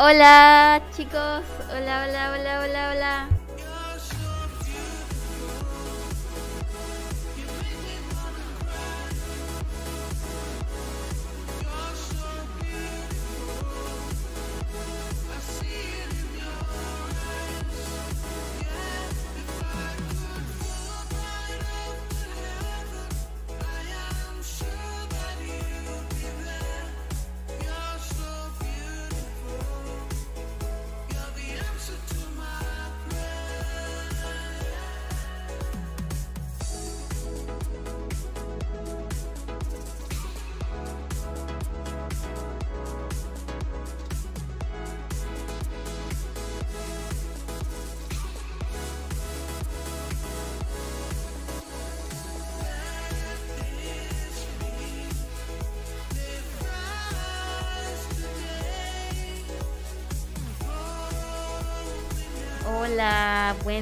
Hola chicos, hola, hola, hola, hola, hola.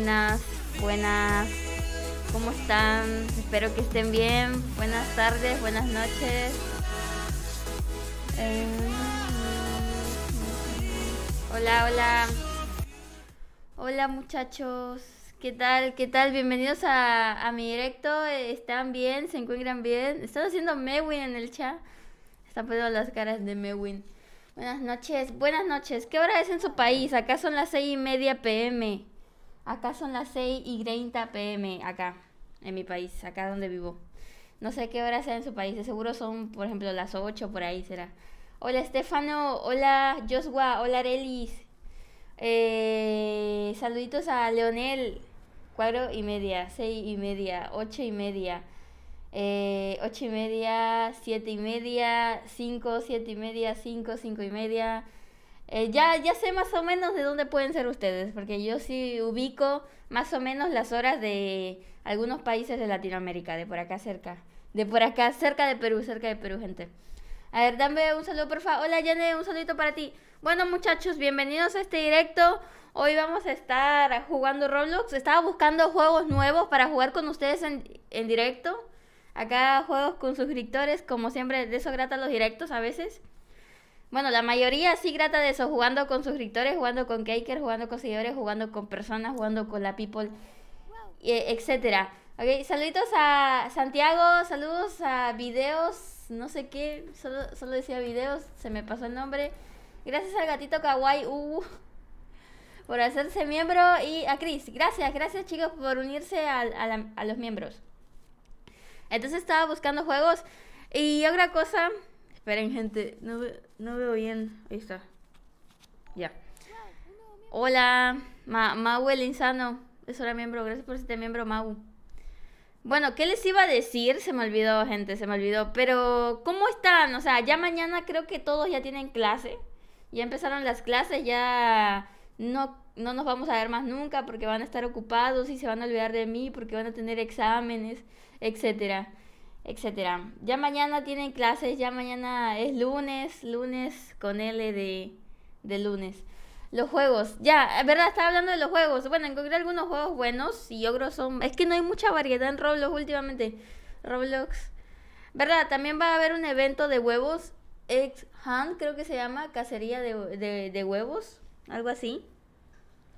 buenas, buenas, ¿cómo están? Espero que estén bien. Buenas tardes, buenas noches. Eh, hola, hola. Hola muchachos, ¿qué tal? ¿Qué tal? Bienvenidos a, mi directo. ¿Están bien? ¿Se encuentran bien? Están haciendo Mewin en el chat. Están poniendo las caras de Mewin. Buenas noches, buenas noches. ¿Qué hora es en su país? Acá son las seis y media pm. Acá son las 6 y 30 pm, acá, en mi país, acá donde vivo. No sé qué hora sea en su país, seguro son, por ejemplo, las 8 por ahí será. Hola Estefano, hola Joshua, hola Arelis. Eh, saluditos a Leonel, Cuatro y media, seis y media, ocho y media. Eh, ocho y media, siete y media, cinco, siete y media, cinco, cinco y media, eh, ya, ya sé más o menos de dónde pueden ser ustedes, porque yo sí ubico más o menos las horas de algunos países de Latinoamérica, de por acá cerca. De por acá cerca de Perú, cerca de Perú, gente. A ver, dame un saludo, por favor. Hola, Yane, un saludito para ti. Bueno, muchachos, bienvenidos a este directo. Hoy vamos a estar jugando Roblox. Estaba buscando juegos nuevos para jugar con ustedes en, directo. Acá juegos con suscriptores, como siempre, de eso grata los directos a veces. Bueno, la mayoría sí grata de eso, jugando con suscriptores, jugando con cakers, jugando con seguidores, jugando con personas, jugando con la people, eh, etc. Ok, saluditos a Santiago, saludos a videos, no sé qué, solo, decía videos, se me pasó el nombre. Gracias al gatito kawaii, uh, por hacerse miembro y a Chris. Gracias, gracias chicos por unirse a, los miembros. Entonces estaba buscando juegos y otra cosa. Esperen, gente. No, no veo bien. Ahí está. Ya. Hola, Ma Mau el Insano. Es hora miembro. Gracias por ser miembro, Mau. Bueno, ¿qué les iba a decir? Se me olvidó, gente, se me olvidó. Pero, ¿cómo están? O sea, ya mañana creo que todos ya tienen clase. Ya empezaron las clases, ya no, no nos vamos a ver más nunca porque van a estar ocupados y se van a olvidar de mí porque van a tener exámenes, etcétera etcétera. Ya mañana tienen clases, ya mañana es lunes, lunes con L de, lunes. Los juegos, ya, verdad, estaba hablando de los juegos. Bueno, encontré algunos juegos buenos y yo creo son... Es que no hay mucha variedad en Roblox últimamente. Roblox. ¿Verdad? También va a haber un evento de huevos. Ex Hunt, creo que se llama, cacería de, de huevos, algo así.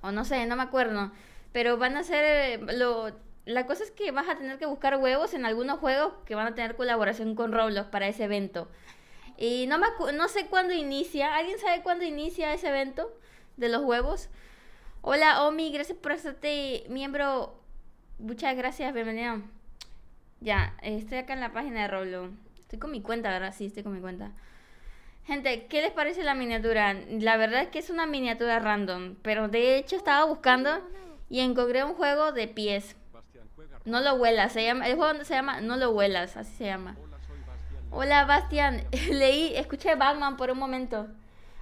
O no sé, no me acuerdo. Pero van a ser... Eh, lo, la cosa es que vas a tener que buscar huevos en algunos juegos que van a tener colaboración con Roblox para ese evento. Y no, me no sé cuándo inicia. ¿Alguien sabe cuándo inicia ese evento de los huevos? Hola, Omi, gracias por hacerte miembro. Muchas gracias, bienvenido. Ya, estoy acá en la página de Roblox. Estoy con mi cuenta, ¿verdad? Sí, estoy con mi cuenta. Gente, ¿qué les parece la miniatura? La verdad es que es una miniatura random, pero de hecho estaba buscando y encontré un juego de pies. No lo huelas, se llama, el juego se llama No lo huelas, así se llama. Hola, Bastian. Leí, escuché Batman por un momento.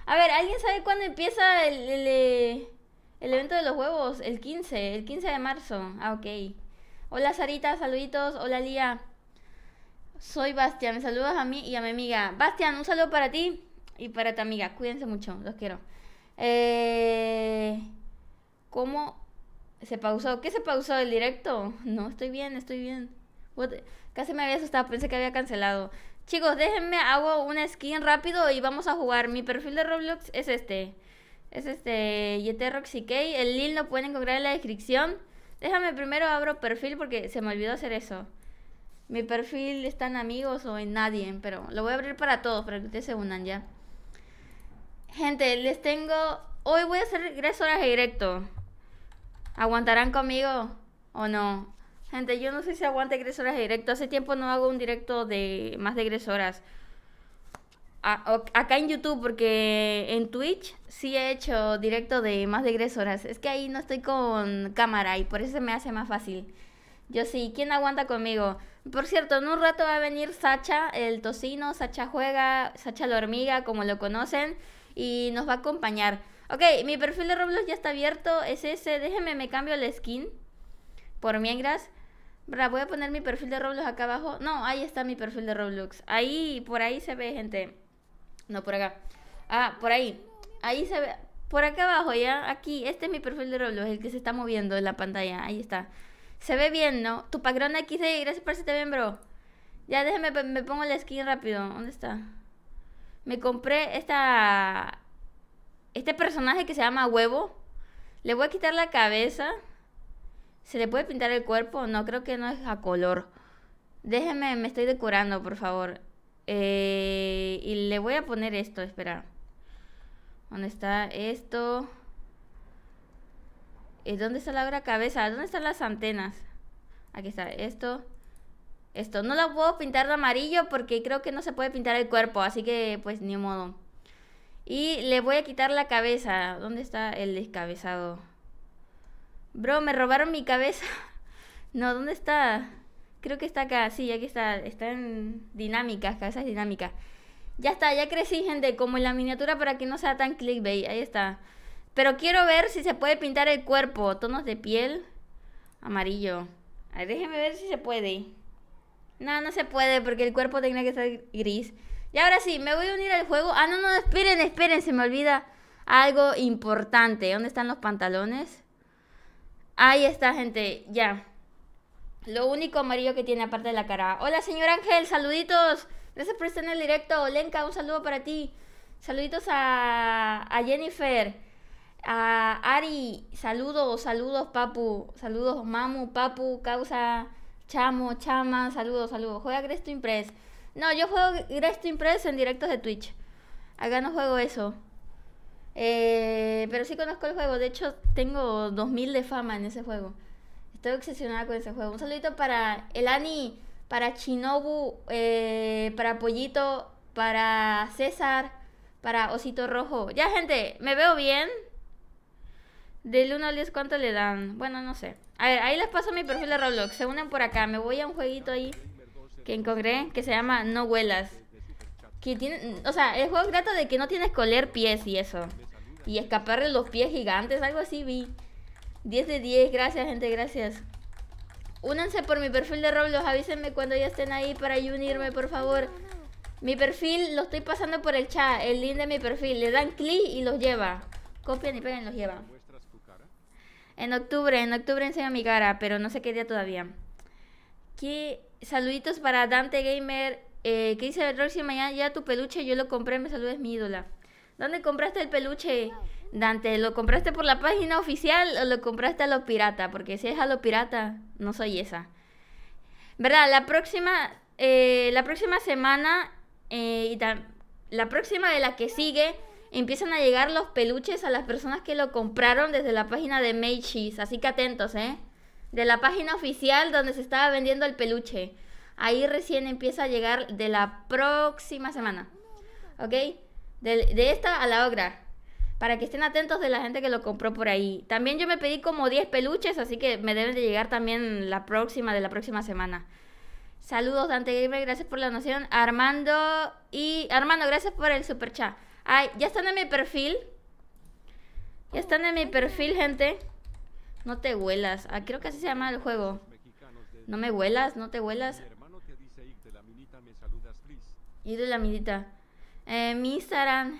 A ver, ¿alguien sabe cuándo empieza el, eh, evento de los huevos? El 15, el 15 de marzo. Ah, ok. Hola, Sarita, saluditos. Hola, Lía. Soy Bastian, me saludas a mí y a mi amiga. Bastian, un saludo para ti y para tu amiga. Cuídense mucho, los quiero. Eh, ¿Cómo se pausó. ¿Qué se pausó? ¿El directo? No, estoy bien, estoy bien. Casi me había asustado, pensé que había cancelado. Chicos, déjenme, hago una skin rápido y vamos a jugar. Mi perfil de Roblox es este. Es este, yeteroxyk El link lo pueden encontrar en la descripción. Déjame primero abro perfil porque se me olvidó hacer eso. Mi perfil está en amigos o en nadie, pero lo voy a abrir para todos, para que ustedes se unan ya. Gente, les tengo... Hoy voy a hacer regreso a de directo. ¿Aguantarán conmigo o no? Gente, yo no sé si aguante egresoras directo. Hace tiempo no hago un directo de más de egresoras. acá en YouTube, porque en Twitch sí he hecho directo de más de egresoras. Es que ahí no estoy con cámara y por eso se me hace más fácil. Yo sí, ¿quién aguanta conmigo? Por cierto, en un rato va a venir Sacha, el tocino, Sacha juega, Sacha la hormiga, como lo conocen, y nos va a acompañar. Ok, mi perfil de Roblox ya está abierto. Es ese. Déjeme me cambio la skin. Por gracias. Voy a poner mi perfil de Roblox acá abajo. No, ahí está mi perfil de Roblox. Ahí, por ahí se ve, gente. No, por acá. Ah, por ahí. Ahí se ve. Por acá abajo, ya. Aquí. Este es mi perfil de Roblox, el que se está moviendo en la pantalla. Ahí está. Se ve bien, ¿no? Tu padrón aquí se gracias por este bien, bro. Ya déjeme me pongo la skin rápido. ¿Dónde está? Me compré esta este personaje que se llama Huevo, le voy a quitar la cabeza. ¿Se le puede pintar el cuerpo? No, creo que no es a color. Déjeme, me estoy decorando, por favor. Eh, y le voy a poner esto, espera. ¿Dónde está esto? Eh, ¿Dónde está la otra cabeza? ¿Dónde están las antenas? Aquí está, esto. Esto. No la puedo pintar de amarillo porque creo que no se puede pintar el cuerpo, así que pues ni modo. Y le voy a quitar la cabeza. ¿Dónde está el descabezado? Bro, me robaron mi cabeza. No, ¿dónde está? Creo que está acá. Sí, aquí está. Está en dinámicas, es dinámica Ya está, ya crecí, gente. Como en la miniatura para que no sea tan clickbait. Ahí está. Pero quiero ver si se puede pintar el cuerpo. Tonos de piel. Amarillo. A ver, ver si se puede. No, no se puede porque el cuerpo tenía que estar gris. Y ahora sí, me voy a unir al juego. Ah, no, no, esperen, esperen, se me olvida algo importante. ¿Dónde están los pantalones? Ahí está, gente, ya. Lo único amarillo que tiene aparte de la cara. Hola, señor Ángel, saluditos. Gracias por estar en el directo. Olenka, un saludo para ti. Saluditos a, a Jennifer, a Ari. Saludos, saludos, papu. Saludos, mamu, papu, causa, chamo, chama. Saludos, saludos. Juega Cresto Impress. No, yo juego directo Impress en directos de Twitch. Acá no juego eso. Eh, pero sí conozco el juego. De hecho, tengo 2000 de fama en ese juego. Estoy obsesionada con ese juego. Un saludito para Elani, para Chinobu, eh, para Pollito, para César, para Osito Rojo. Ya, gente, ¿me veo bien? Del 1 al 10, ¿cuánto le dan? Bueno, no sé. A ver, ahí les paso mi perfil de Roblox. Se unen por acá. Me voy a un jueguito ahí que encontré que se llama No Huelas. Que tiene, o sea, el juego trata de que no tienes que oler pies y eso. Y escaparle los pies gigantes, algo así vi. 10 de 10, gracias gente, gracias. Únanse por mi perfil de Roblox, avísenme cuando ya estén ahí para unirme, por favor. Mi perfil lo estoy pasando por el chat, el link de mi perfil. Le dan clic y los lleva. Copian y pegan y los lleva. En octubre, en octubre enseño mi cara, pero no sé qué día todavía. ¿Qué Saluditos para Dante Gamer. ¿Qué eh, que dice Roxy, mañana ya tu peluche, yo lo compré, me saludes mi ídola. ¿Dónde compraste el peluche, Dante? ¿Lo compraste por la página oficial o lo compraste a los pirata? Porque si es a lo pirata, no soy esa. ¿Verdad? La próxima, eh, la próxima semana eh, y la próxima de la que sigue empiezan a llegar los peluches a las personas que lo compraron desde la página de Meichis. Así que atentos, ¿eh? de la página oficial donde se estaba vendiendo el peluche. Ahí recién empieza a llegar de la próxima semana. ¿Ok? De, esta a la otra. Para que estén atentos de la gente que lo compró por ahí. También yo me pedí como 10 peluches, así que me deben de llegar también la próxima, de la próxima semana. Saludos, Dante Gamer, gracias por la noción. Armando y. Armando, gracias por el super chat. Ay, ya están en mi perfil. Ya están en mi perfil, gente. No te huelas. Ah, creo que así se llama el juego. No me huelas, no te huelas. Y de la minita. Eh, mi Instagram.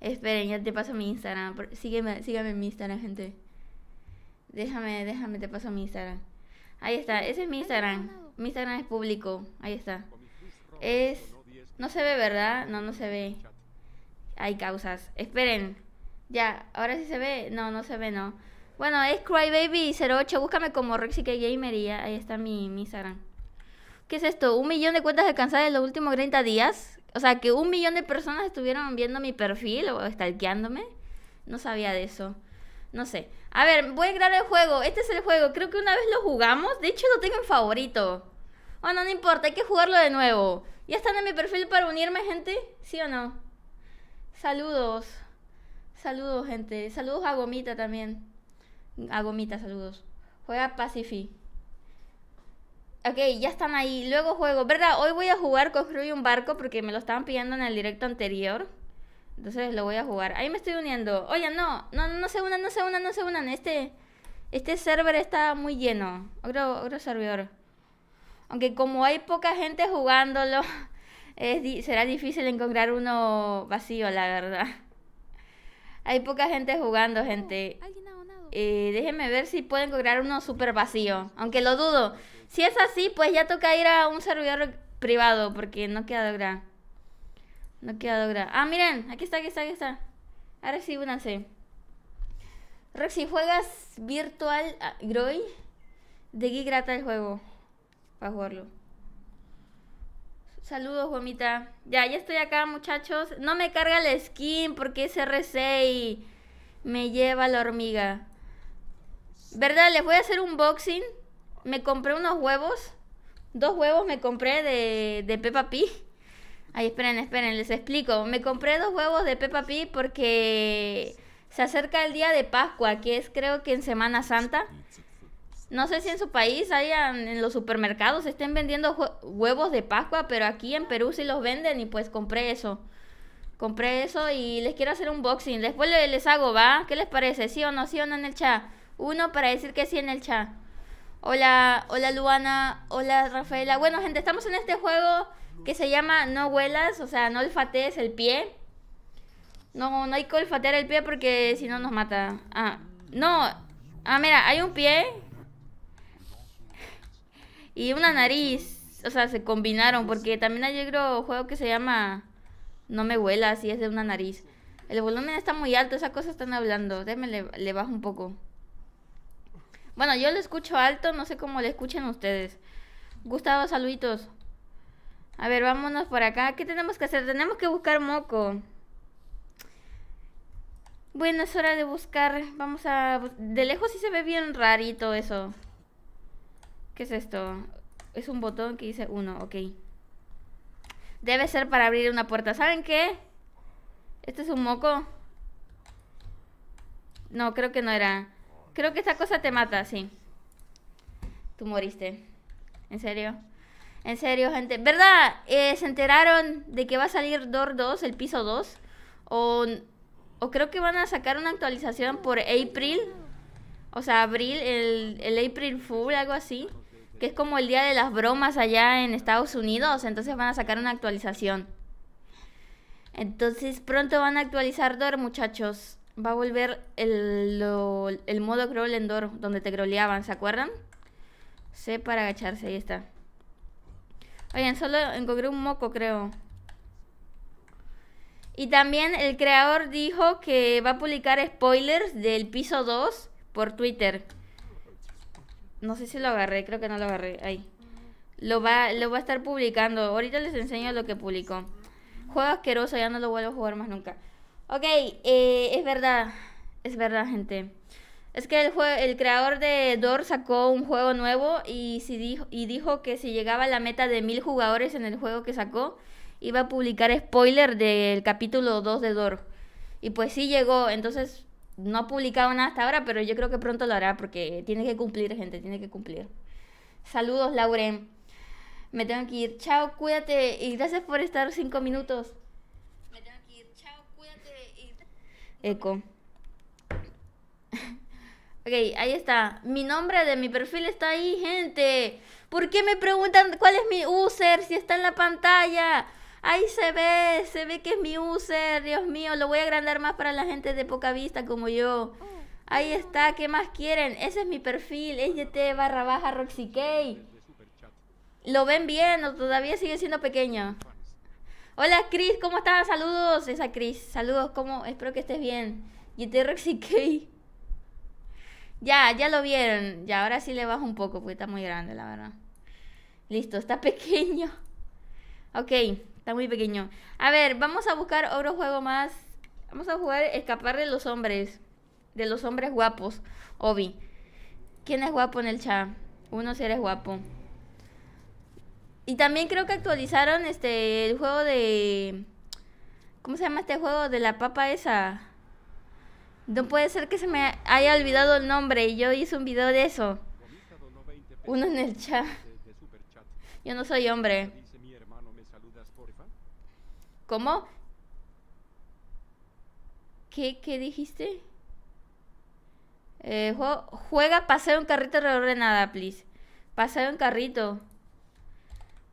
Esperen, ya te paso mi Instagram. Sígueme, sígueme en mi Instagram, gente. Déjame, déjame, te paso mi Instagram. Ahí está, ese es mi Instagram. Mi Instagram es público. Ahí está. Es. No se ve, ¿verdad? No, no se ve. Hay causas. Esperen. Ya, ahora sí se ve. No, no se ve, no. Bueno, es Crybaby08. Búscame como Roxy y ahí está mi, mi Instagram. ¿Qué es esto? ¿Un millón de cuentas alcanzadas en los últimos 30 días? O sea, que un millón de personas estuvieron viendo mi perfil o stalkeándome. No sabía de eso. No sé. A ver, voy a crear el juego. Este es el juego. Creo que una vez lo jugamos. De hecho, lo tengo en favorito. Bueno, no importa. Hay que jugarlo de nuevo. ¿Ya están en mi perfil para unirme, gente? ¿Sí o no? Saludos. Saludos, gente. Saludos a Gomita también. A Gomita, saludos. Juega Pacifi. Ok, ya están ahí. Luego juego. ¿Verdad? Hoy voy a jugar Construye un barco porque me lo estaban pidiendo en el directo anterior. Entonces lo voy a jugar. Ahí me estoy uniendo. Oye, no. No, no se unan, no se unan, no se unan. Este, este server está muy lleno. Otro, otro servidor. Aunque como hay poca gente jugándolo, será difícil encontrar uno vacío, la verdad. Hay poca gente jugando, oh, gente. Eh, déjenme ver si pueden cobrar uno súper vacío, aunque lo dudo. Si es así, pues ya toca ir a un servidor privado, porque no queda logra. No queda logra. Ah, miren, aquí está, aquí está, aquí está. Ahora sí, únanse. Roxy, ¿juegas Virtual ah, Groy? ¿De qué grata el juego? Para jugarlo. Saludos, gomita. Ya, ya estoy acá, muchachos. No me carga la skin porque es RC y me lleva la hormiga. ¿Verdad? Les voy a hacer un boxing. Me compré unos huevos. Dos huevos me compré de, de Peppa Pig. Ay, esperen, esperen, les explico. Me compré dos huevos de Peppa Pig porque se acerca el día de Pascua, que es creo que en Semana Santa. No sé si en su país hayan en los supermercados estén vendiendo huevos de Pascua, pero aquí en Perú sí los venden y pues compré eso. Compré eso y les quiero hacer un boxing. Después les hago, ¿va? ¿Qué les parece? ¿Sí o no? ¿Sí o no en el chat? Uno para decir que sí en el chat. Hola, hola Luana, hola Rafaela. Bueno, gente, estamos en este juego que se llama No huelas, o sea, no olfatees el pie. No, no hay que olfatear el pie porque si no nos mata. Ah, no. Ah, mira, hay un pie y una nariz. O sea, se combinaron porque también hay otro juego que se llama No me huelas y es de una nariz. El volumen está muy alto, esas cosas están hablando. Déjenme le, le bajo un poco. Bueno, yo lo escucho alto, no sé cómo lo escuchan ustedes. Gustavo, saluditos. A ver, vámonos por acá. ¿Qué tenemos que hacer? Tenemos que buscar moco. Bueno, es hora de buscar. Vamos a... De lejos sí se ve bien rarito eso. ¿Qué es esto? Es un botón que dice uno, ok. Debe ser para abrir una puerta. ¿Saben qué? Este es un moco. No, creo que no era. Creo que esta cosa te mata, sí. Tú moriste. ¿En serio? En serio, gente. ¿Verdad? Eh, ¿Se enteraron de que va a salir Door 2, el piso 2? O, o creo que van a sacar una actualización por April. O sea, abril, el, el April Fool, algo así. Que es como el día de las bromas allá en Estados Unidos. Entonces van a sacar una actualización. Entonces pronto van a actualizar Door, muchachos. Va a volver el, modo crawl Endor, donde te groleaban, ¿se acuerdan? C para agacharse, ahí está. Oigan, solo encontré un moco, creo. Y también el creador dijo que va a publicar spoilers del piso 2 por Twitter. No sé si lo agarré, creo que no lo agarré. Ahí. Lo va, lo va a estar publicando. Ahorita les enseño lo que publicó. Juego asqueroso, ya no lo vuelvo a jugar más nunca. Ok, eh, es verdad, es verdad, gente. Es que el, el creador de Door sacó un juego nuevo y, si dijo, y dijo que si llegaba a la meta de mil jugadores en el juego que sacó, iba a publicar spoiler del capítulo 2 de Door. Y pues sí llegó, entonces no ha publicado nada hasta ahora, pero yo creo que pronto lo hará porque tiene que cumplir, gente, tiene que cumplir. Saludos, Lauren. Me tengo que ir. Chao, cuídate y gracias por estar cinco minutos. eco. ok, ahí está. Mi nombre de mi perfil está ahí, gente. ¿Por qué me preguntan cuál es mi user si está en la pantalla? Ahí se ve, se ve que es mi user. Dios mío, lo voy a agrandar más para la gente de poca vista como yo. Ahí está, ¿qué más quieren? Ese es mi perfil, te barra baja RoxyK. ¿Lo ven bien o todavía sigue siendo pequeño? Hola Cris, ¿cómo estás? Saludos, esa Cris. Saludos, ¿cómo? Espero que estés bien. Y te K. Ya, ya lo vieron. Ya, ahora sí le bajo un poco porque está muy grande, la verdad. Listo, está pequeño. Ok, está muy pequeño. A ver, vamos a buscar otro juego más. Vamos a jugar Escapar de los hombres. De los hombres guapos. Obi. ¿Quién es guapo en el chat? Uno si eres guapo. Y también creo que actualizaron este el juego de ¿Cómo se llama este juego de la papa esa? No puede ser que se me haya olvidado el nombre y yo hice un video de eso. Uno en el chat. Yo no soy hombre. ¿Cómo? ¿Qué, qué dijiste? Eh, juega pasar un carrito reordenada, please. Pasar un carrito.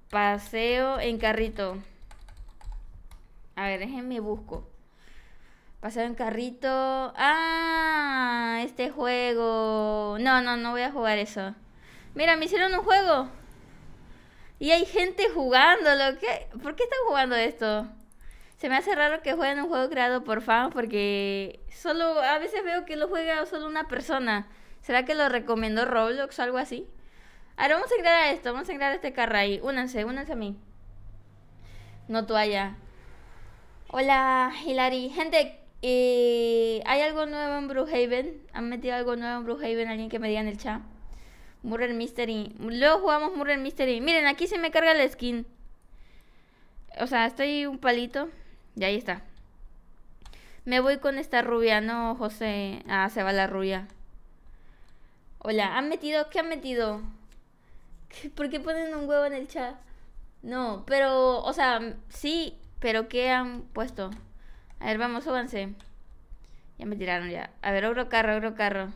Paseo en carrito. A ver, déjenme busco. Paseo en carrito. ¡Ah! Este juego. No, no, no voy a jugar eso. Mira, me hicieron un juego. Y hay gente jugándolo. ¿Qué? ¿Por qué están jugando esto? Se me hace raro que jueguen un juego creado por fans porque solo a veces veo que lo juega solo una persona. ¿Será que lo recomendó Roblox o algo así? Ahora vamos a entrar a esto, vamos a entrar a este carro ahí. Únanse, únanse a mí. No toalla. Hola, Hilary. Gente, eh, ¿hay algo nuevo en Brookhaven? ¿Han metido algo nuevo en Brookhaven? Alguien que me diga en el chat. Murder Mystery. Luego jugamos Murder Mystery. Miren, aquí se me carga la skin. O sea, estoy un palito. Y ahí está. Me voy con esta rubia, ¿no, José? Ah, se va la rubia. Hola, ¿han metido? ¿Qué han metido? ¿Por qué ponen un huevo en el chat? No, pero, o sea, sí, pero ¿qué han puesto? A ver, vamos, súbanse. Ya me tiraron ya. A ver, ogro carro, ogro carro.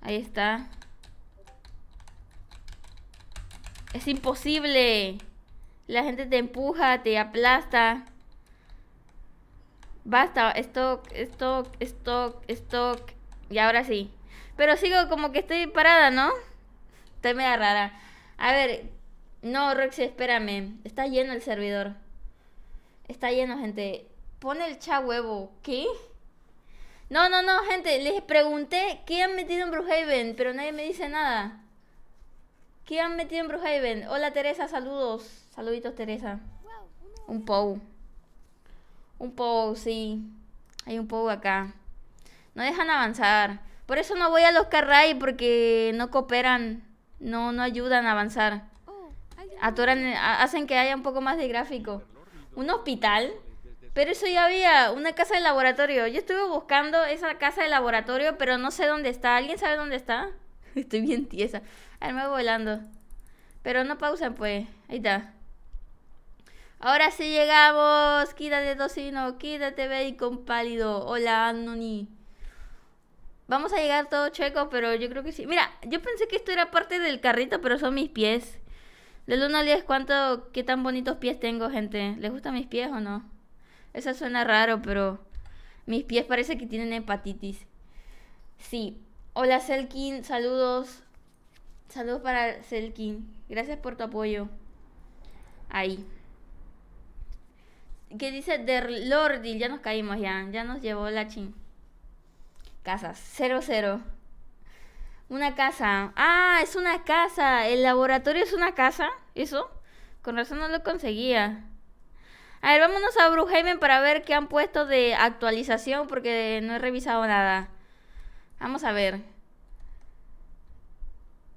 Ahí está. Es imposible. La gente te empuja, te aplasta. Basta, esto, stock, stock, stock. Y ahora sí. Pero sigo como que estoy parada, ¿no? Estoy media rara. A ver, no, Roxy, espérame. Está lleno el servidor. Está lleno, gente. Pone el cha huevo. ¿Qué? No, no, no, gente. Les pregunté qué han metido en Brookhaven, pero nadie me dice nada. ¿Qué han metido en Brookhaven? Hola, Teresa, saludos. Saluditos, Teresa. Un POW. Un POW, sí. Hay un POW acá. No dejan avanzar. Por eso no voy a los Carray porque no cooperan, no, no ayudan a avanzar. Oh, hacen que haya un poco más de gráfico. Un hospital, pero eso ya había, una casa de laboratorio. Yo estuve buscando esa casa de laboratorio, pero no sé dónde está. ¿Alguien sabe dónde está? Estoy bien tiesa. A ver, me voy volando. Pero no pausan, pues. Ahí está. Ahora sí llegamos. Quítate, tocino. Quítate, bacon pálido. Hola, Anoni. Vamos a llegar todo checo pero yo creo que sí. Mira, yo pensé que esto era parte del carrito, pero son mis pies. Del 1 al ¿cuánto, qué tan bonitos pies tengo, gente? ¿Les gustan mis pies o no? Eso suena raro, pero mis pies parece que tienen hepatitis. Sí. Hola, Selkin, saludos. Saludos para Selkin. Gracias por tu apoyo. Ahí. ¿Qué dice? De Lordi, ya nos caímos, ya. Ya nos llevó la chin. Casas, cero. Una casa. Ah, es una casa. El laboratorio es una casa. ¿Eso? Con razón no lo conseguía. A ver, vámonos a brujemen para ver qué han puesto de actualización porque no he revisado nada. Vamos a ver.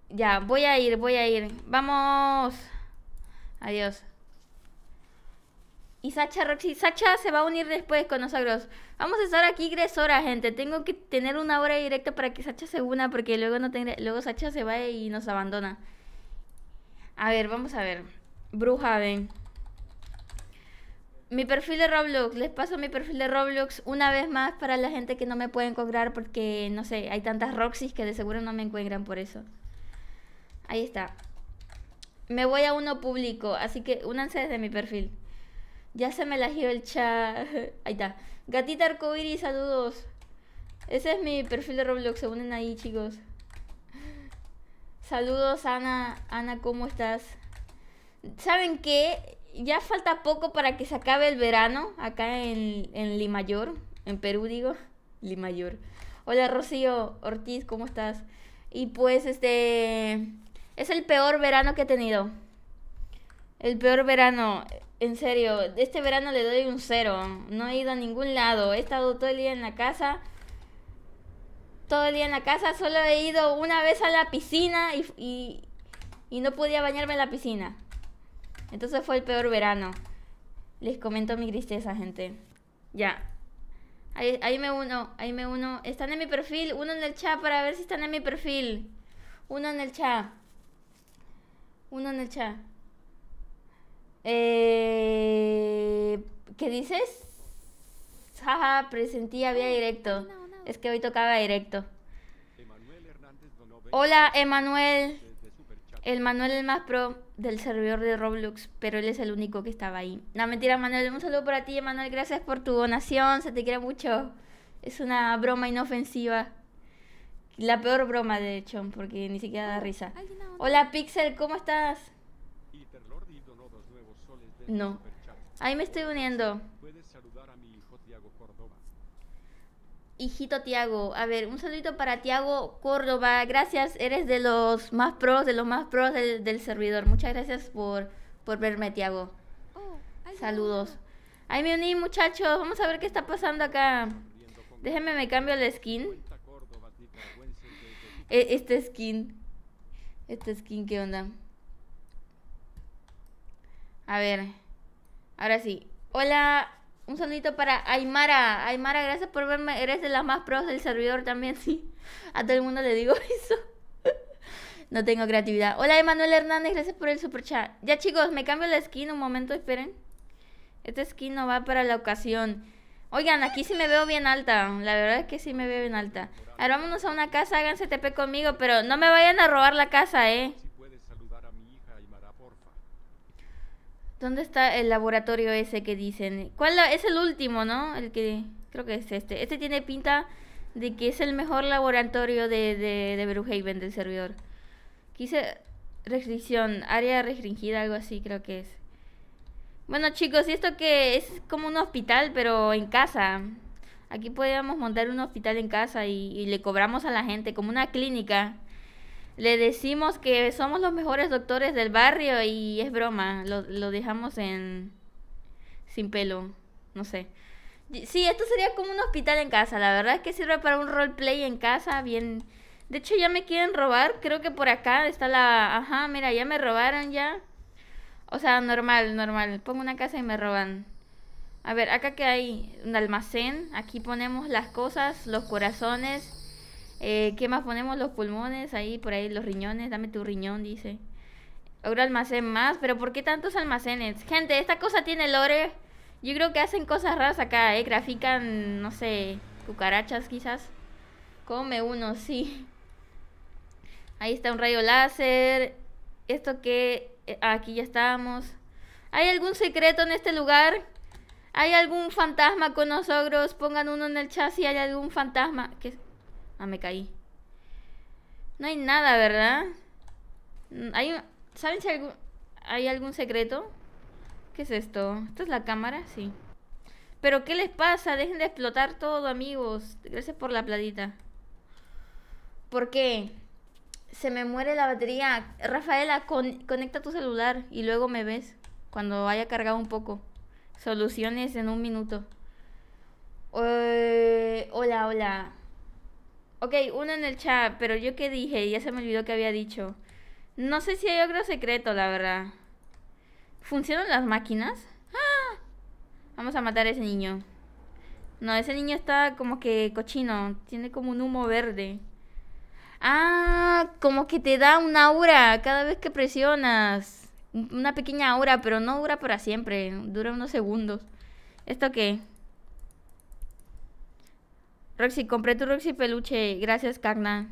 Ya, voy a ir, voy a ir. Vamos. Adiós. Y Sacha Roxy, Sacha se va a unir después con nosotros. Vamos a estar aquí tres gente. Tengo que tener una hora directa para que Sacha se una, porque luego no luego Sacha se va y nos abandona. A ver, vamos a ver. Bruja, ven Mi perfil de Roblox, les paso mi perfil de Roblox una vez más para la gente que no me puede encontrar porque no sé, hay tantas Roxys que de seguro no me encuentran por eso. Ahí está. Me voy a uno público, así que únanse desde mi perfil. Ya se me la el chat. Ahí está. Gatita arcoiris, saludos. Ese es mi perfil de Roblox, se unen ahí, chicos. Saludos, Ana. Ana, ¿cómo estás? ¿Saben qué? Ya falta poco para que se acabe el verano acá en, en Limayor, en Perú, digo. Limayor. Hola, Rocío Ortiz, ¿cómo estás? Y pues, este. Es el peor verano que he tenido. El peor verano. En serio, este verano le doy un cero. No he ido a ningún lado. He estado todo el día en la casa. Todo el día en la casa. Solo he ido una vez a la piscina y, no podía bañarme en la piscina. Entonces fue el peor verano. Les comento mi tristeza, gente. Ya. Ahí, ahí, me uno, ahí me uno. Están en mi perfil. Uno en el chat para ver si están en mi perfil. Uno en el chat. Uno en el chat. Eh, ¿Qué dices? Jaja, ja, presentía directo. Es que hoy tocaba directo. Hola, Emanuel. El Manuel el más pro del servidor de Roblox, pero él es el único que estaba ahí. No, mentira, Manuel. Un saludo para ti, Emanuel. Gracias por tu donación. Se te quiere mucho. Es una broma inofensiva. La peor broma, de hecho, porque ni siquiera da oh, risa. Hola, Pixel. ¿Cómo estás? No. Ahí me estoy uniendo. Hijito Tiago, a ver, un saludito para Tiago Córdoba. Gracias, eres de los más pros, de los más pros del, servidor. Muchas gracias por, verme, Tiago. Oh, Saludos. Ahí me uní, muchachos. Vamos a ver qué está pasando acá. Déjenme, me cambio la skin. E, este skin. Este skin, ¿qué onda? A ver, ahora sí. Hola, un saludito para Aymara. Aymara, gracias por verme. Eres de las más pros del servidor también, sí. A todo el mundo le digo eso. no tengo creatividad. Hola, Emanuel Hernández, gracias por el super chat. Ya, chicos, me cambio la skin un momento, esperen. Esta skin no va para la ocasión. Oigan, aquí sí me veo bien alta. La verdad es que sí me veo bien alta. Ahora vámonos a una casa, háganse TP conmigo, pero no me vayan a robar la casa, ¿eh? ¿Dónde está el laboratorio ese que dicen? ¿Cuál es el último, no? El que creo que es este. Este tiene pinta de que es el mejor laboratorio de, de, de del servidor. Quise restricción, área restringida, algo así creo que es. Bueno chicos, y esto que es como un hospital, pero en casa. Aquí podríamos montar un hospital en casa y, y le cobramos a la gente como una clínica le decimos que somos los mejores doctores del barrio y es broma, lo, lo dejamos en sin pelo, no sé. Sí, esto sería como un hospital en casa, la verdad es que sirve para un roleplay en casa, bien... De hecho ya me quieren robar, creo que por acá está la... Ajá, mira, ya me robaron ya. O sea, normal, normal, pongo una casa y me roban. A ver, acá que hay un almacén, aquí ponemos las cosas, los corazones eh, ¿Qué más ponemos? Los pulmones, ahí por ahí los riñones, dame tu riñón, dice. Ahora almacén más, pero ¿por qué tantos almacenes? Gente, esta cosa tiene lore. Yo creo que hacen cosas raras acá, ¿eh? Grafican, no sé, cucarachas quizás. Come uno, sí. Ahí está un rayo láser. Esto que... Eh, aquí ya estamos. ¿Hay algún secreto en este lugar? ¿Hay algún fantasma con nosotros? Pongan uno en el chat si hay algún fantasma. ¿Qué, Ah, me caí. No hay nada, ¿verdad? Mm, ¿Hay, ¿Saben si hay algún secreto? ¿Qué es esto? ¿Esta es la cámara? Sí. ¿Pero qué les pasa? Dejen de explotar todo, amigos. Gracias por la platita. ¿Por qué? Se me muere la batería. Rafaela, conecta tu celular y luego me ves cuando haya cargado un poco. Soluciones en un minuto. Eh, hola, hola. Ok, uno en el chat, pero yo qué dije, ya se me olvidó que había dicho. No sé si hay otro secreto, la verdad. ¿Funcionan las máquinas? ¡Ah! Vamos a matar a ese niño. No, ese niño está como que cochino. Tiene como un humo verde. Ah, como que te da una aura cada vez que presionas. Una pequeña aura, pero no dura para siempre. Dura unos segundos. ¿Esto qué? Roxy, compré tu Roxy peluche. Gracias, Cagna.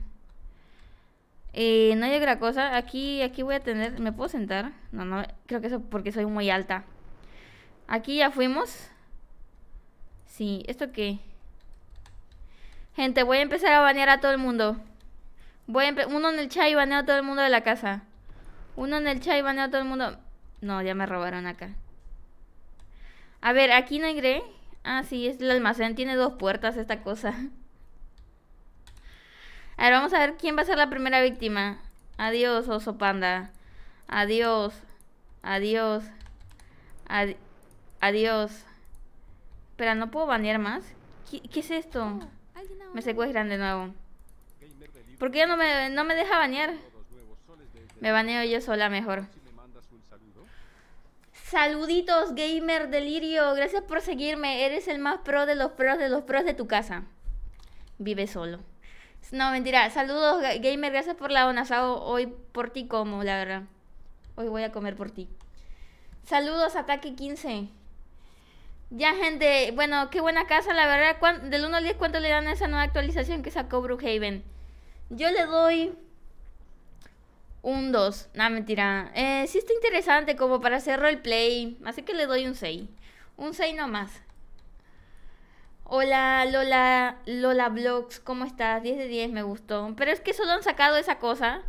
Eh, no hay otra cosa. Aquí, aquí voy a tener. ¿Me puedo sentar? No, no. Creo que eso porque soy muy alta. Aquí ya fuimos. Sí, ¿esto qué? Gente, voy a empezar a banear a todo el mundo. Voy a uno en el chat y baneo a todo el mundo de la casa. Uno en el chat y baneo a todo el mundo. No, ya me robaron acá. A ver, aquí no ingresé. Ah, sí, es el almacén. Tiene dos puertas esta cosa. A ver, vamos a ver quién va a ser la primera víctima. Adiós, oso panda. Adiós. Adiós. adiós. Pero ¿no puedo banear más? ¿Qué, es esto? Me secuestran de nuevo. ¿Por qué no me, no me deja banear? Me este baneo yo sola mejor. Saluditos, gamer delirio. Gracias por seguirme. Eres el más pro de los pros de los pros de tu casa. Vive solo. No, mentira. Saludos, gamer. Gracias por la donazado. Hoy por ti como, la verdad. Hoy voy a comer por ti. Saludos, ataque 15. Ya, gente. Bueno, qué buena casa, la verdad. Del 1 al 10, ¿cuánto le dan a esa nueva actualización que sacó Brookhaven? Yo le doy un 2. nada mentira. Eh, sí está interesante como para hacer roleplay. Así que le doy un 6. Un 6 nomás. Hola Lola, Lola Blogs, ¿cómo estás? 10 de 10 me gustó. Pero es que solo han sacado esa cosa.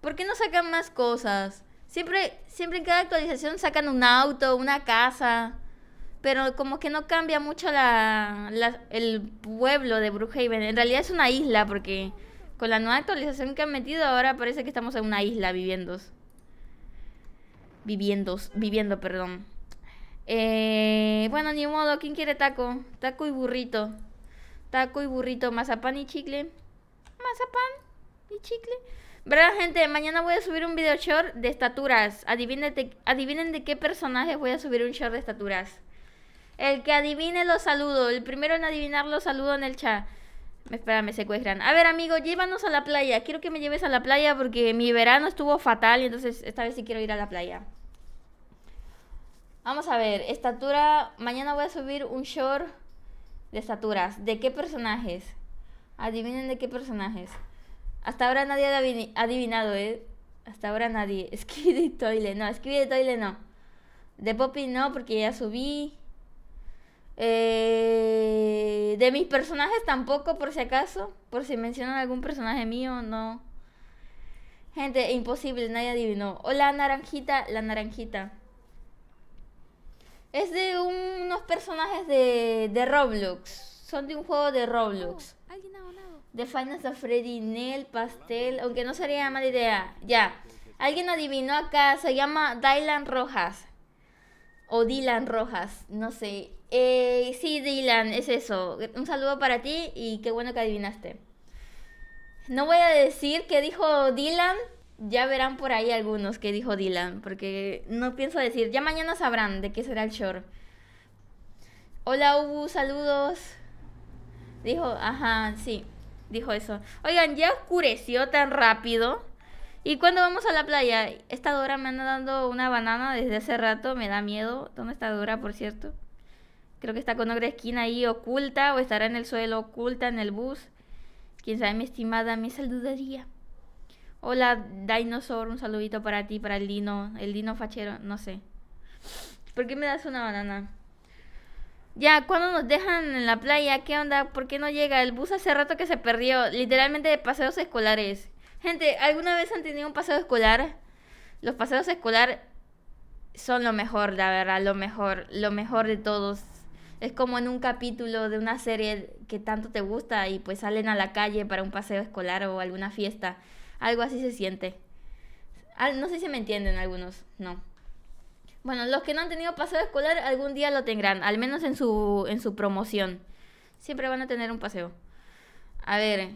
¿Por qué no sacan más cosas? Siempre, siempre en cada actualización sacan un auto, una casa. Pero como que no cambia mucho la, el pueblo de Brookhaven. En realidad es una isla porque con la nueva actualización que han metido, ahora parece que estamos en una isla viviendo. Viviendo, viviendo, perdón. Eh, bueno, ni modo, ¿quién quiere taco? Taco y burrito. Taco y burrito, mazapán y chicle. Mazapán y chicle. ¿Verdad, gente? Mañana voy a subir un video short de estaturas. Adivinen de, adivinen de qué personajes voy a subir un short de estaturas. El que adivine lo saludo. El primero en adivinar lo saludo en el chat. Espera, me secuestran. A ver, amigo, llévanos a la playa. Quiero que me lleves a la playa porque mi verano estuvo fatal y entonces esta vez sí quiero ir a la playa. Vamos a ver, estatura. Mañana voy a subir un short de estaturas. ¿De qué personajes? Adivinen de qué personajes. Hasta ahora nadie ha adivinado, ¿eh? Hasta ahora nadie. de Toile, no, de Toile no. De Poppy no, porque ya subí. Eh, de mis personajes tampoco, por si acaso. Por si mencionan algún personaje mío, no. Gente, imposible, nadie adivinó. la naranjita, la naranjita. Es de unos personajes de, Roblox. Son de un juego de Roblox. Oh, de Finance of Freddy, Nell, Pastel. Aunque no sería mala idea. Ya. Alguien adivinó acá. Se llama Dylan Rojas. O Dylan Rojas. No sé. Eh, sí, Dylan, es eso. Un saludo para ti y qué bueno que adivinaste. No voy a decir qué dijo Dylan. Ya verán por ahí algunos que dijo Dylan, porque no pienso decir. Ya mañana sabrán de qué será el short. Hola, Ubu, saludos. Dijo, ajá, sí, dijo eso. Oigan, ya oscureció tan rápido. ¿Y cuándo vamos a la playa? Esta Dora me anda dando una banana desde hace rato, me da miedo. ¿Dónde está Dora, por cierto? Creo que está con otra esquina ahí oculta o estará en el suelo oculta en el bus. Quién sabe, mi estimada, me saludaría. Hola, Dinosaur, un saludito para ti, para el Dino, el Dino fachero, no sé. ¿Por qué me das una banana? Ya, cuando nos dejan en la playa? ¿Qué onda? ¿Por qué no llega? El bus hace rato que se perdió. Literalmente de paseos escolares. Gente, ¿alguna vez han tenido un paseo escolar? Los paseos escolares son lo mejor, la verdad, lo mejor, lo mejor de todos es como en un capítulo de una serie que tanto te gusta y pues salen a la calle para un paseo escolar o alguna fiesta. Algo así se siente. Ah, no sé si me entienden algunos, no. Bueno, los que no han tenido paseo escolar algún día lo tendrán, al menos en su, en su promoción. Siempre van a tener un paseo. A ver.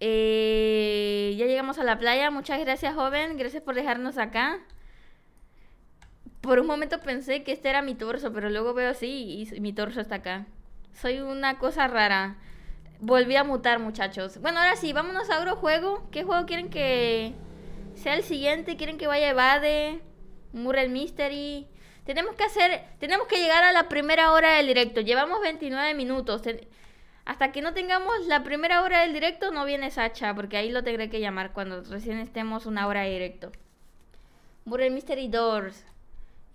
Eh, ya llegamos a la playa. Muchas gracias, joven. Gracias por dejarnos acá. Por un momento pensé que este era mi torso, pero luego veo así y mi torso está acá. Soy una cosa rara. Volví a mutar, muchachos. Bueno, ahora sí, vámonos a otro juego. ¿Qué juego quieren que sea el siguiente? ¿Quieren que vaya Evade? el Mystery. Tenemos que hacer. Tenemos que llegar a la primera hora del directo. Llevamos 29 minutos. hasta que no tengamos la primera hora del directo, no viene Sacha, porque ahí lo tendré que llamar cuando recién estemos una hora de directo. el Mystery Doors.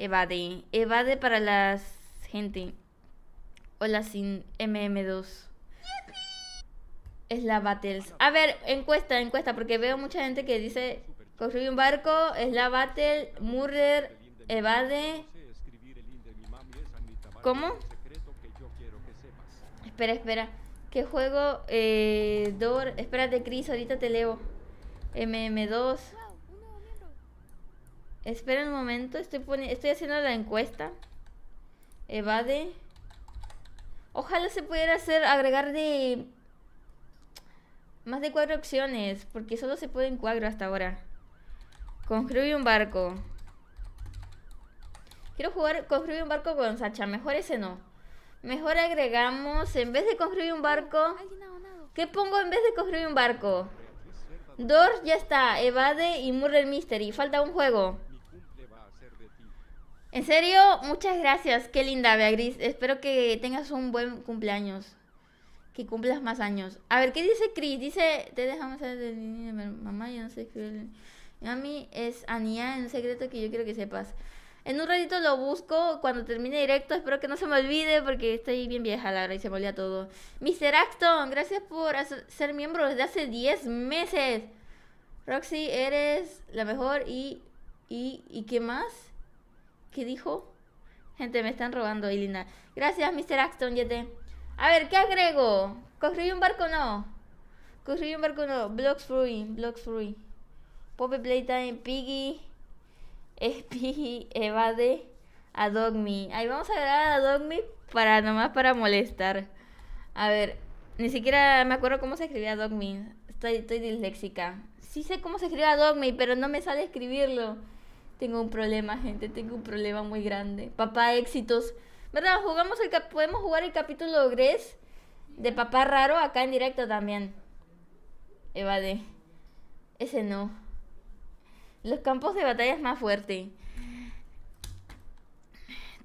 Evade. Evade para la gente. Hola sin MM2. Es la Battles. A ver, encuesta, encuesta, porque veo mucha gente que dice construye un barco, es la Battle, Murder, Evade. ¿Cómo? Espera, espera. ¿Qué juego? Eh, Dor. Espérate, Chris, ahorita te leo. MM2. Espera un momento, estoy, estoy haciendo la encuesta. Evade. Ojalá se pudiera hacer agregar de más de cuatro opciones, porque solo se pueden cuatro hasta ahora. Construye un barco. Quiero jugar construye un barco con Sacha, mejor ese no. Mejor agregamos, en vez de construir un barco... ¿Qué pongo en vez de construir un barco? Dor ya está, evade y Murder Mystery. Falta un juego. En serio, muchas gracias. Qué linda, Bea Gris. Espero que tengas un buen cumpleaños. Que cumplas más años. A ver, ¿qué dice Chris? Dice, te dejamos saber de mamá, yo no sé qué... Mami es Ania, en un secreto que yo quiero que sepas. En un ratito lo busco cuando termine directo. Espero que no se me olvide porque estoy bien vieja, la verdad, y se me olvida todo. Mr. Acton, gracias por ser miembro desde hace 10 meses. Roxy, eres la mejor y, y, y ¿qué más? ¿Qué dijo? Gente, me están robando, Ilina. Gracias, Mr. Axton, Yete. A ver, ¿qué agrego? ¿Construí un barco no? ¿Construí un barco no? Blocks Free, Blocks Free. Poppy Playtime, Piggy. Es Piggy, Evade, a Ahí vamos a agregar a Dogme para nomás para molestar. A ver, ni siquiera me acuerdo cómo se escribía Dogme. Estoy, estoy disléxica. Sí sé cómo se escribía adogme pero no me sale escribirlo. Tengo un problema, gente, tengo un problema muy grande. Papá éxitos. ¿Verdad? Jugamos el podemos jugar el capítulo Gres de Papá Raro acá en directo también. Evade. Ese no. Los campos de batalla es más fuerte.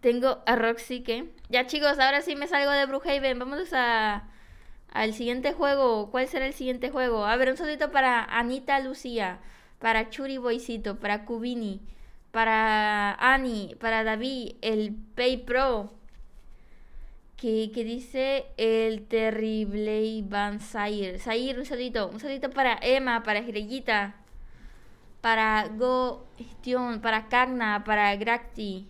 Tengo a Roxy que. Ya chicos, ahora sí me salgo de Brookhaven. Vamos a al siguiente juego. ¿Cuál será el siguiente juego? A ver, un saludito para Anita Lucía, para Churi Boycito, para Cubini, para Annie, para David, el Pay Pro, que, dice el terrible Iván Sair. Sair, un saludito, un saludito para Emma, para Grellita para Go para Cagna, para Gracti,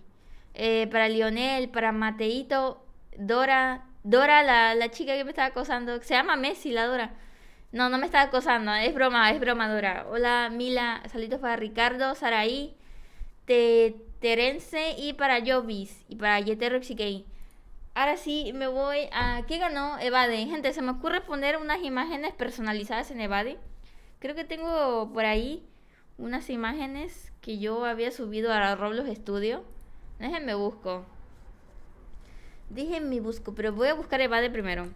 eh, para Lionel, para Mateito, Dora, Dora, la, chica que me estaba acosando, se llama Messi, la Dora. No, no me está acosando, es broma, es broma, Dora. Hola, Mila, saluditos para Ricardo, Saraí, Terence y para Jovis y para Yeterox y Ahora sí, me voy a... ¿Qué ganó Evade? Gente, se me ocurre poner unas imágenes personalizadas en Evade. Creo que tengo por ahí unas imágenes que yo había subido a Roblox Studio. Déjenme busco. Déjenme busco, pero voy a buscar Evade primero.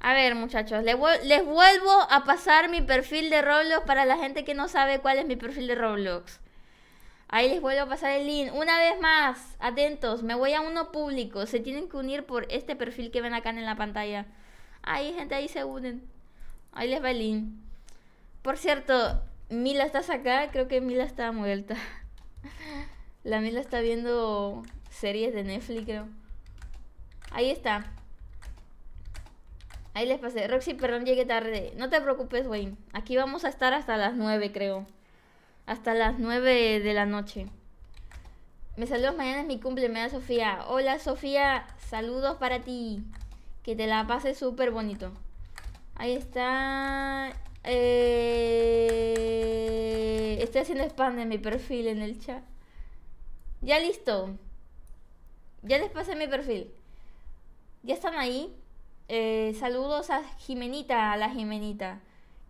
A ver, muchachos, les, les vuelvo a pasar mi perfil de Roblox para la gente que no sabe cuál es mi perfil de Roblox. Ahí les vuelvo a pasar el link. Una vez más, atentos, me voy a uno público. Se tienen que unir por este perfil que ven acá en la pantalla. Ahí, gente, ahí se unen. Ahí les va el link. Por cierto, Mila, ¿estás acá? Creo que Mila está muerta. La Mila está viendo series de Netflix, creo. Ahí está. Ahí les pasé. Roxy, perdón, llegué tarde. No te preocupes, Wayne. Aquí vamos a estar hasta las 9, creo hasta las 9 de la noche. Me saludos, mañana mi cumple, me da Sofía. Hola Sofía, saludos para ti. Que te la pases súper bonito. Ahí está. Eh, estoy haciendo spam de mi perfil en el chat. Ya listo. Ya les pasé mi perfil. Ya están ahí. Eh, saludos a Jimenita, a la Jimenita.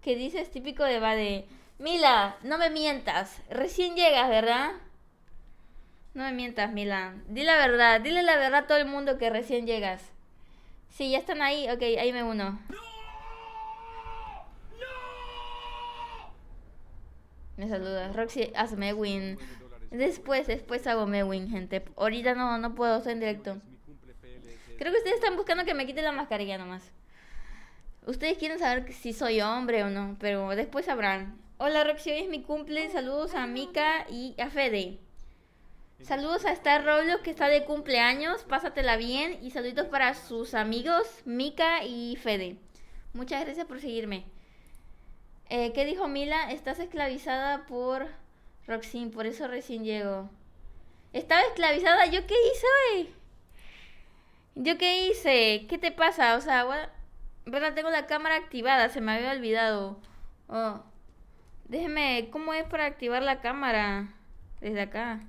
Que dices típico de Bade. Mila, no me mientas. Recién llegas, ¿verdad? No me mientas, Mila. Dile la verdad, dile la verdad a todo el mundo que recién llegas. Sí, ya están ahí. Ok, ahí me uno. Me saluda. Roxy, hazme win. Después, después hago win, gente. Ahorita no, no puedo, estoy en directo. Creo que ustedes están buscando que me quite la mascarilla nomás. Ustedes quieren saber si soy hombre o no, pero después sabrán. Hola Roxy, hoy es mi cumple. Saludos a Mika y a Fede. Saludos a Star Roblox que está de cumpleaños. Pásatela bien. Y saluditos para sus amigos Mika y Fede. Muchas gracias por seguirme. Eh, ¿Qué dijo Mila? Estás esclavizada por Roxy, por eso recién llego Estaba esclavizada. ¿Yo qué hice ¿Yo qué hice? ¿Qué te pasa? O sea, bueno, tengo la cámara activada. Se me había olvidado. Oh. Déjeme, ¿cómo es para activar la cámara? Desde acá.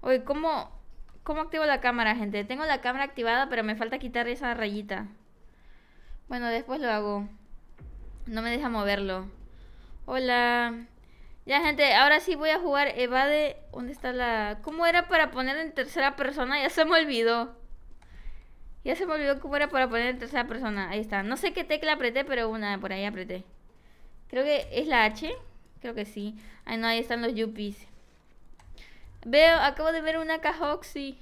Oye, ¿cómo, ¿cómo activo la cámara, gente? Tengo la cámara activada, pero me falta quitar esa rayita. Bueno, después lo hago. No me deja moverlo. Hola. Ya, gente, ahora sí voy a jugar Evade. ¿Dónde está la...? ¿Cómo era para poner en tercera persona? Ya se me olvidó. Ya se me olvidó cómo era para poner en tercera persona. Ahí está. No sé qué tecla apreté, pero una por ahí apreté. Creo que es la H. Creo que sí. Ay, ah, no, ahí están los yuppies. Veo, acabo de ver una Cajoxi.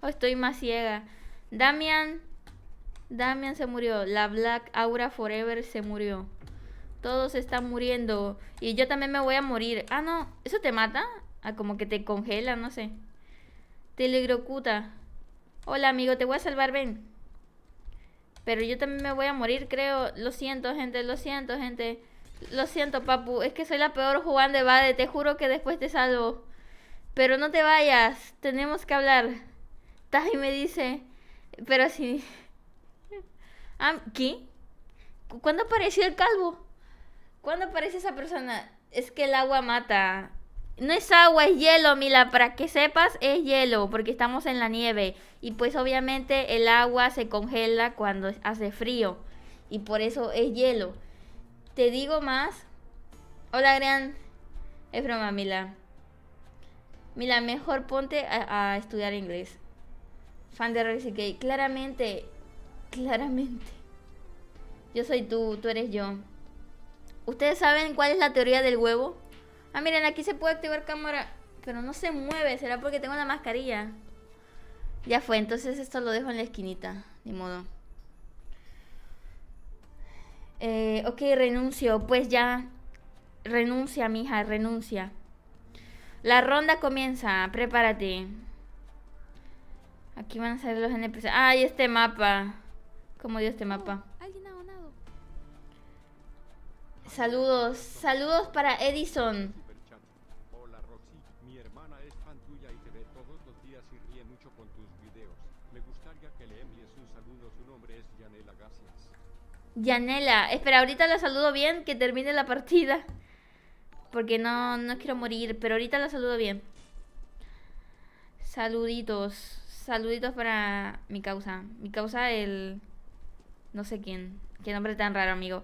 Oh, estoy más ciega. Damian. Damian se murió. La Black Aura Forever se murió. Todos están muriendo. Y yo también me voy a morir. Ah, no. ¿Eso te mata? Ah, como que te congela, no sé. Telegrocuta. Hola, amigo. Te voy a salvar, ven. Pero yo también me voy a morir, creo. Lo siento, gente, lo siento, gente. Lo siento, papu. Es que soy la peor jugando de Bade. Te juro que después te salvo. Pero no te vayas. Tenemos que hablar. Taji me dice. Pero si. Ah, ¿Qué? ¿Cuándo apareció el calvo? ¿Cuándo aparece esa persona? Es que el agua mata. No es agua, es hielo, Mila, para que sepas, es hielo, porque estamos en la nieve. Y pues obviamente el agua se congela cuando hace frío. Y por eso es hielo. Te digo más. Hola, Gran. Es broma, Mila. Mila, mejor ponte a, estudiar inglés. Fan de Roxy Claramente, claramente. Yo soy tú, tú eres yo. ¿Ustedes saben cuál es la teoría del huevo? Ah, miren, aquí se puede activar cámara. Pero no se mueve, será porque tengo la mascarilla. Ya fue, entonces esto lo dejo en la esquinita. Ni modo. Eh, ok, renuncio. Pues ya. Renuncia, mija, renuncia. La ronda comienza. Prepárate. Aquí van a salir los NPC. ¡Ay, este mapa! ¿Cómo dio este mapa? Saludos, saludos para Edison. Yanela, espera, ahorita la saludo bien, que termine la partida. Porque no, no quiero morir, pero ahorita la saludo bien. Saluditos, saluditos para mi causa. Mi causa, el... No sé quién, qué nombre tan raro, amigo.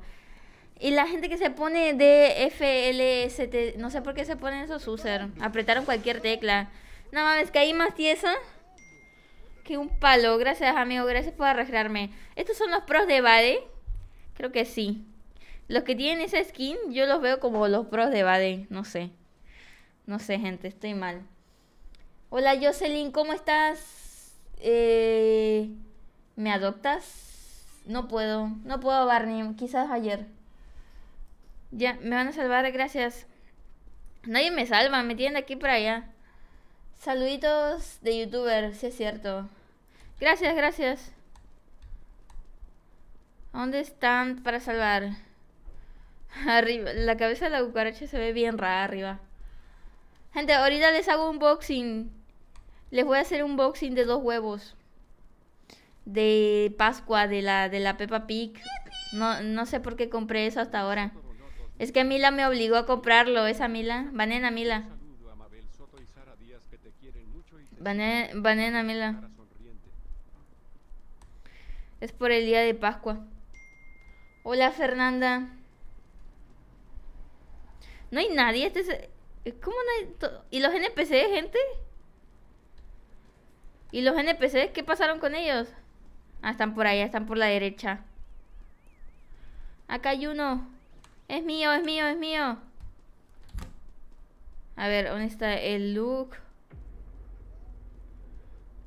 Y la gente que se pone de FLST, no sé por qué se ponen esos user. Apretaron cualquier tecla. No mames, caí más tiesa que un palo. Gracias, amigo, gracias por arreglarme. Estos son los pros de Bade. Creo que sí. Los que tienen esa skin, yo los veo como los pros de Baden. No sé. No sé, gente, estoy mal. Hola Jocelyn, ¿cómo estás? Eh, ¿Me adoptas? No puedo. No puedo, Barney. Quizás ayer. Ya, me van a salvar, gracias. Nadie me salva, me tienen de aquí para allá. Saluditos de youtuber, si es cierto. Gracias, gracias. ¿Dónde están para salvar? Arriba. La cabeza de la cucaracha se ve bien rara arriba. Gente, ahorita les hago un boxing. Les voy a hacer un boxing de dos huevos. De Pascua, de la, de la Peppa Pig. No, sé por qué compré eso hasta ahora. Es que Mila me obligó a comprarlo, esa Mila. Vanena Mila. Banena, Mila. Es por el día de Pascua. Hola Fernanda. No hay nadie. Este es... Eh, ¿Cómo no hay.? ¿Y los NPC, gente? ¿Y los NPCs qué pasaron con ellos? Ah, están por allá, están por la derecha. Acá hay uno. Es mío, es mío, es mío. A ver, ¿dónde está el look?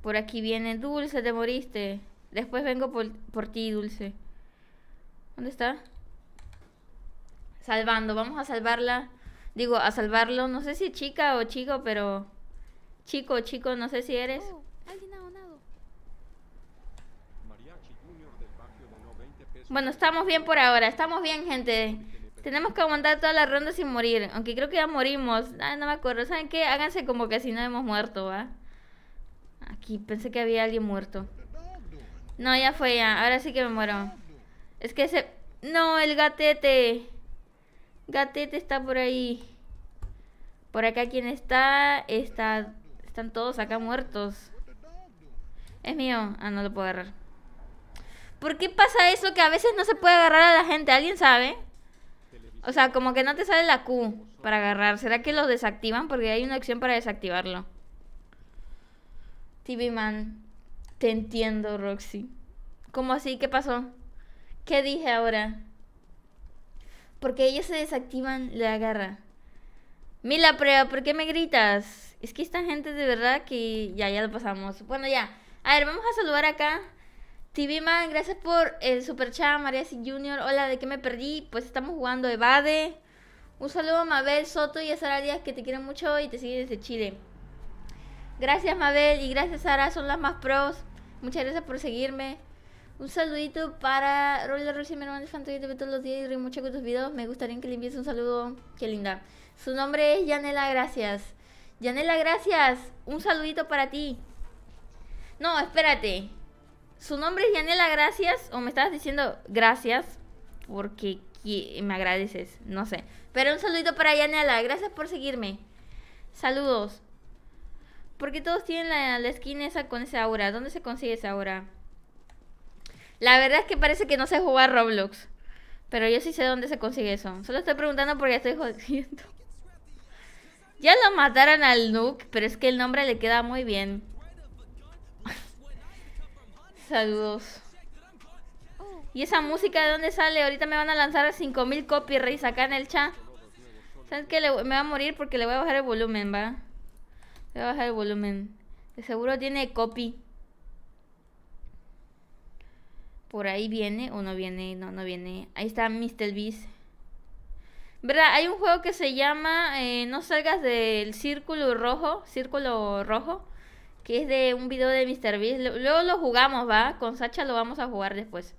Por aquí viene Dulce, te moriste. Después vengo por, por ti, Dulce. ¿Dónde está? Salvando, vamos a salvarla. Digo, a salvarlo, no sé si chica o chico, pero... Chico, chico, no sé si eres. Bueno, estamos bien por ahora, estamos bien, gente. Tenemos que aguantar toda la ronda sin morir. Aunque creo que ya morimos. Ay, no me acuerdo. ¿Saben qué? Háganse como que si no hemos muerto, ¿va? Aquí pensé que había alguien muerto. No, ya fue ya. Ahora sí que me muero. Es que ese No, el gatete. Gatete está por ahí. Por acá quien está, está... Están todos acá muertos. Es mío. Ah, no lo puedo agarrar. ¿Por qué pasa eso que a veces no se puede agarrar a la gente? ¿Alguien sabe? O sea, como que no te sale la Q para agarrar. ¿Será que lo desactivan? Porque hay una opción para desactivarlo. TV Man. Te entiendo, Roxy. ¿Cómo así? ¿Qué pasó? ¿Qué dije ahora? Porque ellos se desactivan la garra. Mila, pero ¿por qué me gritas? Es que esta gente de verdad que ya, ya lo pasamos. Bueno, ya. A ver, vamos a saludar acá. TV Man, gracias por el super chat. María C. Junior, hola, ¿de qué me perdí? Pues estamos jugando Evade. Un saludo a Mabel Soto y a Sara Díaz que te quieren mucho y te siguen desde Chile. Gracias Mabel y gracias Sara, son las más pros. Muchas gracias por seguirme. Un saludito para Roller Rossi, mi hermano de te todos los días y río mucho con tus videos. Me gustaría que le envíes un saludo. Qué linda. Su nombre es Yanela Gracias. Yanela Gracias, un saludito para ti. No, espérate. Su nombre es Yanela Gracias, o me estabas diciendo gracias porque me agradeces, no sé. Pero un saludito para Yanela, gracias por seguirme. Saludos. ¿Por qué todos tienen la, la skin esa con esa aura. ¿Dónde se consigue esa aura? La verdad es que parece que no sé jugar Roblox. Pero yo sí sé dónde se consigue eso. Solo estoy preguntando porque estoy jodiendo. Ya lo mataron al Nuke, pero es que el nombre le queda muy bien. Saludos. ¿Y esa música de dónde sale? Ahorita me van a lanzar a 5000 copyrights acá en el chat. ¿Sabes que me va a morir porque le voy a bajar el volumen, va? Le voy a bajar el volumen. De seguro tiene copy. Por ahí viene o no viene, no, no viene. Ahí está Mr. Beast. ¿Verdad? Hay un juego que se llama eh, No salgas del círculo rojo, círculo rojo, que es de un video de Mr. Beast. Luego lo jugamos, ¿va? Con Sacha lo vamos a jugar después.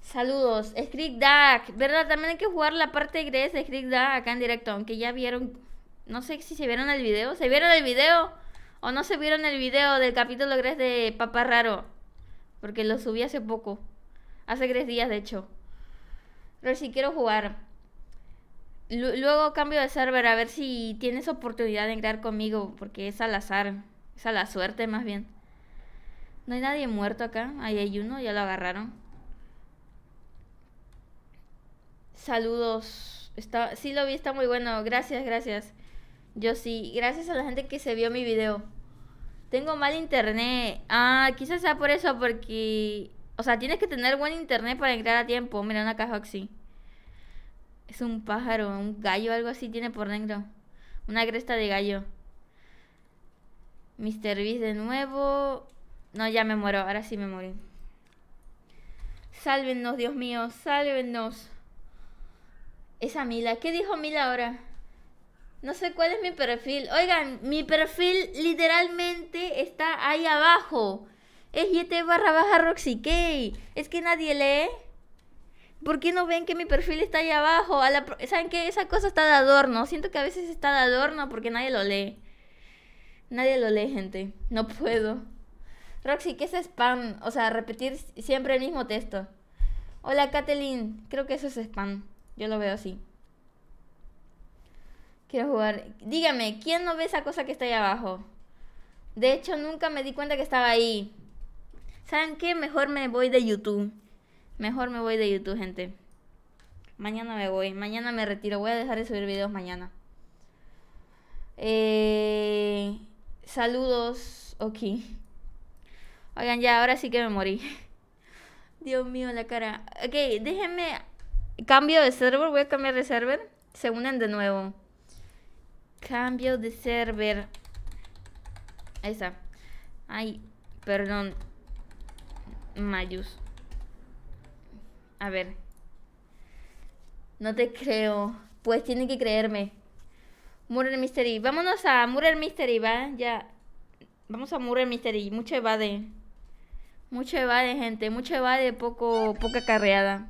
Saludos, Script Duck. ¿Verdad? También hay que jugar la parte gris de Script Duck acá en directo, aunque ya vieron, no sé si se vieron el video, ¿se vieron el video? ¿O no se vieron el video del capítulo gris de Papá Raro? porque lo subí hace poco, hace tres días de hecho. Pero si quiero jugar. luego cambio de server a ver si tienes oportunidad de entrar conmigo, porque es al azar, es a la suerte más bien. No hay nadie muerto acá, ahí hay uno, ya lo agarraron. Saludos. Está, sí lo vi, está muy bueno. Gracias, gracias. Yo sí. Gracias a la gente que se vio mi video. Tengo mal internet. Ah, quizás sea por eso, porque. O sea, tienes que tener buen internet para entrar a tiempo. Mira, una caja así. Es un pájaro, un gallo, algo así tiene por negro. Una cresta de gallo. Mr. Beast de nuevo. No, ya me muero. Ahora sí me morí. Sálvenos, Dios mío. Sálvenos. Esa Mila. ¿Qué dijo Mila ahora? No sé cuál es mi perfil. Oigan, mi perfil literalmente está ahí abajo. Es YT barra baja Roxy K. Es que nadie lee. ¿Por qué no ven que mi perfil está ahí abajo? ¿Saben qué? Esa cosa está de adorno. Siento que a veces está de adorno porque nadie lo lee. Nadie lo lee, gente. No puedo. Roxy, ¿qué es spam? O sea, repetir siempre el mismo texto. Hola, Kathleen. Creo que eso es spam. Yo lo veo así. Quiero jugar. Dígame, ¿quién no ve esa cosa que está ahí abajo? De hecho, nunca me di cuenta que estaba ahí. ¿Saben qué? Mejor me voy de YouTube. Mejor me voy de YouTube, gente. Mañana me voy. Mañana me retiro. Voy a dejar de subir videos mañana. Eh, saludos. Ok. Oigan, ya, ahora sí que me morí. Dios mío, la cara. Ok, déjenme. Cambio de server. Voy a cambiar de server. Se unen de nuevo. Cambio de server. Esa. Ay, perdón. Mayus. A ver. No te creo. Pues tienen que creerme. Murder Mystery. Vámonos a Murder Mystery, ¿va? Ya. Vamos a Murder Mystery. Mucho evade. Mucho evade, gente. Mucho evade, poco, poca carreada.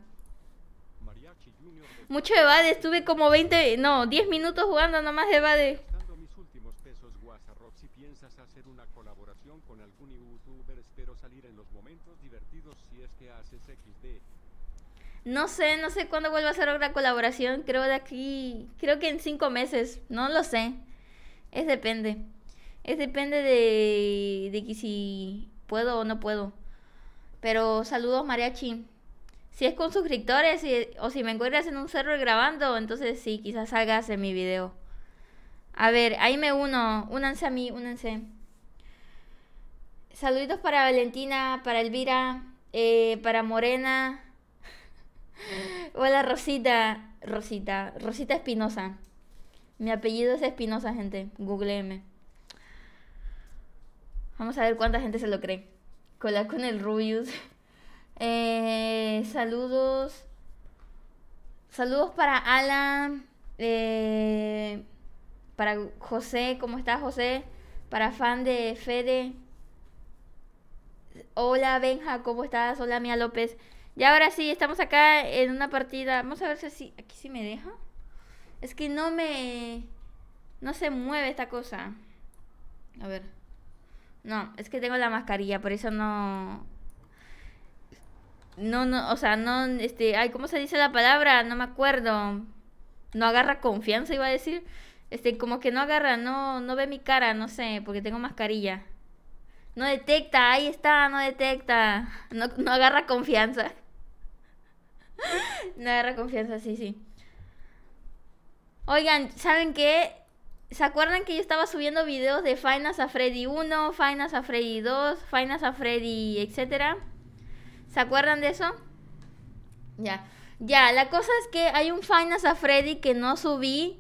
Mucho evade, estuve como 20, no, 10 minutos jugando nomás de No sé, no sé cuándo vuelvo a hacer otra colaboración. Creo de aquí, creo que en cinco meses. No lo sé. Es depende. Es depende de, de que si puedo o no puedo. Pero saludos, mariachi si es con suscriptores o si me encuentras en un cerro grabando, entonces sí, quizás salgas en mi video. A ver, ahí me uno. Únanse a mí, únanse. Saluditos para Valentina, para Elvira, eh, para Morena. Hola Rosita, Rosita, Rosita Espinosa. Mi apellido es Espinosa, gente. m Vamos a ver cuánta gente se lo cree. Cola con el Rubius. Eh, saludos. Saludos para Alan. Eh, para José. ¿Cómo estás, José? Para fan de Fede. Hola, Benja. ¿Cómo estás? Hola, Mía López. Y ahora sí, estamos acá en una partida. Vamos a ver si aquí sí me deja. Es que no me... No se mueve esta cosa. A ver. No, es que tengo la mascarilla, por eso no... No, no, o sea, no, este, ay, ¿cómo se dice la palabra? No me acuerdo. No agarra confianza, iba a decir. Este, como que no agarra, no, no ve mi cara, no sé, porque tengo mascarilla. No detecta, ahí está, no detecta. No, agarra confianza. no agarra confianza, sí, sí. Oigan, ¿saben qué? ¿Se acuerdan que yo estaba subiendo videos de Finals a Freddy 1, Fainas a Freddy 2, Finals a Freddy, etcétera? ¿Se acuerdan de eso? Ya. Ya, la cosa es que hay un Finance a Freddy que no subí.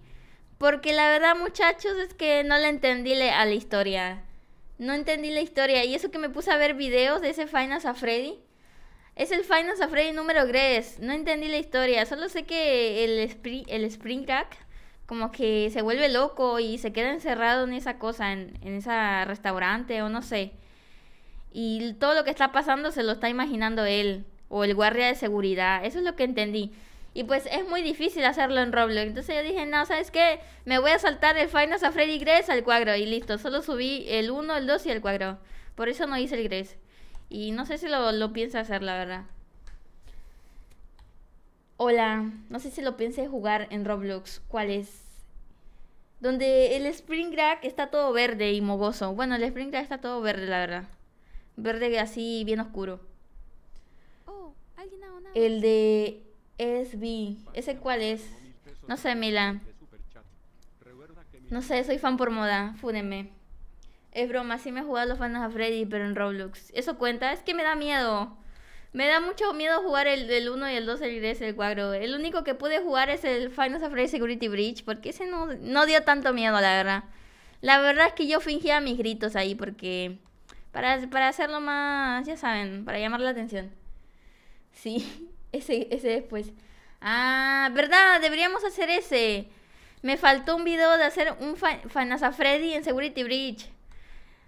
Porque la verdad, muchachos, es que no le entendí a la historia. No entendí la historia. Y eso que me puse a ver videos de ese Finance a Freddy. Es el Finance a Freddy número 3. No entendí la historia. Solo sé que el, spring, el Crack como que se vuelve loco y se queda encerrado en esa cosa, en, en ese restaurante o no sé y todo lo que está pasando se lo está imaginando él o el guardia de seguridad. Eso es lo que entendí. Y pues es muy difícil hacerlo en Roblox. Entonces yo dije, no, ¿sabes qué? Me voy a saltar el Finals a Freddy Grace al cuadro. Y listo, solo subí el 1, el 2 y el cuadro. Por eso no hice el Grace. Y no sé si lo, lo hacer, la verdad. Hola, no sé si lo piense jugar en Roblox. ¿Cuál es? Donde el Spring Rack está todo verde y mogoso. Bueno, el Spring Rack está todo verde, la verdad. Verde así bien oscuro. Oh, el de SB. ¿Ese cuál es? No sé, Mila. No sé, soy fan por moda. Fúnenme. Es broma, sí me he jugado los fans a Freddy, pero en Roblox. Eso cuenta, es que me da miedo. Me da mucho miedo jugar el, del 1 y el 2 el es el cuadro. El único que pude jugar es el Final Freddy Security Breach, porque ese no, no dio tanto miedo, la verdad. La verdad es que yo fingía mis gritos ahí, porque para, hacerlo más, ya saben, para llamar la atención. Sí, ese, ese después. Ah, ¿verdad? Deberíamos hacer ese. Me faltó un video de hacer un Fanasa Freddy en Security Breach.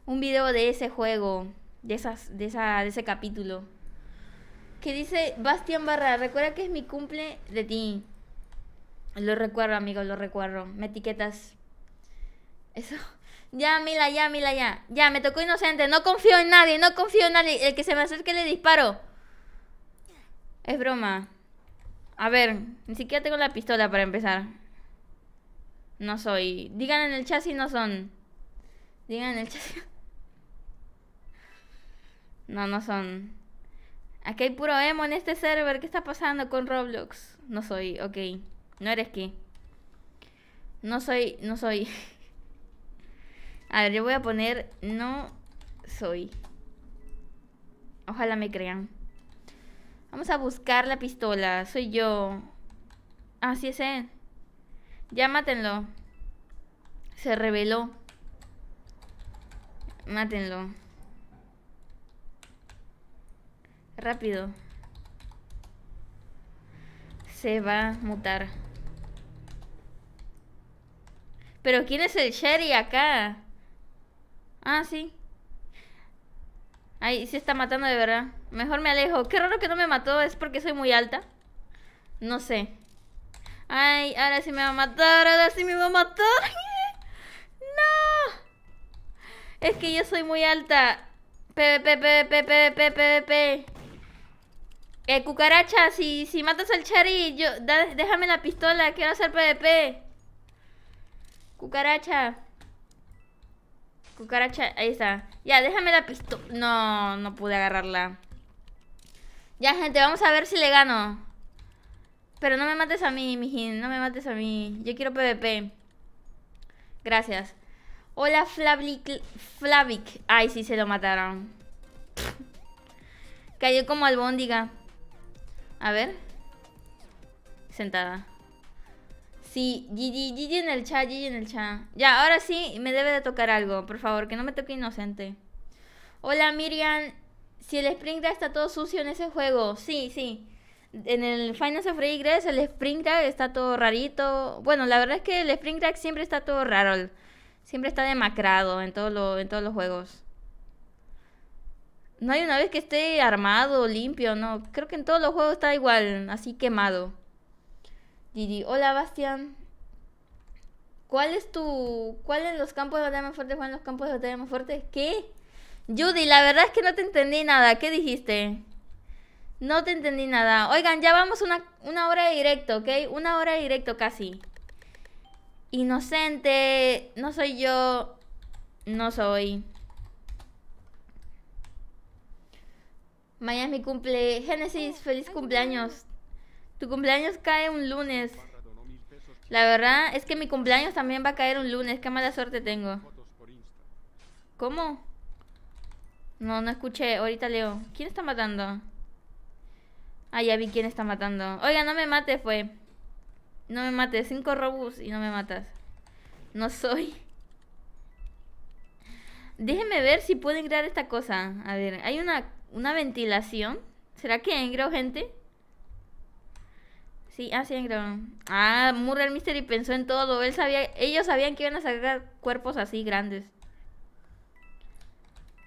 Un video de ese juego, de, esas, de, de ese capítulo. Que dice Bastian Barra, recuerda que es mi cumple de ti. Lo recuerdo, amigo, lo recuerdo. Me etiquetas. Eso. Ya, Mila, ya, Mila, ya. Ya, me tocó inocente. No confío en nadie, no confío en nadie. El que se me acerque le disparo. Es broma. A ver, ni siquiera tengo la pistola para empezar. No soy. Digan en el chat si no son. Digan en el chasis. No, no son. Aquí hay puro emo en este server. ¿Qué está pasando con Roblox? No soy, ok. No eres qué. No soy, no soy. A ver, yo voy a poner no soy. Ojalá me crean. Vamos a buscar la pistola. Soy yo. Así ah, es él. Ya mátenlo. Se reveló. Mátenlo. Rápido. Se va a mutar. Pero ¿quién es el Sherry acá? Ah, sí. Ay, sí está matando de verdad. Mejor me alejo. Qué raro que no me mató. ¿Es porque soy muy alta? No sé. Ay, ahora sí me va a matar. Ahora sí me va a matar. ¡No! Es que yo soy muy alta. PvP, PvP, PvP, PvP. Eh, cucaracha, si, si matas al Chari, yo, déjame la pistola, quiero hacer PvP. Cucaracha. Cucaracha, ahí está. Ya, déjame la pistola. No, no pude agarrarla. Ya, gente, vamos a ver si le gano. Pero no me mates a mí, mijín. No me mates a mí. Yo quiero PvP. Gracias. Hola, Flavic. Flavic. Ay, sí, se lo mataron. Cayó como albóndiga. A ver. Sentada. Sí, Gigi, Gigi en el chat, Gigi en el chat. Ya, ahora sí me debe de tocar algo, por favor, que no me toque inocente. Hola Miriam, si el Spring está todo sucio en ese juego, sí, sí. En el Final of Freddy el Spring está todo rarito. Bueno, la verdad es que el Spring siempre está todo raro. Siempre está demacrado en, todo en todos los juegos. No hay una vez que esté armado, limpio, no. Creo que en todos los juegos está igual, así quemado. Didi, hola Bastian ¿Cuál es tu. ¿Cuál en los campos de batalla más fuerte? ¿Cuál en los campos de batalla más fuerte? ¿Qué? Judy, la verdad es que no te entendí nada. ¿Qué dijiste? No te entendí nada. Oigan, ya vamos una, hora de directo, ¿ok? Una hora de directo casi. Inocente. No soy yo. No soy. Miami cumple. Génesis, feliz cumpleaños. Tu cumpleaños cae un lunes. La verdad es que mi cumpleaños también va a caer un lunes. Qué mala suerte tengo. ¿Cómo? No, no escuché. Ahorita leo. ¿Quién está matando? Ah, ya vi quién está matando. Oiga, no me mate fue. No me mates. Cinco robos y no me matas. No soy. Déjenme ver si pueden crear esta cosa. A ver, hay una, una ventilación. ¿Será que engro, gente? Sí, ah, sí, en Gran. Ah, Murray Mystery pensó en todo. Él sabía, ellos sabían que iban a sacar cuerpos así grandes.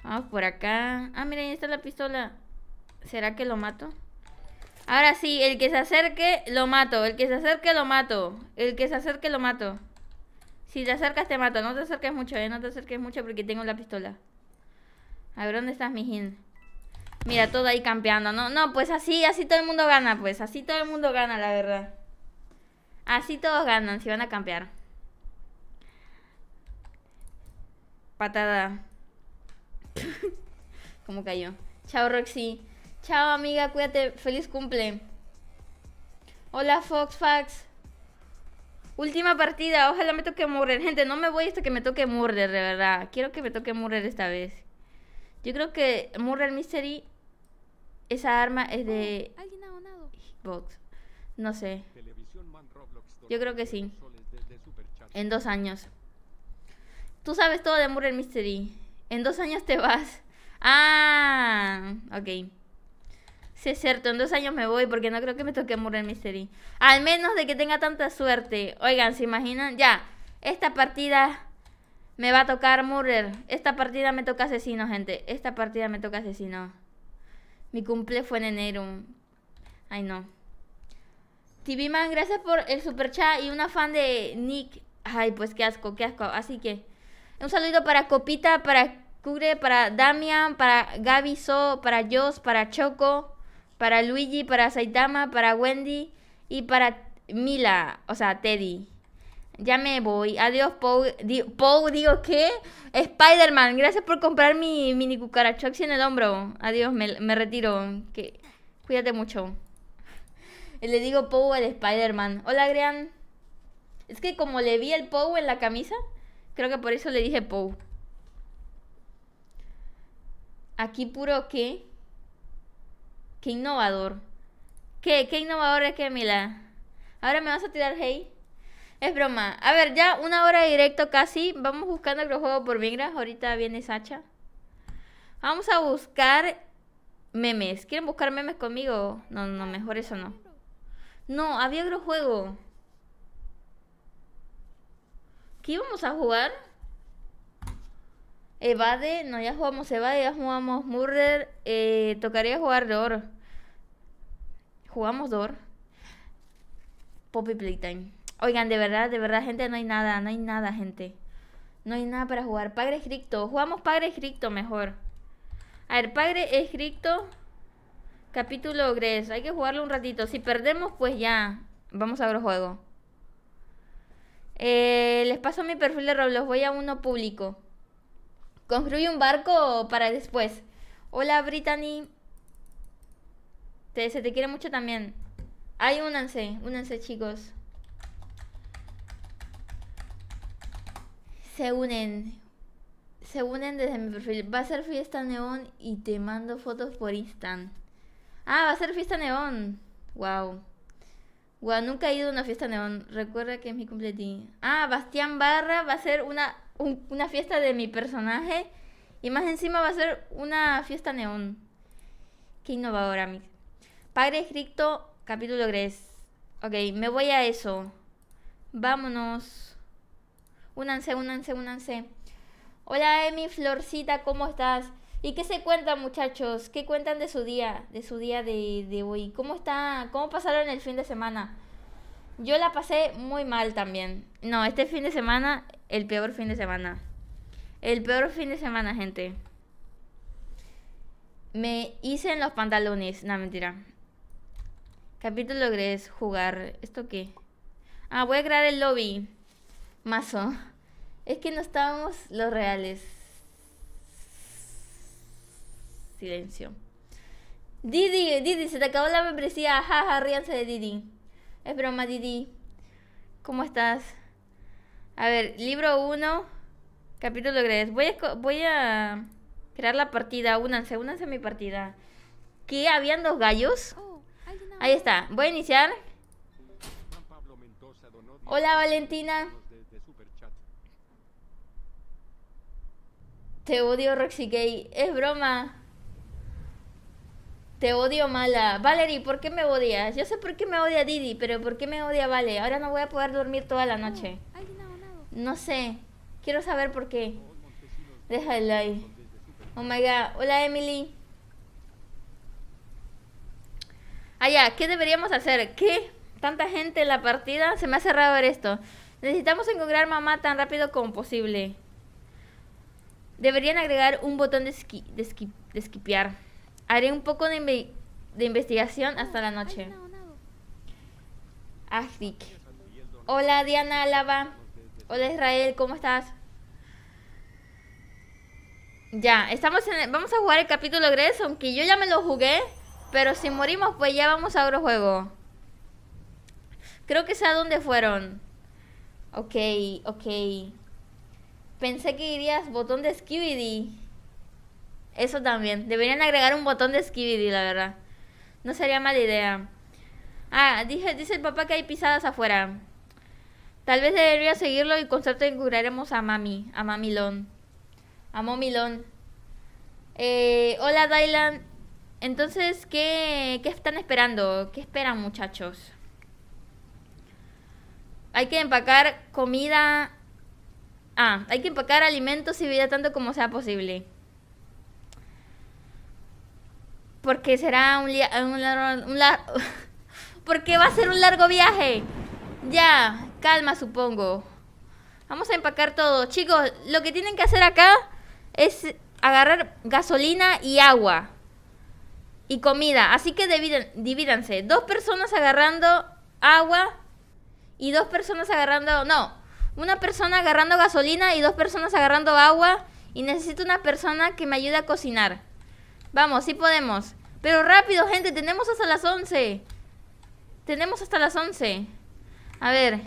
Vamos por acá. Ah, miren, ahí está la pistola. ¿Será que lo mato? Ahora sí, el que se acerque, lo mato. El que se acerque, lo mato. El que se acerque, lo mato. Si te acercas, te mato. No te acerques mucho, eh. No te acerques mucho porque tengo la pistola. A ver, ¿dónde estás, mijín? Mira, todo ahí campeando. No, no, pues así, así todo el mundo gana, pues. Así todo el mundo gana, la verdad. Así todos ganan, si van a campear. Patada. ¿Cómo cayó? Chao, Roxy. Chao, amiga, cuídate. Feliz cumple. Hola, FoxFax. Última partida. Ojalá me toque morir. Gente, no me voy hasta que me toque morir, de verdad. Quiero que me toque morir esta vez. Yo creo que Murder Mystery, esa arma es de oh, Xbox. No sé. Yo creo que sí. En dos años. Tú sabes todo de Murder Mystery. En dos años te vas. Ah, ok. Sí, es cierto, en dos años me voy porque no creo que me toque Murder Mystery. Al menos de que tenga tanta suerte. Oigan, ¿se imaginan? Ya, esta partida me va a tocar Murder. Esta partida me toca asesino, gente. Esta partida me toca asesino. Mi cumple fue en enero. Ay, no. TV Man, gracias por el super chat y una fan de Nick. Ay, pues qué asco, qué asco. Así que un saludo para Copita, para Kure, para Damian, para Gaby So, para Jos, para Choco, para Luigi, para Saitama, para Wendy y para Mila, o sea, Teddy. Ya me voy. Adiós, Pow. Pow, Pou, digo, ¿qué? Spider-Man, gracias por comprar mi mini cucarachoxi en el hombro. Adiós, me, retiro. Que... Cuídate mucho. Le digo Pou al Spider-Man. Hola, Gran. Es que como le vi el Pou en la camisa, creo que por eso le dije Pou. Aquí puro qué. Qué innovador. ¿Qué? ¿Qué innovador es que, Mila? Ahora me vas a tirar hey. Es broma. A ver, ya una hora directo casi. Vamos buscando el juego por migras. Ahorita viene Sacha. Vamos a buscar memes. ¿Quieren buscar memes conmigo? No, no, mejor eso no. No, había otro juego. ¿Qué íbamos a jugar? Evade, no, ya jugamos Evade, ya jugamos Murder. Eh, tocaría jugar Door. Jugamos Door. Poppy Playtime. Oigan, de verdad, de verdad, gente, no hay nada, no hay nada, gente. No hay nada para jugar. Padre escrito, Jugamos Padre escrito, mejor. A ver, Padre Escrito. Capítulo Gres. Hay que jugarlo un ratito. Si perdemos, pues ya. Vamos a ver el juego. Eh, les paso mi perfil de Roblox. Voy a uno público. Construye un barco para después. Hola, Brittany. se te quiere mucho también. Ay, únanse. Únanse, chicos. se unen. Se unen desde mi perfil. Va a ser fiesta neón y te mando fotos por Instant. Ah, va a ser fiesta neón. Wow. Wow, nunca he ido a una fiesta neón. Recuerda que es mi cumpleaños. Ah, Bastián Barra va a ser una, fiesta de mi personaje. Y más encima va a ser una fiesta neón. Qué innovadora, mi. Padre escrito, capítulo 3. Ok, me voy a eso. Vámonos. Únanse, únanse, únanse. Hola Emi, Florcita, ¿cómo estás? ¿Y qué se cuentan muchachos? ¿Qué cuentan de su día? De su día de, de hoy. ¿Cómo está? ¿Cómo pasaron el fin de semana? Yo la pasé muy mal también. No, este fin de semana, el peor fin de semana. El peor fin de semana, gente. Me hice en los pantalones. No, mentira. Capítulo 3, jugar. ¿Esto qué? Ah, voy a crear el lobby. Mazo. Es que no estábamos los reales. Silencio. Didi, Didi, se te acabó la membresía. Jaja, ríanse de Didi. Es broma, Didi. ¿Cómo estás? A ver, libro 1, capítulo 3. Voy a, voy a crear la partida. Únanse, únanse a mi partida. ¿Qué? ¿Habían dos gallos? Oh, Ahí está. Voy a iniciar. Hola, Valentina. Te odio, Roxy Gay. Es broma. Te odio, mala. Valerie, ¿por qué me odias? Yo sé por qué me odia Didi, pero ¿por qué me odia Vale? Ahora no voy a poder dormir toda la noche. No sé. Quiero saber por qué. Deja el like. Oh my god. Hola, Emily. Allá, ah, ya. ¿Qué deberíamos hacer? ¿Qué? ¿Tanta gente en la partida? Se me ha cerrado ver esto. Necesitamos encontrar mamá tan rápido como posible. Deberían agregar un botón de, esqui, Haré un poco de, investigación hasta la noche. Ah, Hola Diana Álava. Hola Israel, ¿cómo estás? Ya, estamos en vamos a jugar el capítulo Gres, aunque yo ya me lo jugué, pero si morimos pues ya vamos a otro juego. Creo que sé a dónde fueron. Ok, ok. Pensé que irías botón de Skibidi. Eso también. Deberían agregar un botón de Skibidi, la verdad. No sería mala idea. Ah, dice el papá que hay pisadas afuera. Tal vez debería seguirlo y con suerte curaremos a Mami, a Mamilón. A Momilón. Eh, hola, Dylan. Entonces, ¿qué, ¿qué están esperando? ¿Qué esperan, muchachos? Hay que empacar comida Ah, hay que empacar alimentos y vida tanto como sea posible. Porque será un, largo... porque va a ser un largo viaje. Ya, calma supongo. Vamos a empacar todo. Chicos, lo que tienen que hacer acá es agarrar gasolina y agua. Y comida. Así que divídanse. Dos personas agarrando agua y dos personas agarrando... No, una persona agarrando gasolina y dos personas agarrando agua y necesito una persona que me ayude a cocinar. Vamos, sí podemos. Pero rápido, gente, tenemos hasta las 11. Tenemos hasta las 11. A ver.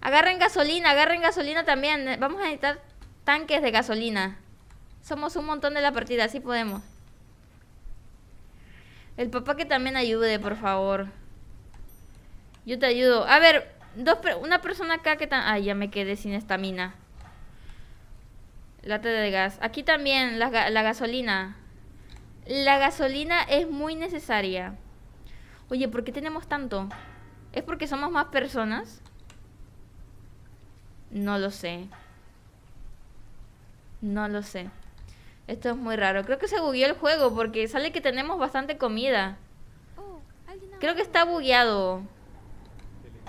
Agarren gasolina, agarren gasolina también. Vamos a necesitar tanques de gasolina. Somos un montón de la partida, sí podemos. El papá que también ayude, por favor. Yo te ayudo. A ver, dos, una persona acá que tan... Ay, ah, ya me quedé sin estamina. Lata de gas. Aquí también la, la gasolina. La gasolina es muy necesaria. Oye, ¿por qué tenemos tanto? ¿Es porque somos más personas? No lo sé. No lo sé. Esto es muy raro. Creo que se bugueó el juego porque sale que tenemos bastante comida. Oh, Creo que está bugueado.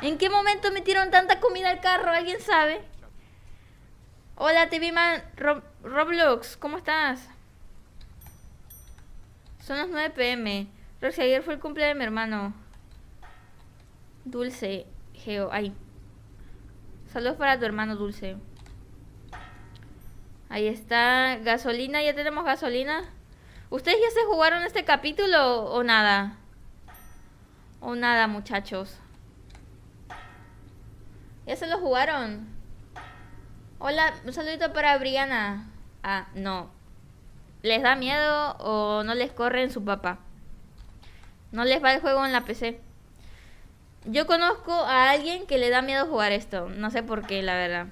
¿En qué momento metieron tanta comida al carro? ¿Alguien sabe? Hola, TV Man Roblox, ¿cómo estás? Son las 9 pm. Roxy, ayer fue el cumpleaños de mi hermano. Dulce, Geo, ay. Saludos para tu hermano Dulce. Ahí está, gasolina, ya tenemos gasolina. ¿Ustedes ya se jugaron este capítulo o nada? O nada, muchachos. Ya se lo jugaron. Hola, un saludito para Briana. Ah, no. ¿Les da miedo o no les corre en su papá? No les va el juego en la PC. Yo conozco a alguien que le da miedo jugar esto. No sé por qué, la verdad.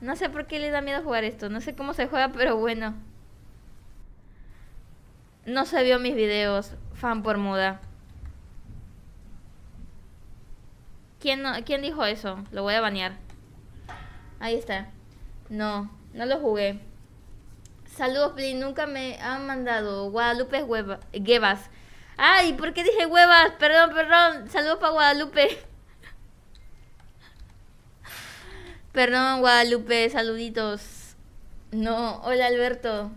No sé por qué le da miedo jugar esto. No sé cómo se juega, pero bueno. No se vio mis videos, fan por muda ¿Quién, ¿Quién dijo eso? Lo voy a banear. Ahí está. No, no lo jugué. Saludos, Blin. Nunca me han mandado. Guadalupe Hueva, Guevas. Ay, ¿por qué dije huevas? Perdón, perdón. Saludos para Guadalupe. Perdón, Guadalupe. Saluditos. No, hola, Alberto.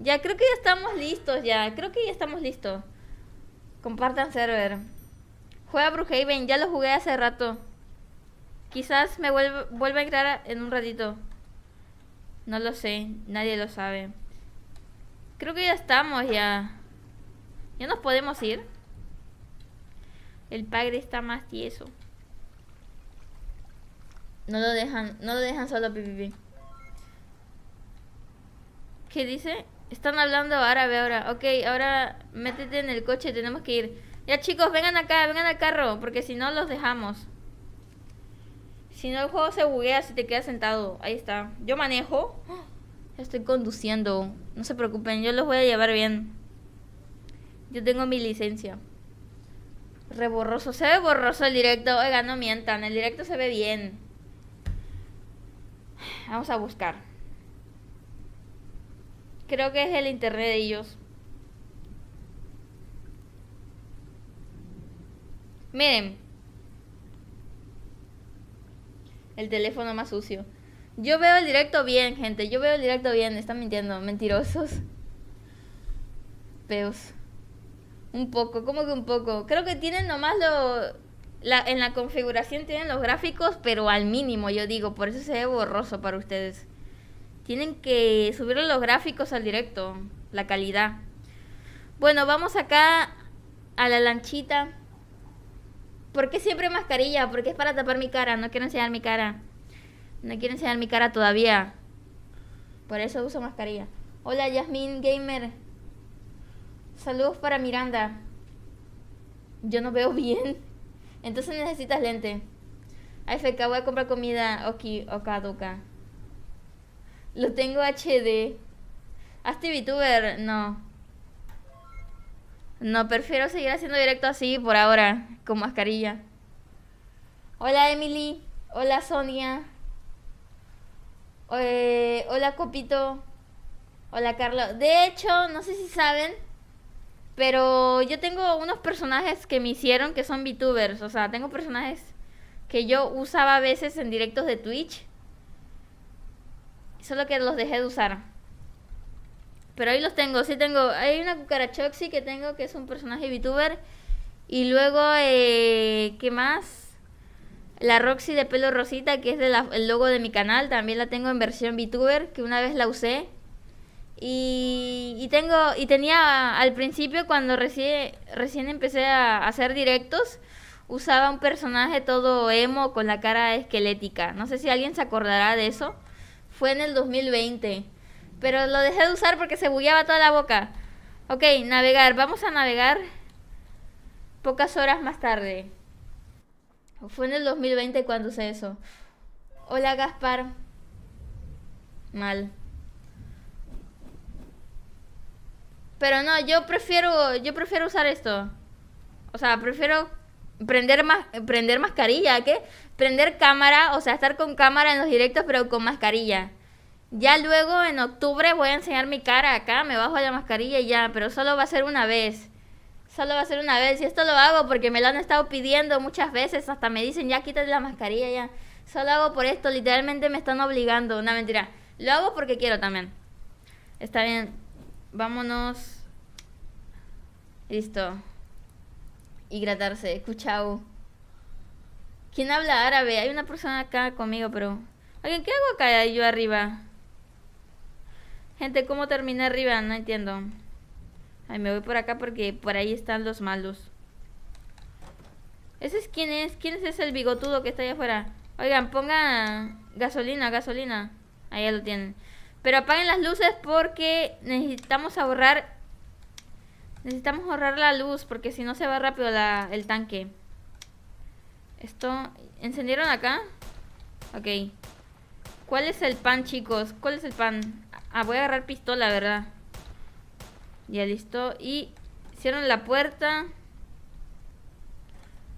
Ya creo que ya estamos listos, ya. Creo que ya estamos listos. Compartan server. Juega Brookhaven, ya lo jugué hace rato. Quizás me vuelva, a entrar en un ratito. No lo sé, nadie lo sabe. Creo que ya estamos, ya. Ya nos podemos ir. El padre está más tieso. No lo dejan, no lo dejan solo pipipi. ¿Qué dice? Están hablando árabe ahora. Ok, ahora métete en el coche, tenemos que ir. Ya chicos, vengan acá, vengan al carro, porque si no los dejamos. Si no el juego se buguea si te quedas sentado. Ahí está. Yo manejo. Estoy conduciendo. No se preocupen, yo los voy a llevar bien. Yo tengo mi licencia. Reborroso. Se ve borroso el directo. Oiga, no mientan. El directo se ve bien. Vamos a buscar. Creo que es el internet de ellos. Miren. El teléfono más sucio. Yo veo el directo bien, gente. Yo veo el directo bien. Están mintiendo. Mentirosos. Peos. Un poco. ¿Cómo que un poco? Creo que tienen nomás lo... en la configuración tienen los gráficos, pero al mínimo, yo digo. Por eso se ve borroso para ustedes. Tienen que subir los gráficos al directo, la calidad. Bueno, vamos acá a la lanchita. ¿Por qué siempre mascarilla? Porque es para tapar mi cara, no quiero enseñar mi cara. No quiero enseñar mi cara todavía. Por eso uso mascarilla. Hola, Yasmin Gamer. Saludos para Miranda. Yo no veo bien. Entonces necesitas lente. AFK, voy a comprar comida. Oki, okaduka. Lo tengo HD. Hazte VTuber, no. No, prefiero seguir haciendo directo así por ahora, con mascarilla. Hola Emily, hola Sonia. Eh, hola Copito. Hola Carlos. De hecho, no sé si saben, pero yo tengo unos personajes que me hicieron que son VTubers. O sea, tengo personajes que yo usaba a veces en directos de Twitch. Solo que los dejé de usar. Pero ahí los tengo. Sí tengo. Hay una cucarachoxi que tengo que es un personaje VTuber. Y luego, eh, ¿qué más? La Roxy de pelo rosita, que es el logo de mi canal. También la tengo en versión VTuber, que una vez la usé. Y, y, tengo y tenía al principio cuando recién empecé a hacer directos usaba un personaje todo emo con la cara esquelética. No sé si alguien se acordará de eso fue en el 2020. Pero lo dejé de usar porque se bugueaba toda la boca. Ok, navegar. Vamos a navegar pocas horas más tarde. Fue en el 2020 cuando usé eso. Hola, Gaspar. Mal. Pero no, yo prefiero, yo prefiero usar esto. O sea, prefiero prender, más, prender mascarilla. ¿Qué? prender cámara, o sea, estar con cámara en los directos pero con mascarilla. Ya luego en octubre voy a enseñar mi cara acá, me bajo la mascarilla y ya, pero solo va a ser una vez. Solo va a ser una vez. Y esto lo hago porque me lo han estado pidiendo muchas veces, hasta me dicen ya quítate la mascarilla ya. Solo hago por esto, literalmente me están obligando, una mentira. Lo hago porque quiero también. Está bien, vámonos. Listo. Hidratarse, escuchao. ¿Quién habla árabe? Hay una persona acá conmigo, pero... ¿Alguien qué hago acá yo arriba? Gente, ¿cómo terminé arriba? No entiendo. Ay, me voy por acá porque por ahí están los malos. ¿Ese es quién es? ¿Quién es ese el bigotudo que está allá afuera? Oigan, pongan gasolina, gasolina. Ahí ya lo tienen. Pero apaguen las luces porque necesitamos ahorrar... Necesitamos ahorrar la luz porque si no se va rápido el tanque. Esto... ¿Encendieron acá? Ok. ¿Cuál es el pan, chicos? ¿Cuál es el pan? Ah, voy a agarrar pistola, ¿verdad? Ya listo. Y hicieron la puerta.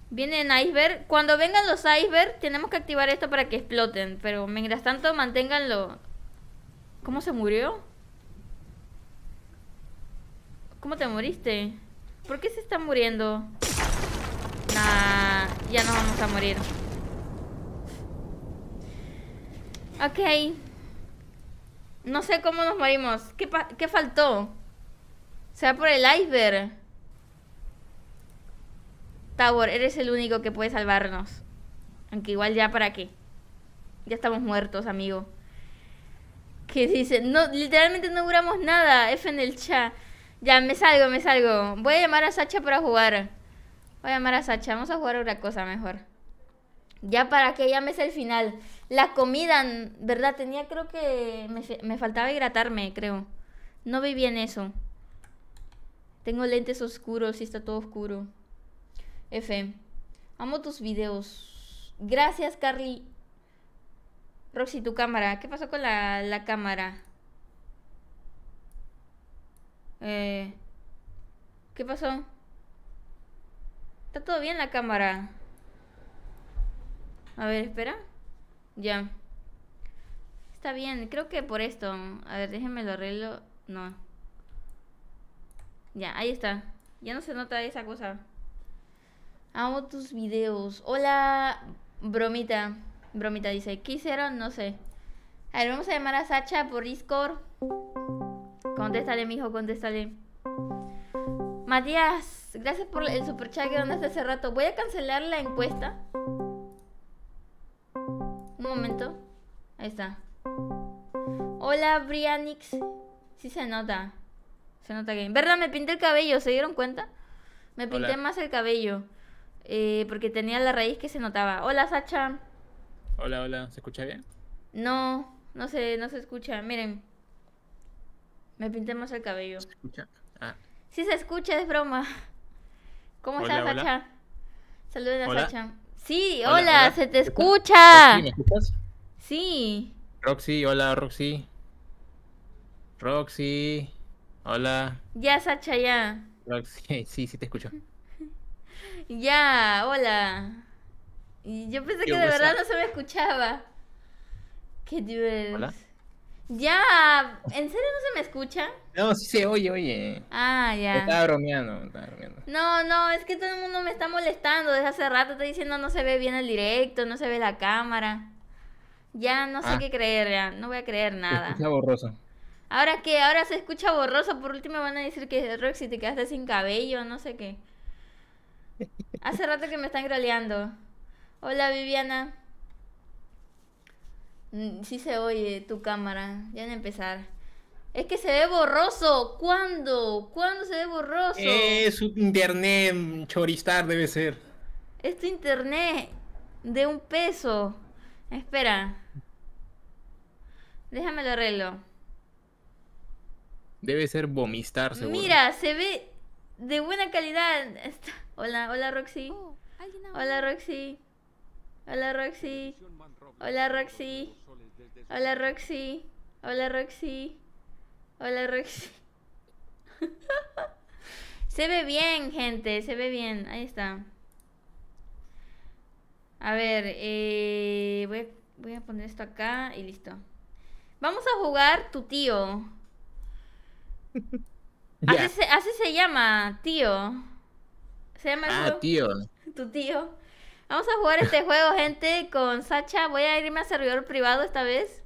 Vienen iceberg. Cuando vengan los iceberg, tenemos que activar esto para que exploten. Pero mientras tanto, manténganlo. ¿Cómo se murió? ¿Cómo te moriste? ¿Por qué se está muriendo? Ah, ya nos vamos a morir Ok No sé cómo nos morimos ¿Qué, qué faltó? ¿Será por el iceberg? Tower, eres el único que puede salvarnos Aunque igual ya para qué Ya estamos muertos, amigo Que dice No, literalmente no duramos nada F en el chat Ya, me salgo, me salgo Voy a llamar a Sacha para jugar Voy a a Sacha, vamos a jugar una cosa mejor. Ya para que llames el final. La comida, ¿verdad? Tenía, creo que me, faltaba hidratarme, creo. No vi bien eso. Tengo lentes oscuros y está todo oscuro. F. Amo tus videos. Gracias, Carly. Roxy, tu cámara. ¿Qué pasó con la, la cámara? Eh, ¿Qué pasó? Está todo bien la cámara. A ver, espera. Ya. Está bien, creo que por esto. A ver, déjenme lo arreglo. No. Ya, ahí está. Ya no se nota esa cosa. Amo tus videos. Hola, bromita. Bromita dice, ¿qué hicieron? No sé. A ver, vamos a llamar a Sacha por Discord. Contéstale, mijo, contéstale. Matías, gracias por el superchat que está hace rato. Voy a cancelar la encuesta. Un momento. Ahí está. Hola, Brianix. Sí se nota. Se nota que... ¿Verdad? Me pinté el cabello, ¿se dieron cuenta? Me pinté más el cabello. Eh, porque tenía la raíz que se notaba. Hola, Sacha. Hola, hola, ¿se escucha bien? No, no se, no se escucha. Miren, me pinté más el cabello. ¿Se escucha? Ah. Si se escucha, es broma. ¿Cómo estás, Sacha? Saludos a Sacha. Sí, hola, se te escucha. ¿Me escuchas? Sí. Roxy, hola, Roxy. Roxy, hola. Ya, Sacha, ya. Roxy, sí, sí te escucho. ya, hola. Yo pensé que de verdad no se me escuchaba. Qué divertido. Ya, ¿en serio no se me escucha? No, sí se oye, oye. Ah, ya. estaba bromeando, estaba bromeando. No, no, es que todo el mundo me está molestando desde hace rato. Está diciendo no se ve bien el directo, no se ve la cámara. Ya no sé ah. qué creer, ya. No voy a creer nada. Se escucha borroso. Ahora qué? ahora se escucha borroso, por último van a decir que Roxy te quedaste sin cabello, no sé qué. Hace rato que me están groleando. Hola Viviana. Mm, si se oye tu cámara. Ya de empezar. Es que se ve borroso. ¿Cuándo? ¿Cuándo se ve borroso? Es internet, mm, choristar debe ser. Es tu internet de un peso. Espera. Déjame lo arreglo. Debe ser vomistar, seguro. Mira, se ve de buena calidad. Hola, oh, hola Roxy. Hola Roxy. Hola Roxy. Hola Roxy. Hola Roxy. Hola Roxy. Hola Roxy. se ve bien, gente. Se ve bien. Ahí está. A ver, eh, voy, a, poner esto acá y listo. Vamos a jugar tu tío. Así, se, llama, tío. Se llama ah, tío. Tu tío. Vamos a jugar este juego, gente, con Sacha. Voy a irme al servidor privado esta vez.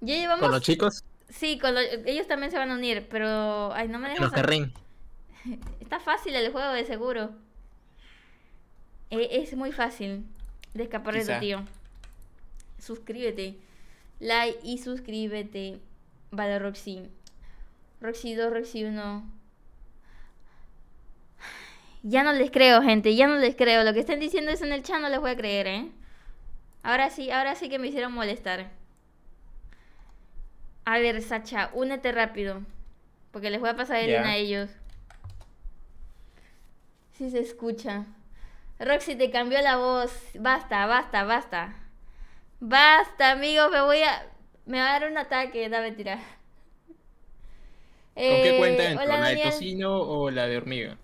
Ya llevamos... ¿Con los chicos? Sí, ellos también se van a unir, pero... Ay, no me dejes. Los Está fácil el juego, de seguro. Eh, es muy fácil de escapar tío. Suscríbete. Like y suscríbete. Vale, Roxy. Roxy 2, Roxy 1. Ya no les creo, gente, ya no les creo. Lo que estén diciendo es en el chat no les voy a creer, ¿eh? Ahora sí, ahora sí que me hicieron molestar. A ver, Sacha, únete rápido. Porque les voy a pasar el a ellos. Si sí se escucha. Roxy, te cambió la voz. Basta, basta, basta. Basta, amigos, me voy a... Me va a dar un ataque, dame tirar. ¿Con qué cuenta eh, ¿Con ¿La de tocino o la de hormiga?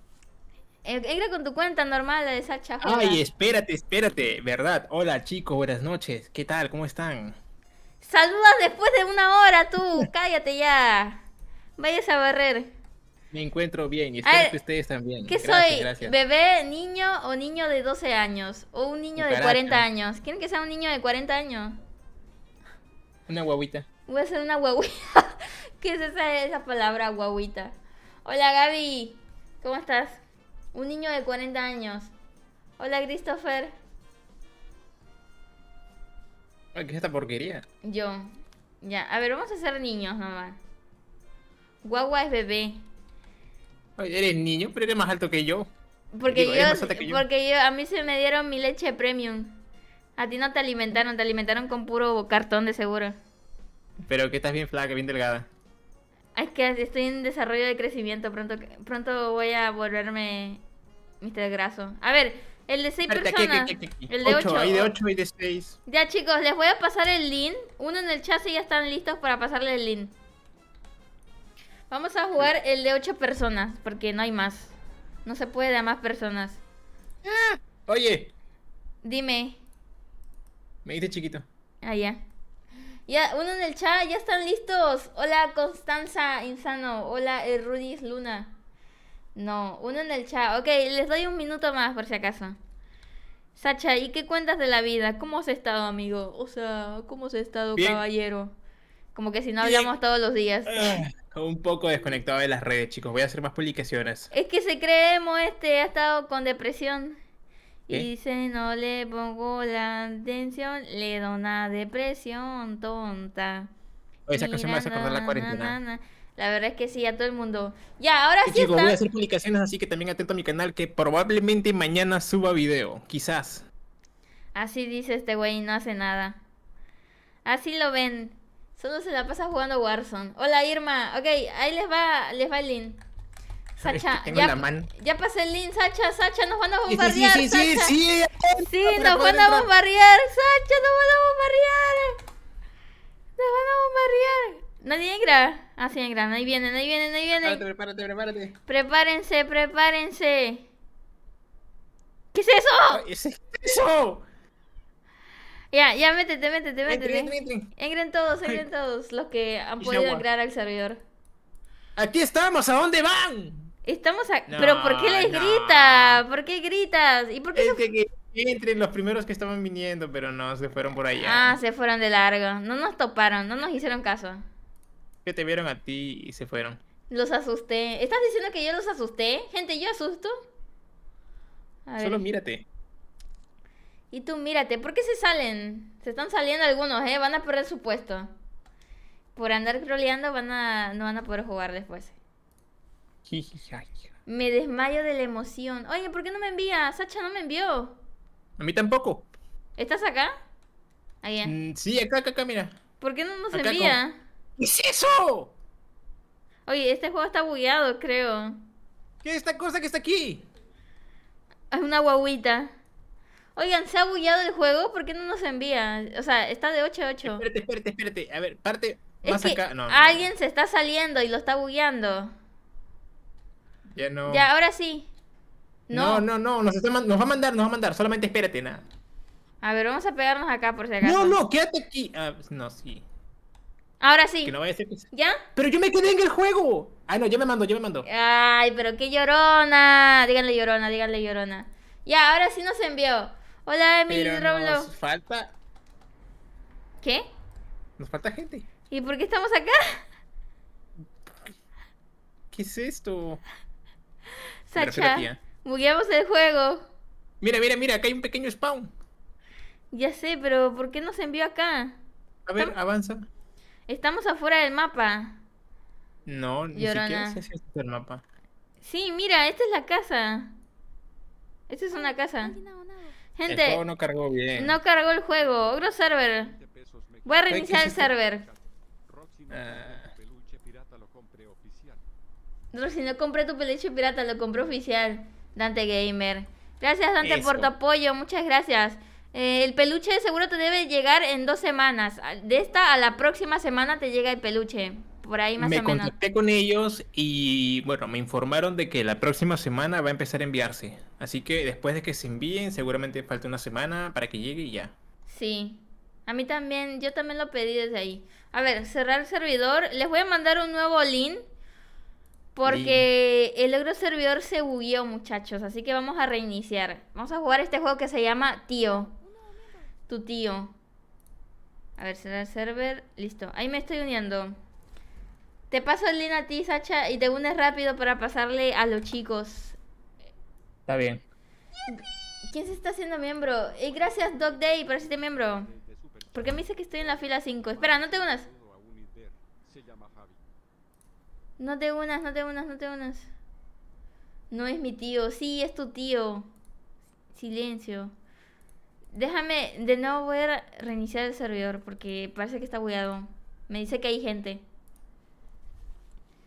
Eh, entra con tu cuenta normal de esa Ay, espérate, espérate, ¿verdad? Hola chicos, buenas noches. ¿Qué tal? ¿Cómo están? Saludas después de una hora tú, cállate ya. Vayas a barrer. Me encuentro bien y espero que ustedes también. ¿Qué soy? ¿Bebé, niño o niño de 12 años? ¿O un niño de 40 años? ¿Quieren que sea un niño de 40 años? Una guaguita. Voy a ser una guaguita. ¿Qué es esa, esa palabra guaguita? Hola Gaby, ¿cómo estás? Un niño de 40 años. Hola, Christopher. ¿Qué es esta porquería? Yo. Ya, a ver, vamos a ser niños nomás. Guagua es bebé. Oye, eres niño, pero eres más alto que yo. Porque, yo, porque a mí se me dieron mi leche premium. A ti no te alimentaron, te alimentaron con puro cartón de seguro. Pero que estás bien flaca, bien delgada. Ay, que estoy en desarrollo de crecimiento. Pronto, pronto voy a volverme Mr. Graso. A ver, el de 6 personas. El de 8. y 6. Ya, chicos, les voy a pasar el link. Uno en el chat y ya están listos para pasarle el link. Vamos a jugar el de 8 personas, porque no hay más. No se puede a más personas. oye. Dime. Me dice chiquito. Ah, ya. Ya, uno en el chat, ya están listos. Hola Constanza Insano, hola eh, Rudis Luna. No, uno en el chat. Ok, les doy un minuto más por si acaso. Sacha, ¿y qué cuentas de la vida? ¿Cómo has estado, amigo? O sea, ¿cómo has estado, caballero? Como que si no hablamos todos los días. Ah, un poco desconectado de las redes, chicos. Voy a hacer más publicaciones. Es que se creemos este ha estado con depresión. Y si no le pongo la atención, le da una depresión tonta. Oye, esa canción me hace acordar la cuarentena. La verdad es que sí, a todo el mundo. Ya, ahora sí. está... voy a hacer publicaciones, así que también atento a mi canal, que probablemente mañana suba video, quizás. Así dice este güey, no hace nada. Así lo ven. Solo se la pasa jugando Warzone. Hola Irma. Ok, ahí les va, les va el link. Sacha, ya, ya, pasé el link, Sacha, Sacha, nos van a bombardear. Sí, sí, sí, sí, nos van a bombardear, Sacha, nos van a bombardear. Nos van a bombardear. Nadie ingresa, Ah, sí, ingresa, Ahí vienen, ahí vienen, ahí vienen. Prepárate, prepárate, Prepárense, prepárense. ¿Qué es eso? ¿Qué es eso? Ya, ya, métete, métete, métete. Engren todos, engren todos los que han podido entrar al servidor. Aquí estamos, ¿a dónde van? Estamos aquí, Pero ¿por qué les grita? ¿Por qué gritas? ¿Y por qué es que, entre los primeros que estaban viniendo, pero no, se fueron por allá. Ah, se fueron de largo. No nos toparon, no nos hicieron caso. Que te vieron a ti y se fueron. Los asusté. ¿Estás diciendo que yo los asusté? Gente, yo asusto. Solo mírate. Y tú mírate, ¿por qué se salen? Se están saliendo algunos, ¿eh? Van a perder su puesto. Por andar troleando van a... no van a poder jugar después. Me desmayo de la emoción. Oye, ¿por qué no me envía? Sacha no me envió. A mí tampoco. ¿Estás acá? Ahí mm, sí, acá, acá, acá, mira. ¿Por qué no nos envía? ¿Qué es eso? Oye, este juego está bugueado, creo. ¿Qué es esta cosa que está aquí? Es una guagüita. Oigan, ¿se ha bugueado el juego? ¿Por qué no nos envía? O sea, está de 8 a 8. Espérate, espérate, espérate. A ver, parte es acá. No, alguien se está saliendo y lo está bugueando. Ya ahora sí. No, no, no, nos, va a mandar, nos va a mandar. Solamente espérate, nada. A ver, vamos a pegarnos acá por si acaso. No, no, quédate aquí. Ah, pues, no, sí. Ahora sí. ¿Ya? Pero yo me quedé en el juego. Ah, no, yo me mando, yo me mando. Ay, pero qué llorona. Díganle llorona, díganle llorona. Ya, ahora sí nos envió. Hola, Emily Roblox. Nos falta. ¿Qué? Nos falta gente. ¿Y por qué estamos acá? ¿Qué es esto? Sacha, bugueamos ¿eh? el juego. Mira, mira, mira, acá hay un pequeño spawn. Ya sé, pero ¿por qué nos envió acá? A ver, avanza. Estamos afuera del mapa. No, ni siquiera el mapa. Sí, mira, esta es la casa. Esta es una casa. Gente, no cargó bien. No cargó el juego. Ogro server. Voy a reiniciar el server. Si no compré tu peluche pirata, lo compré oficial. Dante Gamer. Gracias, Dante, por tu apoyo. Muchas gracias. Eh, el peluche seguro te debe llegar en dos semanas. De esta a la próxima semana te llega el peluche. Por ahí más o menos. Me contacté con ellos y, bueno, me informaron de que la próxima semana va a empezar a enviarse. Así que después de que se envíen, seguramente falta una semana para que llegue y ya. Sí. A mí también, yo también lo pedí desde ahí. A ver, cerrar el servidor. Les voy a mandar un nuevo link porque el otro servidor se bugueó, muchachos. Así que vamos a reiniciar. Vamos a jugar este juego que se llama Tío. Tu tío. A ver, será el server. Listo. Ahí me estoy uniendo. Te paso el link a ti, Sacha, y te unes rápido para pasarle a los chicos. Está bien. ¿Quién se está haciendo miembro? Y eh, gracias, Dog Day, por ser miembro. ¿Por qué me dice que estoy en la fila 5? Espera, no te unas. No te unas, no te unas, no te unas. No es mi tío. Sí, es tu tío. Silencio. Déjame, de nuevo ver... reiniciar el servidor porque parece que está bugueado. Me dice que hay gente.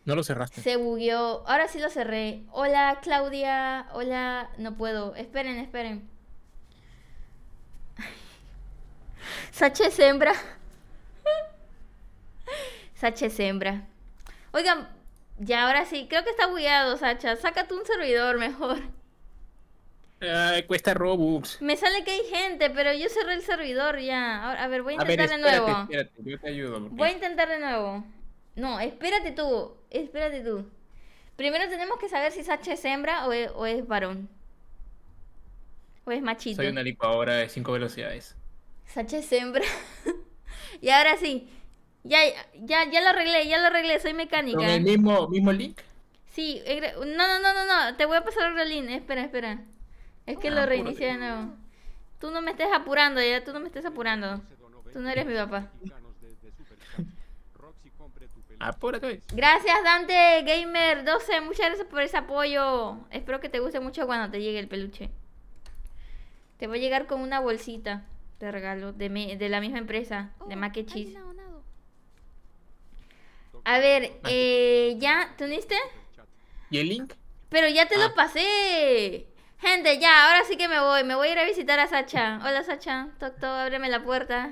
No lo cerraste. Se bugueó. Ahora sí lo cerré. Hola, Claudia. Hola, no puedo. Esperen, esperen. Sache hembra. Sache hembra. Oigan, ya, ahora sí, creo que está bugueado, Sacha. Sácate un servidor mejor. cuesta Robux. Me sale que hay gente, pero yo cerré el servidor ya. A ver, voy a intentar de nuevo. te ayudo. Voy a intentar de nuevo. No, espérate tú. Espérate tú. Primero tenemos que saber si Sacha es hembra o es, varón. O es machito. Soy una ahora de cinco velocidades. Sacha es hembra. y ahora sí, ya, ya, ya lo arreglé, ya lo arreglé, soy mecánica. ¿Con el mismo, link? Sí, no, no, no, no, no, te voy a pasar otro link, espera, espera. Es que ah, lo reinicié de nuevo. Tú no me estés apurando, ya tú no me estés apurando. Tú no eres mi papá. Apúrate. Gracias Dante Gamer 12, muchas gracias por ese apoyo. Espero que te guste mucho cuando te llegue el peluche. Te voy a llegar con una bolsita de regalo de, de la misma empresa, de oh, Mac Cheese. A ver, eh, ¿ya te ¿Y el link? Pero ya te lo ah. pasé. Gente, ya, ahora sí que me voy. Me voy a ir a visitar a Sacha. Hola, Sacha. Toc, ábreme la puerta.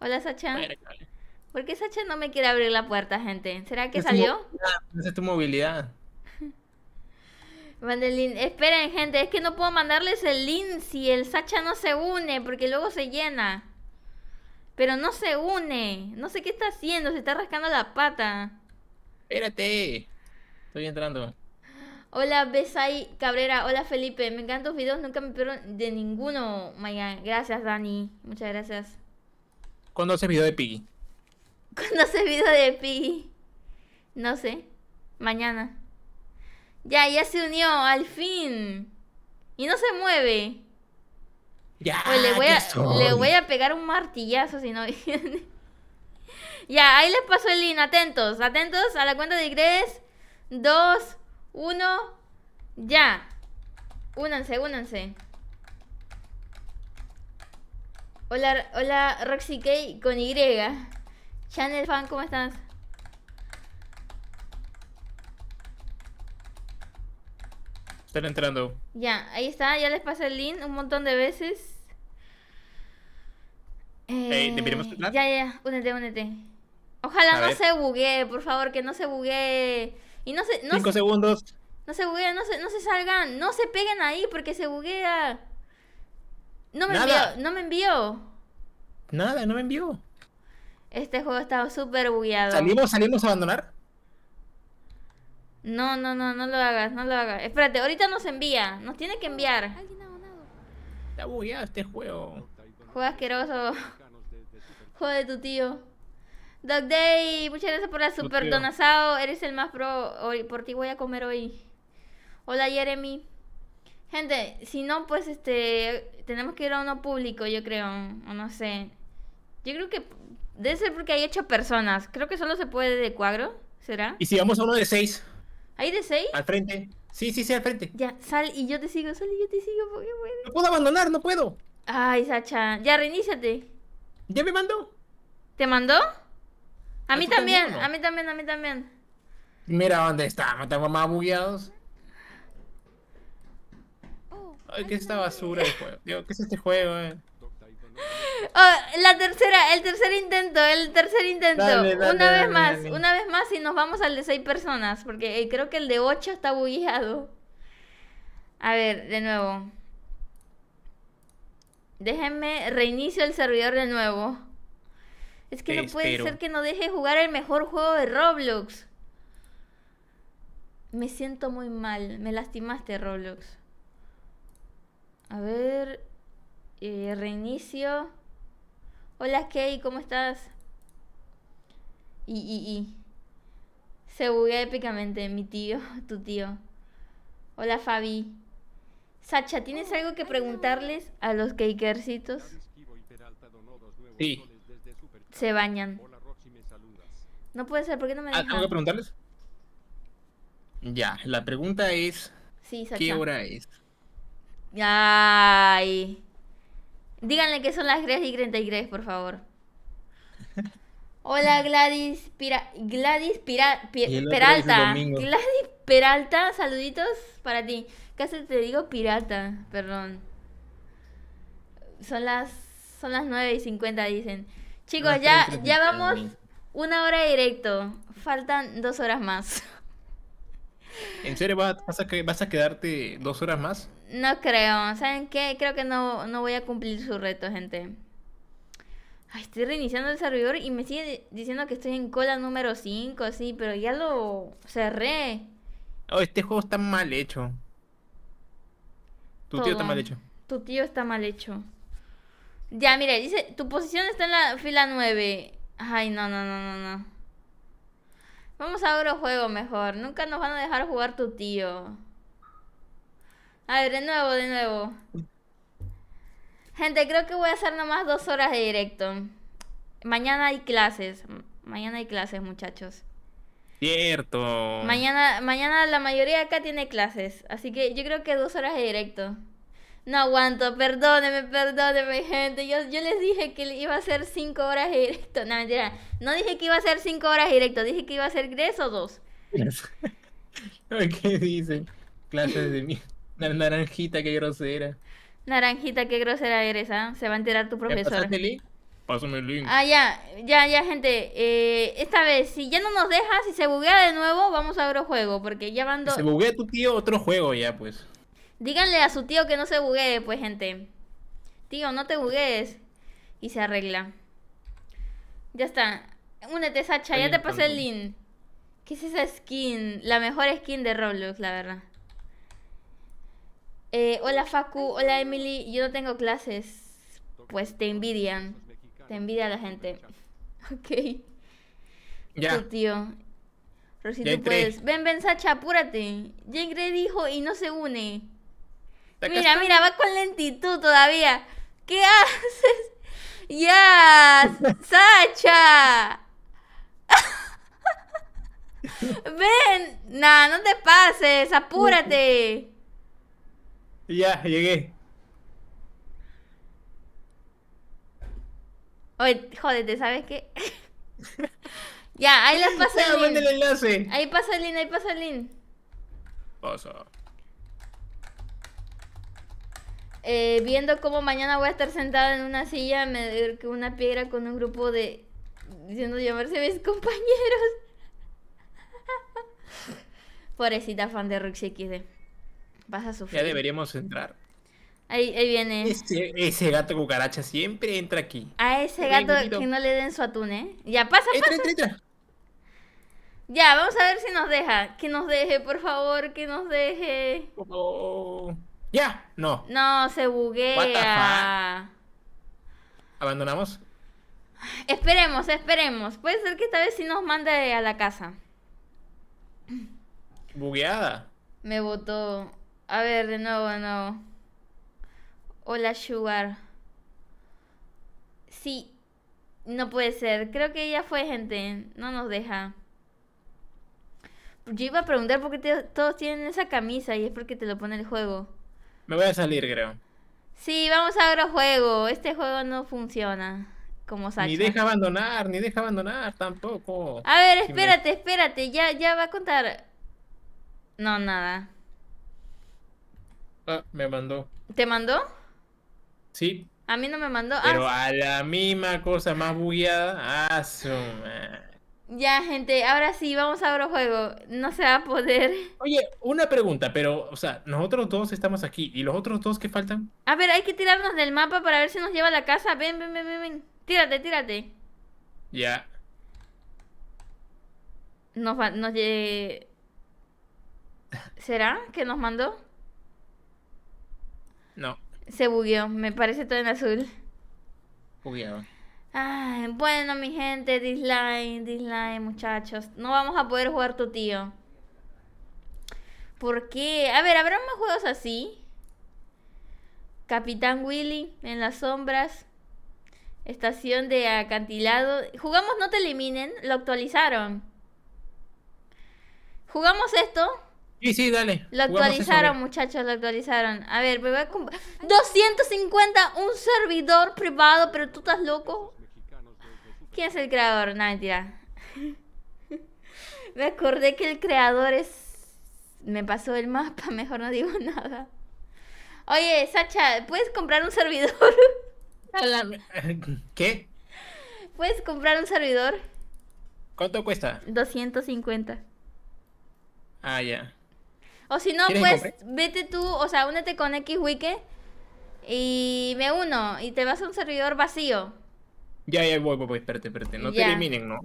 Hola, Sacha. ¿Por qué Sacha no me quiere abrir la puerta, gente? ¿Será que salió? Esa es tu movilidad. Mandelín, esperen, gente, es que no puedo mandarles el link si el Sacha no se une, porque luego se llena. Pero no se une. No sé qué está haciendo. Se está rascando la pata. Espérate. Estoy entrando. Hola Besai Cabrera, hola Felipe, me encantan tus videos, nunca me pierdo de ninguno. Gracias Dani, muchas gracias. ¿Cuándo se video de Piggy? ¿Cuándo haces video de Piggy? No sé, mañana. Ya, ya se unió, al fin. Y no se mueve. Ya, pues le voy, a, le voy a pegar un martillazo si no ya, ahí les paso el link. Atentos, atentos a la cuenta de 3, Dos, uno ya. Únanse, únanse. Hola, hola Roxy K con Y. Channel Fan, ¿cómo estás? Están entrando. Ya, ahí está, ya les pasé el link un montón de veces. Eh, Ya, ya, únete, únete. Ojalá no se buguee, por favor, que no se buguee. Y no se. No Cinco segundos. No se buguee, no se, salgan, no se peguen ahí porque se buguea. No me envió, no me envió. Nada, no me envió. Este juego estaba súper bugueado. ¿Salimos, salimos a abandonar? No, no, no, no lo hagas, no lo hagas. Espérate, ahorita nos envía, nos tiene que enviar. Está bugueado este juego. Juego asqueroso. Juego de tu tío. Dog Day, muchas gracias por la super donazao. Eres el más pro. por ti voy a comer hoy. Hola Jeremy. Gente, si no, pues este. Tenemos que ir a uno público, yo creo. O no sé. Yo creo que. Debe ser porque hay ocho personas. Creo que solo se puede de cuadro. ¿Será? ¿Y si vamos a uno de seis? ¿Ahí de 6? Al frente. Sí, sí, sí, al frente. Ya, sal y yo te sigo, sal y yo te sigo, porque No puedo abandonar, no puedo. Ay, Sacha, ya reiníciate. Ya me mandó. ¿Te mandó? A, mí también, a mí también, a mí también. Mira dónde está. tengo más bugueados. Ay, ¿qué esta basura de juego? Digo, ¿qué es este juego, eh? Oh, la tercera, el tercer intento, el tercer intento. una vez más, una vez más y nos vamos al de seis personas, porque eh, creo que el de ocho está bugueado. A ver, de nuevo. Déjenme reinicio el servidor de nuevo. Es que no puede ser que no deje jugar el mejor juego de Roblox. Me siento muy mal. Me lastimaste, Roblox. A ver. Eh, reinicio. Hola Kay, ¿cómo estás? Y, Se buguea épicamente, mi tío, tu tío. Hola Fabi. Sacha, ¿tienes algo que preguntarles a los cakercitos? Sí. Se bañan. No puede ser, ¿por qué no me ah, dejan? ¿Algo que preguntarles? Ya, la pregunta es... ¿Qué hora es? Ay... Díganle que son las 3 y 33, por favor. Hola Gladys Pira... Gladys Peralta. Gladys Peralta, saluditos para ti. Casi te digo pirata, perdón. Son las son las 9 y 50, dicen. Chicos, ya, ya vamos una hora directo. Faltan dos horas más. ¿En serio vas vas a, quedarte dos horas más? No creo. ¿Saben qué? Creo que no, no voy a cumplir su reto, gente. Ay, estoy reiniciando el servidor y me sigue diciendo que estoy en cola número 5, sí, pero ya lo cerré. Oh, este juego está mal hecho. Tu tío está mal hecho. Tu tío está mal hecho. Ya, mire, dice, tu posición está en la fila 9. Ay, no, no, no, no, no. Vamos a otro juego mejor. Nunca nos van a dejar jugar tu tío. A ver, de nuevo, de nuevo. Gente, creo que voy a hacer nomás dos horas de directo. Mañana hay clases. Mañana hay clases, muchachos. Cierto. Mañana, mañana la mayoría acá tiene clases. Así que yo creo que dos horas de directo. No aguanto, perdóneme, perdóneme, gente. Yo, yo les dije que iba a ser cinco horas de directo. No, mentira. No dije que iba a ser cinco horas de directo. Dije que iba a ser tres o dos. ¿Qué dicen? Clases de mierda. Naranjita, qué grosera. Naranjita, qué grosera eres, ¿ah? Se va a enterar tu profesor. Pásame el link. Ah, ya, ya, ya, gente. Eh, esta vez, si ya no nos deja, si se buguea de nuevo, vamos a otro juego. Porque ya van dos. se buguea tu tío, otro juego ya, pues. Díganle a su tío que no se buguee, pues, gente. Tío, no te buguees. Y se arregla. Ya está. Únete, Sacha, ya te pasé el link. ¿Qué es esa skin? La mejor skin de Roblox, la verdad. Eh, hola Facu, hola Emily, yo no tengo clases. Pues te envidian. Te envidia la gente. Ok. Ya. tío. puedes. Ven, ven, Sacha, apúrate. Ya dijo y no se une. Mira, mira, va con lentitud todavía. ¿Qué haces? ¡Ya! ¡Sacha! ven, nah, no te pases, apúrate. Ya, llegué. Oye, jódete, ¿sabes qué? ya, ahí las paso el Ahí pasa el link, ahí pasa el link. Pasa. Eh, viendo cómo mañana voy a estar sentada en una silla, me una piedra con un grupo de. diciendo llamarse mis compañeros. Pobrecita fan de Rux XD. Vas a sufrir. Ya deberíamos entrar. Ahí, viene. Ese, gato cucaracha siempre entra aquí. A ese gato que no le den su atún, ¿eh? Ya, pasa, pasa. Entra, entra. Ya, vamos a ver si nos deja. Que nos deje, por favor, que nos deje. Oh. Ya, no. No, se buguea. ¿Abandonamos? Esperemos, esperemos. Puede ser que esta vez sí nos mande a la casa. Bugueada. Me votó. A ver, de nuevo, de nuevo. Hola, Sugar. Sí, no puede ser. Creo que ya fue, gente. No nos deja. Yo iba a preguntar por qué todos tienen esa camisa y es porque te lo pone el juego. Me voy a salir, creo. Sí, vamos a otro juego. Este juego no funciona como Sacha. Ni deja abandonar, ni deja abandonar tampoco. A ver, espérate, espérate. Ya, ya va a contar. No, nada. Ah, me mandó. ¿Te mandó? Sí. A mí no me mandó. Ah, pero a la misma cosa, más bugueada. Ah, ya, gente, ahora sí, vamos a el juego. No se va a poder. Oye, una pregunta, pero, o sea, nosotros dos estamos aquí. ¿Y los otros dos qué faltan? A ver, hay que tirarnos del mapa para ver si nos lleva a la casa. Ven, ven, ven, ven, Tírate, tírate. Ya. Nos, nos ¿Será que nos mandó? No. Se bugueó, me parece todo en azul. Bugueado. Ay, bueno, mi gente, dislike, dislike, muchachos. No vamos a poder jugar tu tío. ¿Por qué? A ver, ¿habrá más juegos así? Capitán Willy, En las sombras. Estación de acantilado. Jugamos No te eliminen, lo actualizaron. Jugamos esto. Sí, sí, dale. Lo actualizaron, muchachos, lo actualizaron. A ver, me voy a comprar. 250, un servidor privado, pero tú estás loco. ¿Quién es el creador? No, me acordé que el creador es. Me pasó el mapa, mejor no digo nada. Oye, Sacha, ¿puedes comprar un servidor? ¿Qué? ¿Puedes comprar un servidor? ¿Cuánto cuesta? 250. Ah, ya. O si no, pues vete tú, o sea, únete con XWiki y me uno y te vas a un servidor vacío. Ya, ya voy, voy, voy. espérate, espérate. No te eliminen, ¿no?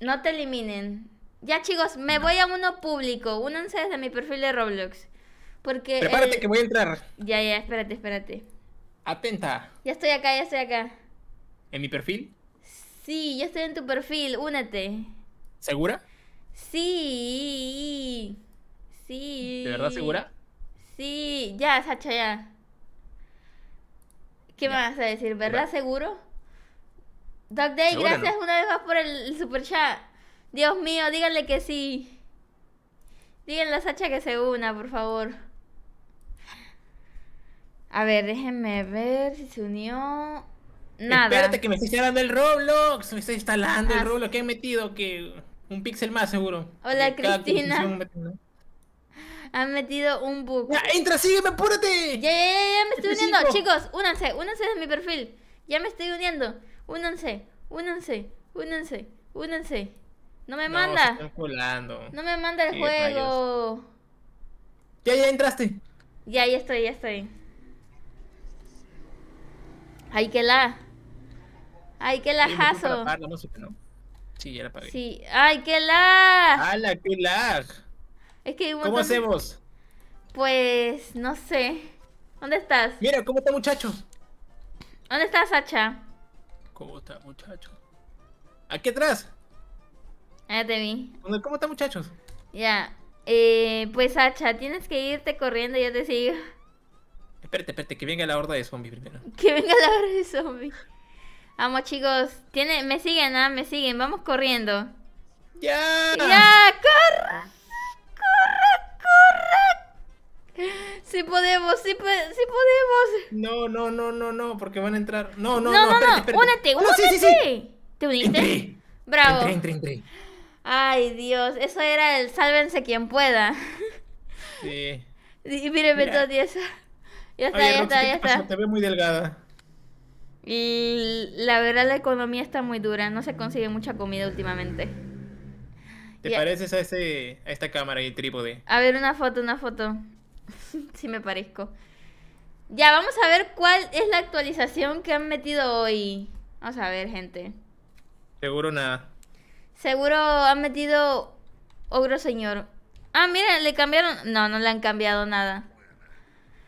No te eliminen. Ya, chicos, me voy a uno público. Únanse desde mi perfil de Roblox. Porque. Prepárate que voy a entrar. Ya, ya, espérate, espérate. Atenta. Ya estoy acá, ya estoy acá. ¿En mi perfil? Sí, ya estoy en tu perfil. Únete. ¿Segura? Sí. Sí. ¿De verdad segura? Sí, ya, Sacha, ya. ¿Qué me vas a decir? ¿Verdad seguro? Doc Day, gracias una vez más por el super chat. Dios mío, díganle que sí. Díganle a Sacha que se una, por favor. A ver, déjenme ver si se unió. Nada. Espérate que me estoy instalando el Roblox. Me estoy instalando el ah, Roblox. ¿Qué he metido? Que un pixel más seguro. Hola, Cristina. Han metido un bug. Ya, entra, sígueme, apúrate. Ya, ya, ya, ya me estoy uniendo. Chicos, únanse, únanse de mi perfil. Ya me estoy uniendo. Únanse, únanse, únanse, únanse. No me no, manda. No me manda el juego. Ya, ya entraste. Ya, ya estoy, ya estoy. Ay, que la. Ay, que lajazo. ya la pagué. Sí. Ay, qué la. ¡Hala, qué lag! Es que ¿Cómo hacemos? Pues no sé. ¿Dónde estás? Mira, ¿cómo está muchachos? ¿Dónde estás, Hacha? ¿Cómo está, muchachos? Aquí atrás. Ah, ya te vi. ¿Cómo está, muchachos? Ya. Eh, pues, Hacha, tienes que irte corriendo, yo te sigo. Espérate, espérate, que venga la horda de zombies primero. Que venga la horda de zombies. Vamos, chicos. Me siguen, ¿ah? Me siguen. Vamos corriendo. ¡Ya! ¡Ya! ¡Corre! Sí podemos, sí, podemos. No, no, no, no, no, porque van a entrar. No, no, no, no, no, espérate, únete, únete. sí, sí, ¿Te uniste? Bravo. Entré, entré, Ay, Dios, eso era el sálvense quien pueda. Sí. Y míreme todo eso. Ya está, ya está, ya está. Te veo muy delgada. Y la verdad la economía está muy dura, no se consigue mucha comida últimamente. ¿Te pareces a ese a esta cámara y trípode? A ver una foto, una foto. Si me parezco. Ya, vamos a ver cuál es la actualización que han metido hoy. Vamos a ver, gente. Seguro nada. Seguro han metido Ogro Señor. Ah, mira, le cambiaron. No, no le han cambiado nada.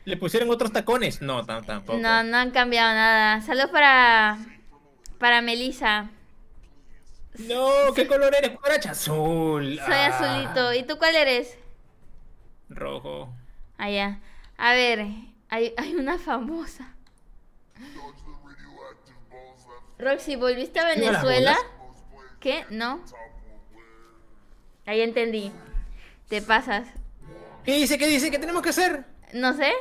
¿Le pusieron otros tacones? No, tampoco. No, no han cambiado nada. Saludos para. para Melissa. No, ¿qué color eres? azul. Soy ah. azulito. ¿Y tú cuál eres? Rojo. Allá. A ver, hay, una famosa. Roxy, ¿volviste a Venezuela? ¿Qué? No. Ahí entendí. Te pasas. ¿Qué dice? ¿Qué dice? ¿Qué tenemos que hacer? No sé.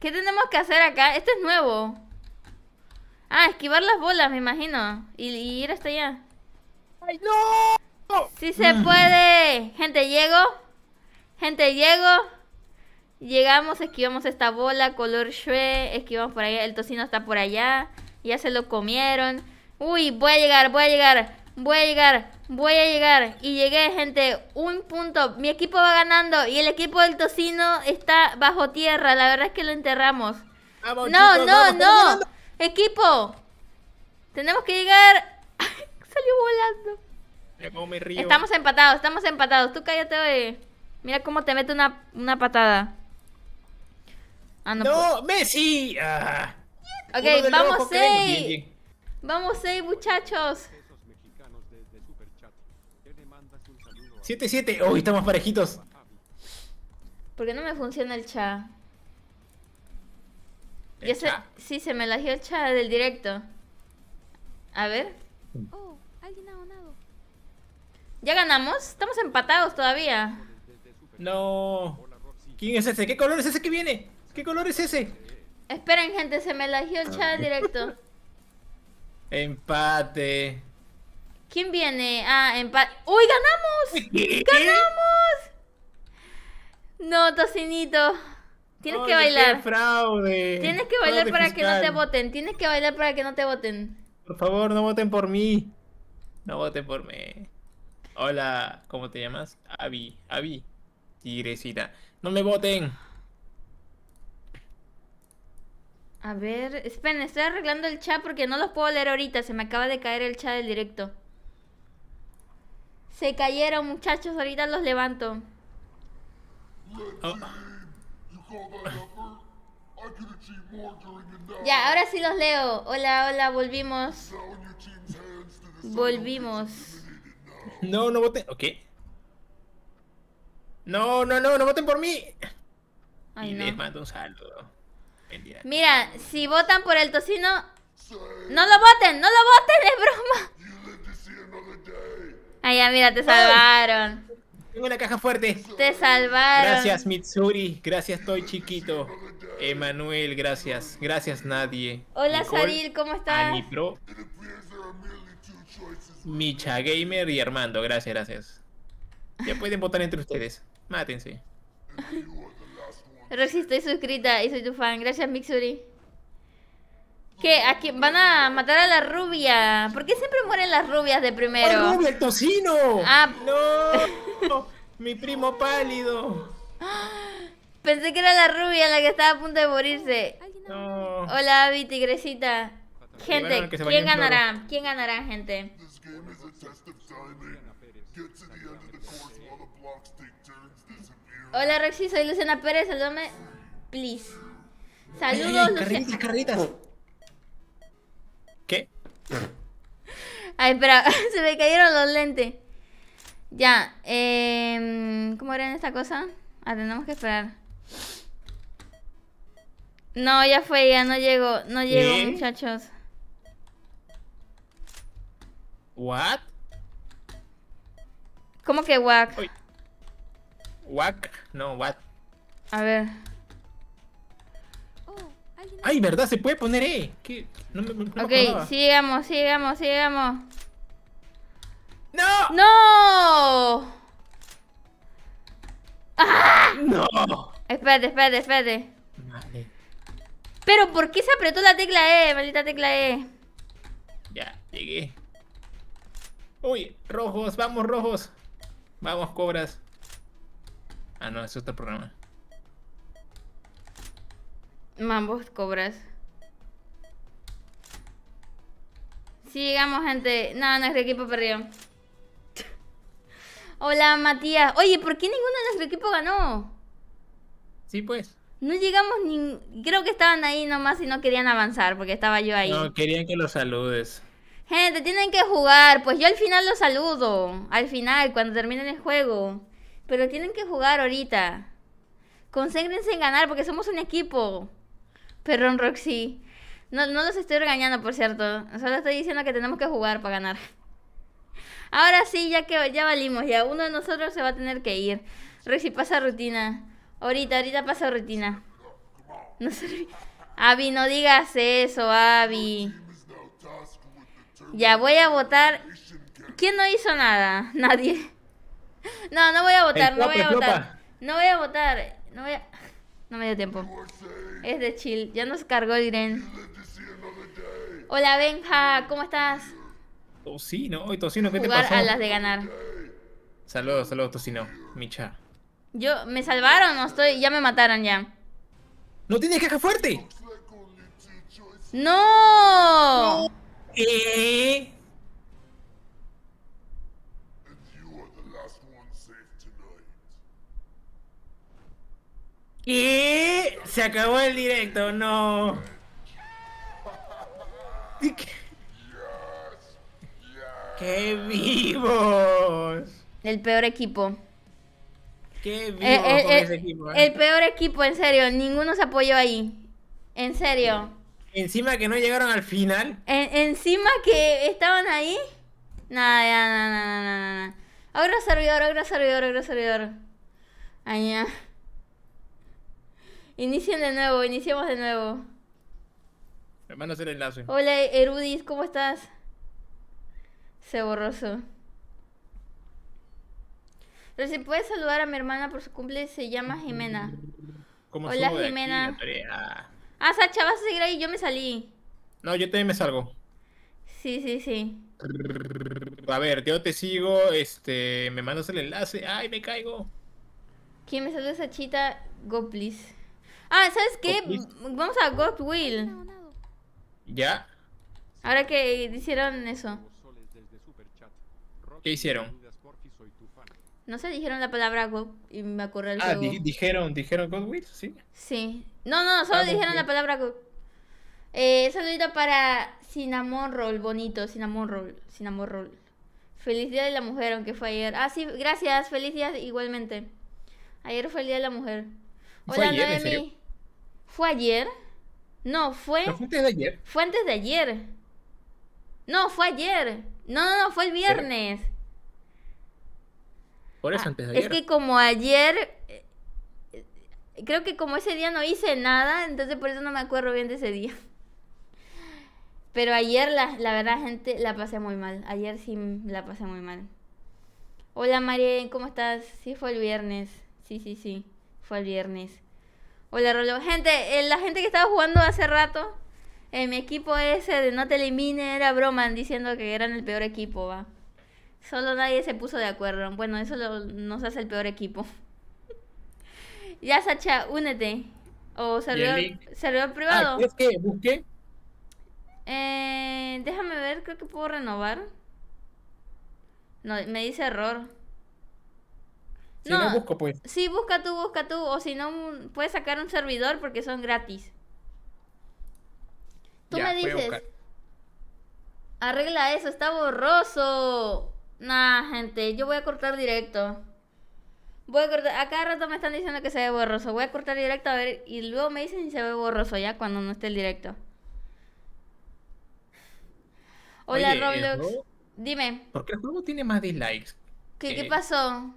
¿Qué tenemos que hacer acá? Esto es nuevo. Ah, esquivar las bolas, me imagino. Y, ir hasta allá. ¡Ay, no! ¡Sí se puede! Gente, llego. Gente, llego. Llegamos, esquivamos esta bola color shue, esquivamos por allá, el tocino está por allá, ya se lo comieron. Uy, voy a llegar, voy a llegar, voy a llegar, voy a llegar. Y llegué, gente, un punto. Mi equipo va ganando y el equipo del tocino está bajo tierra. La verdad es que lo enterramos. no, no, no. Equipo, tenemos que llegar. Salió volando. Estamos empatados, estamos empatados. Tú cállate, hoy Mira cómo te mete una, una patada. Ah, no, pues. ¡Messi! Ah. Ok, vamos seis. Vamos seis, muchachos. 7-7. ¡Uy, estamos parejitos! ¿Por qué no me funciona el chat. ya se, sí, se me lagió el chat del directo. A ver. ¿Ya ganamos? Estamos empatados todavía. No. ¿Quién es ese? ¿Qué color es ese que viene? ¿Qué color es ese? Esperen, gente, se me lagió el chat ah, directo. Empate. ¿Quién viene? Ah, empate. ¡Uy, ganamos! ¡Ganamos! No, tocinito. Tienes que bailar. fraude. Tienes que bailar para que no te voten. Tienes que bailar para que no te voten. Por favor, no voten por mí. No voten por mí. Hola, ¿cómo te llamas? Avi. Avi. Tigresita. No me voten. A ver, esperen, estoy arreglando el chat porque no los puedo leer ahorita. Se me acaba de caer el chat del directo. Se cayeron, muchachos. Ahorita los levanto. Ya, ahora sí los leo. Hola, hola, volvimos. Volvimos. No, no voten. ¿Ok? No, no, no, no voten por mí. y les mando un saludo. Mira, si votan por el tocino, no lo voten, no lo voten, es broma. Ah, mira, te salvaron. Tengo una caja fuerte. Te salvaron. Gracias, Mitsuri. Gracias, Toy Chiquito. Emanuel, gracias. Gracias, nadie. Hola, Saril, ¿cómo estás? Pro Micha Gamer y Armando, gracias, gracias. Ya pueden votar entre ustedes. Mátense. Roxy, estoy suscrita y soy tu fan. Gracias, Mixuri. ¿Qué? Van a matar a la rubia. ¿Por qué siempre mueren las rubias de primero? ¡La rubia, el tocino! ¡Ah! ¡No! ¡Mi primo pálido! Pensé que era la rubia la que estaba a punto de morirse. No. Hola, Viti, Tigresita! Gente, ¿quién ganará? ¿Quién ganará, gente? Hola Roxy, soy Luciana Pérez, saludame, please. Saludos, Luciana. ¿Qué? Ay, espera, se me cayeron los lentes. Ya, eh, ¿cómo era esta cosa? Ah, tenemos que esperar. No, ya fue, ya no llegó, no llegó, ¿Eh? muchachos. ¿What? ¿Cómo que what? Wack, no, what. A ver. Oh, Ay, ¿verdad? Se puede poner E. ok, sigamos, sigamos, sigamos. ¡No! ¡No! ¡Ah! ¡No! Espérate, espérate, espérate. Vale. Pero ¿por qué se apretó la tecla E, maldita tecla E? Ya, llegué. Uy, rojos, vamos, rojos. Vamos, cobras. Ah, no, es otro programa. Mambos cobras. Sigamos, gente. No, nuestro equipo perdió. Hola, Matías. Oye, ¿por qué ninguno de nuestro equipo ganó? Sí, pues. No llegamos ni... Creo que estaban ahí nomás y no querían avanzar porque estaba yo ahí. No, querían que los saludes. Gente, tienen que jugar. Pues yo al final los saludo. Al final, cuando terminen el juego. Pero tienen que jugar ahorita. Concéntrense en ganar porque somos un equipo. Perrón Roxy. No, no los estoy regañando, por cierto. Solo estoy diciendo que tenemos que jugar para ganar. Ahora sí, ya que ya valimos, ya uno de nosotros se va a tener que ir. Roxy pasa rutina. Ahorita, ahorita pasa rutina. No Abby, no digas eso, Abby. Ya voy a votar. ¿Quién no hizo nada? Nadie. No, no voy a votar, no, voy a votar. no voy a votar. No voy a No me dio tiempo. Es de chill. Ya nos cargó el Irene. Hola, Benja. ¿Cómo estás? Tocino. Hoy, Tocino, ¿qué te pasó? a las de ganar. Saludos, saludos, Tocino. Micha. Yo, ¿me salvaron o estoy? Ya me mataron ya. ¡No tienes caja fuerte! ¡No! ¿Eh? Y se acabó el directo, no. ¡Qué vivos! El peor equipo. ¡Qué eh, vivos eh, eh, el, con peor equipo, en serio. Ninguno se apoyó ahí. En serio. Encima que no llegaron al final. encima que estaban ahí. Nada, nada, nada, nada, Ogro servidor, ogro servidor, ogro servidor. Ay, ya. Inicien de nuevo, iniciemos de nuevo. Me mandas el enlace. Hola, Erudis, ¿cómo estás? Se borroso. Pero si puedes saludar a mi hermana por su cumple, se llama Jimena. ¿Cómo Hola, Jimena. ah, Sacha, vas a seguir ahí, yo me salí. No, yo también me salgo. Sí, sí, sí. A ver, yo te sigo, este, me mandas el enlace. ¡Ay, me caigo! ¿Quién me saluda, Sachita? Go, please. Ah, ¿sabes qué? Vamos a God Will. ¿Ya? Ahora que hicieron eso. ¿Qué hicieron? No sé, dijeron la palabra God y me acordé el Ah, dijeron, dijeron God sí. Sí. No, no, solo ah, dijeron la palabra God. Eh, saludito para Cinnamon Roll, bonito, Cinnamon Roll, Cinnamon Roll. Feliz Día de la Mujer, aunque fue ayer. Ah, sí, gracias, feliz día igualmente. Ayer fue el Día de la Mujer. Hola, Noemi. ¿Fue ayer? No, fue. fue antes de ayer? Fue antes de ayer. No, fue ayer. No, no, no, fue el viernes. Por eso ah, antes de ayer. Es que como ayer. Eh, eh, creo que como ese día no hice nada, entonces por eso no me acuerdo bien de ese día. Pero ayer, la, la verdad, gente, la pasé muy mal. Ayer sí la pasé muy mal. Hola, María, ¿cómo estás? Sí, fue el viernes. Sí, sí, sí, fue el viernes. Hola, rollo. Gente, eh, la gente que estaba jugando hace rato, En mi equipo ese de no te elimine era broma diciendo que eran el peor equipo, va. Solo nadie se puso de acuerdo. Bueno, eso nos hace el peor equipo. ya, Sacha, únete. O servidor, ah, privado. Ah, Eh, déjame ver, creo que puedo renovar. No, me dice error. Si no, busco, pues. Sí, busca tú, busca tú. O si no, puedes sacar un servidor porque son gratis. Tú me dices. Arregla eso, está borroso. Nah, gente, yo voy a cortar directo. Voy a cortar. A cada rato me están diciendo que se ve borroso. Voy a cortar directo a ver. Y luego me dicen si se ve borroso ya cuando no esté el directo. Hola, Roblox. Dime. ¿Por qué el juego tiene más dislikes? ¿Qué, ¿qué eh, pasó?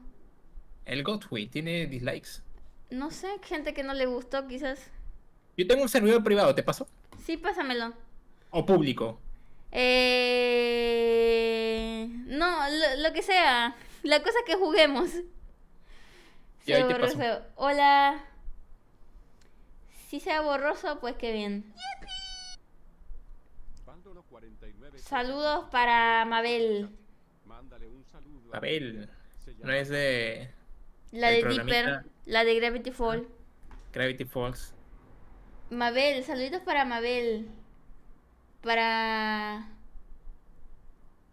El Godway tiene dislikes. No sé, gente que no le gustó, quizás. Yo tengo un servidor privado, ¿te pasó? Sí, pásamelo. ¿O público? Eh... No, lo, que sea. La cosa es que juguemos. te paso. Hola. Si sea borroso, pues qué bien. Saludos para Mabel. Mabel. No es de la de Dipper, la de Gravity Falls Gravity Falls. Mabel, saluditos para Mabel. Para.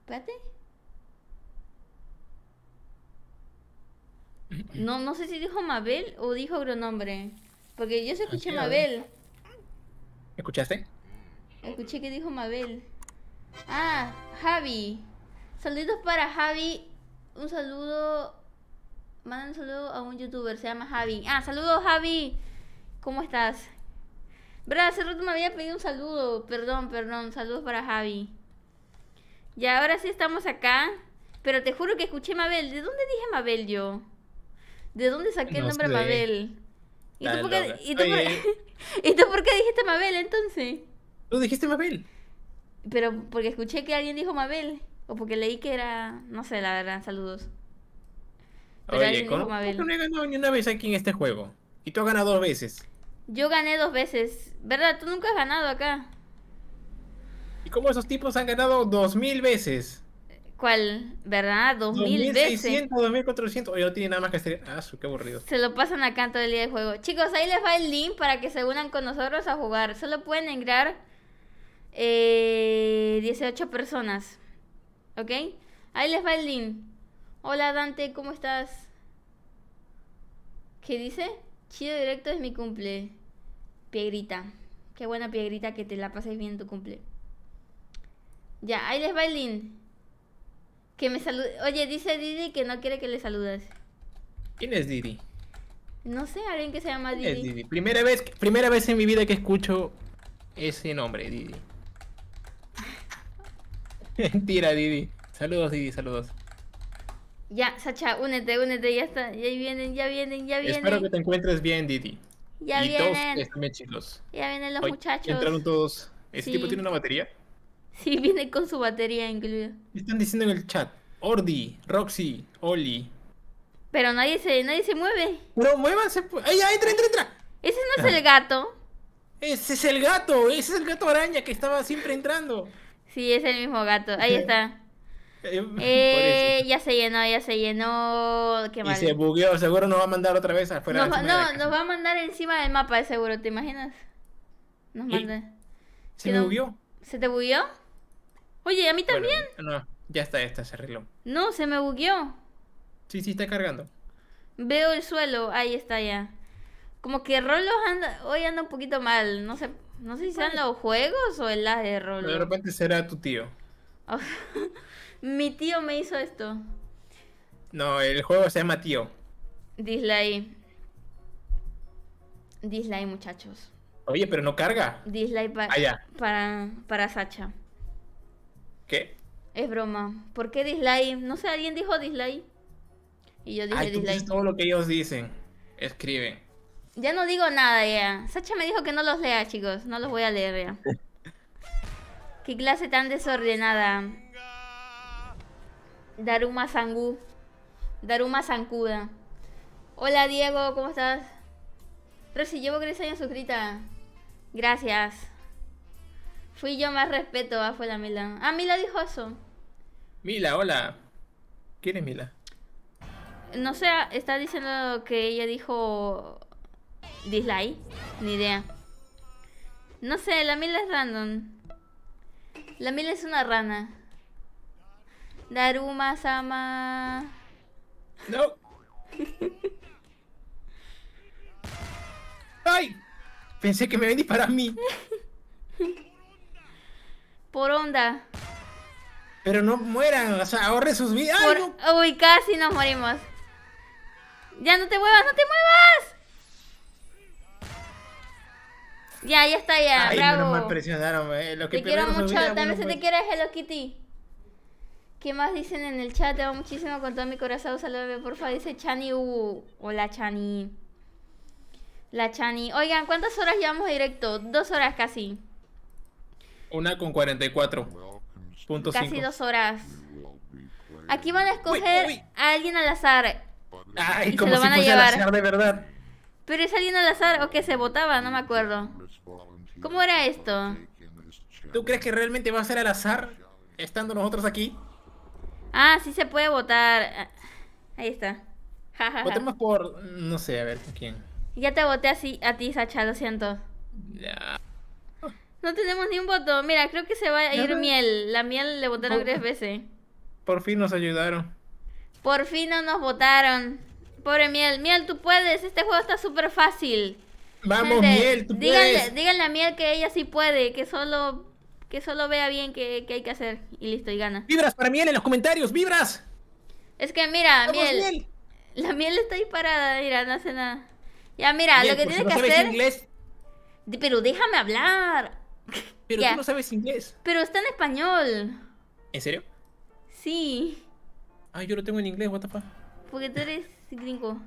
Espérate. No, no sé si dijo Mabel o dijo otro nombre. Porque yo se ah, escuché Mabel. ¿Escuchaste? Escuché que dijo Mabel. Ah, Javi. Saluditos para Javi. Un saludo un saludo a un youtuber, se llama Javi. Ah, saludos Javi. ¿Cómo estás? Verdad, hace rato me había pedido un saludo. Perdón, perdón. Saludos para Javi. Y ahora sí estamos acá. Pero te juro que escuché Mabel. ¿De dónde dije Mabel yo? ¿De dónde saqué el nombre Mabel? ¿Y tú, por qué, qué dijiste Mabel entonces? ¿Tú dijiste Mabel? Pero porque escuché que alguien dijo Mabel. O porque leí que era... No sé, la verdad. Saludos. Oye, no he ganado ni una vez aquí en este juego. Y tú has ganado dos veces. Yo gané dos veces. ¿Verdad? Tú nunca has ganado acá. ¿Y cómo esos tipos han ganado dos mil veces? ¿Cuál? ¿Verdad? Dos mil veces. 2400. Oye, no tiene nada más que hacer. Ah, qué aburrido. Se lo pasan acá todo el día de juego. Chicos, ahí les va el link para que se unan con nosotros a jugar. Solo pueden entrar eh, 18 personas. ¿Ok? Ahí les va el link. Hola Dante, ¿cómo estás? ¿Qué dice? Chido directo es mi cumple. Piegrita. Qué buena piegrita que te la pases bien tu cumple. Ya, ahí les va el Que me salude. Oye, dice Didi que no quiere que le saludes. ¿Quién es Didi? No sé, alguien que se llama Didi. Es Didi. Primera vez, primera vez en mi vida que escucho ese nombre, Didi. Mentira, Didi. Saludos, Didi, saludos. Ya, Sacha, únete, únete, ya está. Ya vienen, ya vienen, ya vienen. Espero que te encuentres bien, Didi. Ya y vienen. Todos están Ya vienen los muchachos. Entraron todos. ¿Ese tipo tiene una batería? Sí, viene con su batería incluida. Están diciendo en el chat. Ordi, Roxy, Oli. Pero nadie se, nadie se mueve. No, muévanse. Pues. ¡Ay, ya, entra, entra, entra! Ese no es el gato. Ese es el gato, ese es el gato araña que estaba siempre entrando. Sí, es el mismo gato. Ahí está. Eh, eh, ya se llenó, ya se llenó. Qué mal. Y se bugueó, seguro nos va a mandar otra vez afuera. Nos, no, nos va a mandar encima del mapa, de eh, seguro, ¿te imaginas? Nos ¿Se me bugueó? ¿Se te bugueó? Oye, ¿a mí también? ya está, está, se arregló. No, se me bugueó. Sí, sí, está cargando. Veo el suelo, ahí está ya. Como que Rolos anda, hoy anda un poquito mal, no sé, no sé si sean los juegos o el las de Rolos De repente será tu tío. Mi tío me hizo esto. No, el juego se llama tío. Dislike. Dislike, muchachos. Oye, pero no carga. Dislike ah, para para Sacha. ¿Qué? Es broma. ¿Por qué dislike? No sé, alguien dijo dislike. Y yo dije Ay, todo lo que ellos dicen. Escriben. Ya no digo nada ya. Sacha me dijo que no los lea, chicos. No los voy a leer ya. qué clase tan desordenada. Daruma Sangu. Daruma Sancuda. Hola Diego, ¿cómo estás? si llevo gris años suscrita. Gracias. Fui yo más respeto, ¿a ah, fue la Mila. Ah, Mila dijo eso. Mila, hola. ¿Quién es Mila? No sé, está diciendo que ella dijo dislike. Ni idea. No sé, la Mila es random. La Mila es una rana. Daruma sama. No. ¡Ay! Pensé que me disparar para mí. Por onda. Pero no mueran, o sea, ahorren sus vidas. Uy, casi nos morimos. Ya no te muevas, no te muevas. Ya, ya está, ya, Ay, presionaron, eh, Lo que te quiero mucho, también se te pues. quieres Hello Kitty. ¿Qué más dicen en el chat? Te amo muchísimo con todo mi corazón. Saludame, porfa. Dice Chani uh, Hola, Chani. La Chani. Oigan, ¿cuántas horas llevamos directo? Dos horas casi. Una con 44. Punto casi dos horas. Aquí van a escoger a alguien al azar. Ay, y como se lo van a llevar. Al azar de verdad. Pero es alguien al azar o que se votaba, no me acuerdo. ¿Cómo era esto? ¿Tú crees que realmente va a ser al azar estando nosotros aquí? Ah, sí se puede votar. Ah, ahí está. Votemos por. No sé, a ver, ¿quién? Ya te voté así a ti, Sacha, lo siento. Ya. No tenemos ni un voto. Mira, creo que se va a ir miel. La miel le votaron tres veces. Por fin nos ayudaron. Por fin no nos votaron. Pobre miel. Miel, tú puedes. Este juego está súper fácil. Vamos, miel, tú puedes. Díganle a miel que ella sí puede, que solo que solo vea bien qué, hay que hacer y listo, y gana. Vibras para Miel en los comentarios, vibras. Es que mira, miel, La miel está disparada, mira, no hace nada. Ya, mira, lo que pues, tienes que hacer. Inglés. Pero déjame hablar. Pero tú no sabes inglés. Pero está en español. ¿En serio? Sí. Ah, yo lo tengo en inglés, what the fuck. Porque tú eres gringo.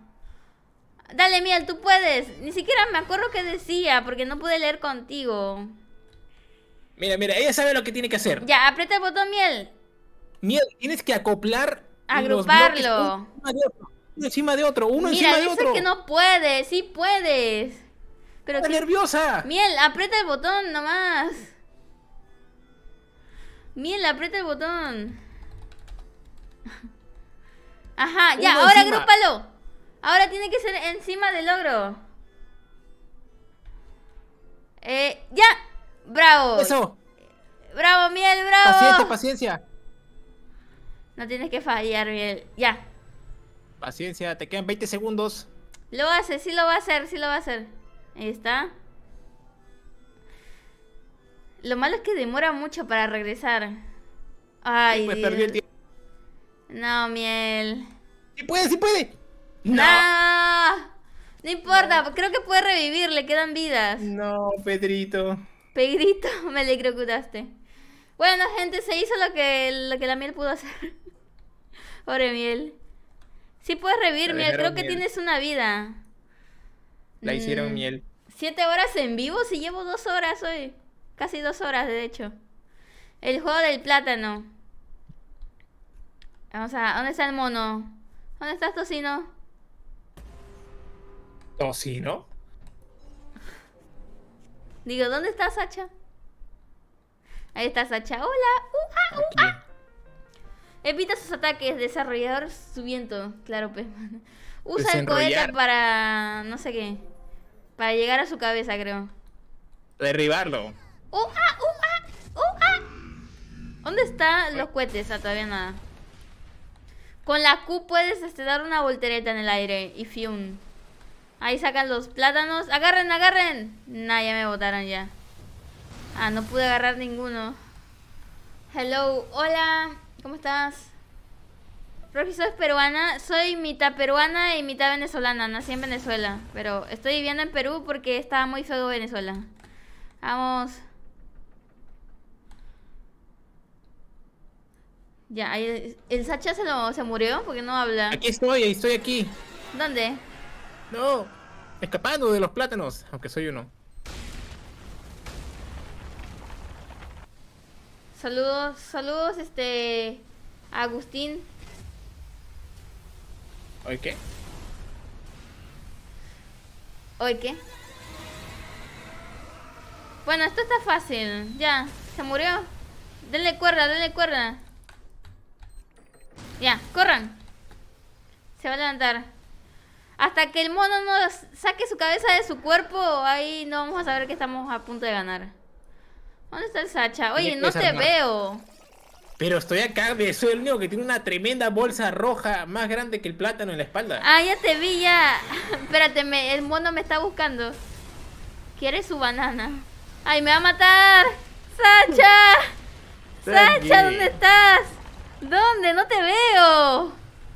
Dale, Miel, tú puedes. Ni siquiera me acuerdo qué decía, porque no pude leer contigo. Mira, mira, ella sabe lo que tiene que hacer. Ya, aprieta el botón miel. Miel, tienes que acoplar. Agruparlo. Uno encima de otro, uno encima de otro. mira, que no puedes, sí puedes. Pero Está nerviosa. Miel, aprieta el botón nomás. Miel, aprieta el botón. Ajá, ya, ahora agrúpalo. Ahora tiene que ser encima del logro. Eh, ya, ¡Bravo! ¡Eso! ¡Bravo, Miel, bravo! Paciencia, paciencia. No tienes que fallar, Miel. Ya. Paciencia, te quedan 20 segundos. Lo hace, sí lo va a hacer, sí lo va a hacer. Ahí está. Lo malo es que demora mucho para regresar. Ay, sí, pues, el No, Miel. ¡Sí puede, sí puede! ¡No! No, importa, creo que puede revivir, le quedan vidas. No, Pedrito grito, me electrocutaste. Bueno, gente, se hizo lo que, lo que la miel pudo hacer. Pobre miel. Sí puedes revivir, miel. Creo que tienes una vida. La hicieron mm, miel. ¿Siete horas en vivo? Si llevo dos horas hoy. Casi dos horas, de hecho. El juego del plátano. Vamos a... ¿Dónde está el mono? ¿Dónde estás, Tocino? ¿Tocino? Digo, ¿dónde está Sacha? Ahí está Sacha. Hola. Evita sus ataques, desarrollador Su viento, Claro, pues. Usa el cohete para. no sé qué. Para llegar a su cabeza, creo. Derribarlo. ¿Dónde están los cohetes? Ah, todavía nada. Con la Q puedes este, dar una voltereta en el aire y fium. Ahí sacan los plátanos. ¡Agarren, agarren! Nah, ya me botaron ya. Ah, no pude agarrar ninguno. Hello, hola, ¿cómo estás? ¿Rofi, soy peruana, soy mitad peruana y mitad venezolana, nací en Venezuela, pero estoy viviendo en Perú porque estaba muy feo Venezuela. Vamos. Ya, ahí el Sacha se, lo, se murió porque no habla. Aquí estoy, estoy aquí. ¿Dónde? No, escapando de los plátanos, aunque soy uno. Saludos, saludos, este. Agustín. ¿Hoy qué? ¿Hoy qué? Bueno, esto está fácil. Ya, se murió. Denle cuerda, denle cuerda. Ya, corran. Se va a levantar hasta que el mono no saque su cabeza de su cuerpo, ahí no vamos a saber que estamos a punto de ganar. ¿Dónde está el Sacha? Oye, no te veo. Pero estoy acá, soy el único que tiene una tremenda bolsa roja más grande que el plátano en la espalda. Ah, ya te vi, ya. Espérate, el mono me está buscando. Quiere su banana. ¡Ay, me va a matar! ¡Sacha! ¡Sacha, ¿dónde estás? ¿Dónde? No te veo.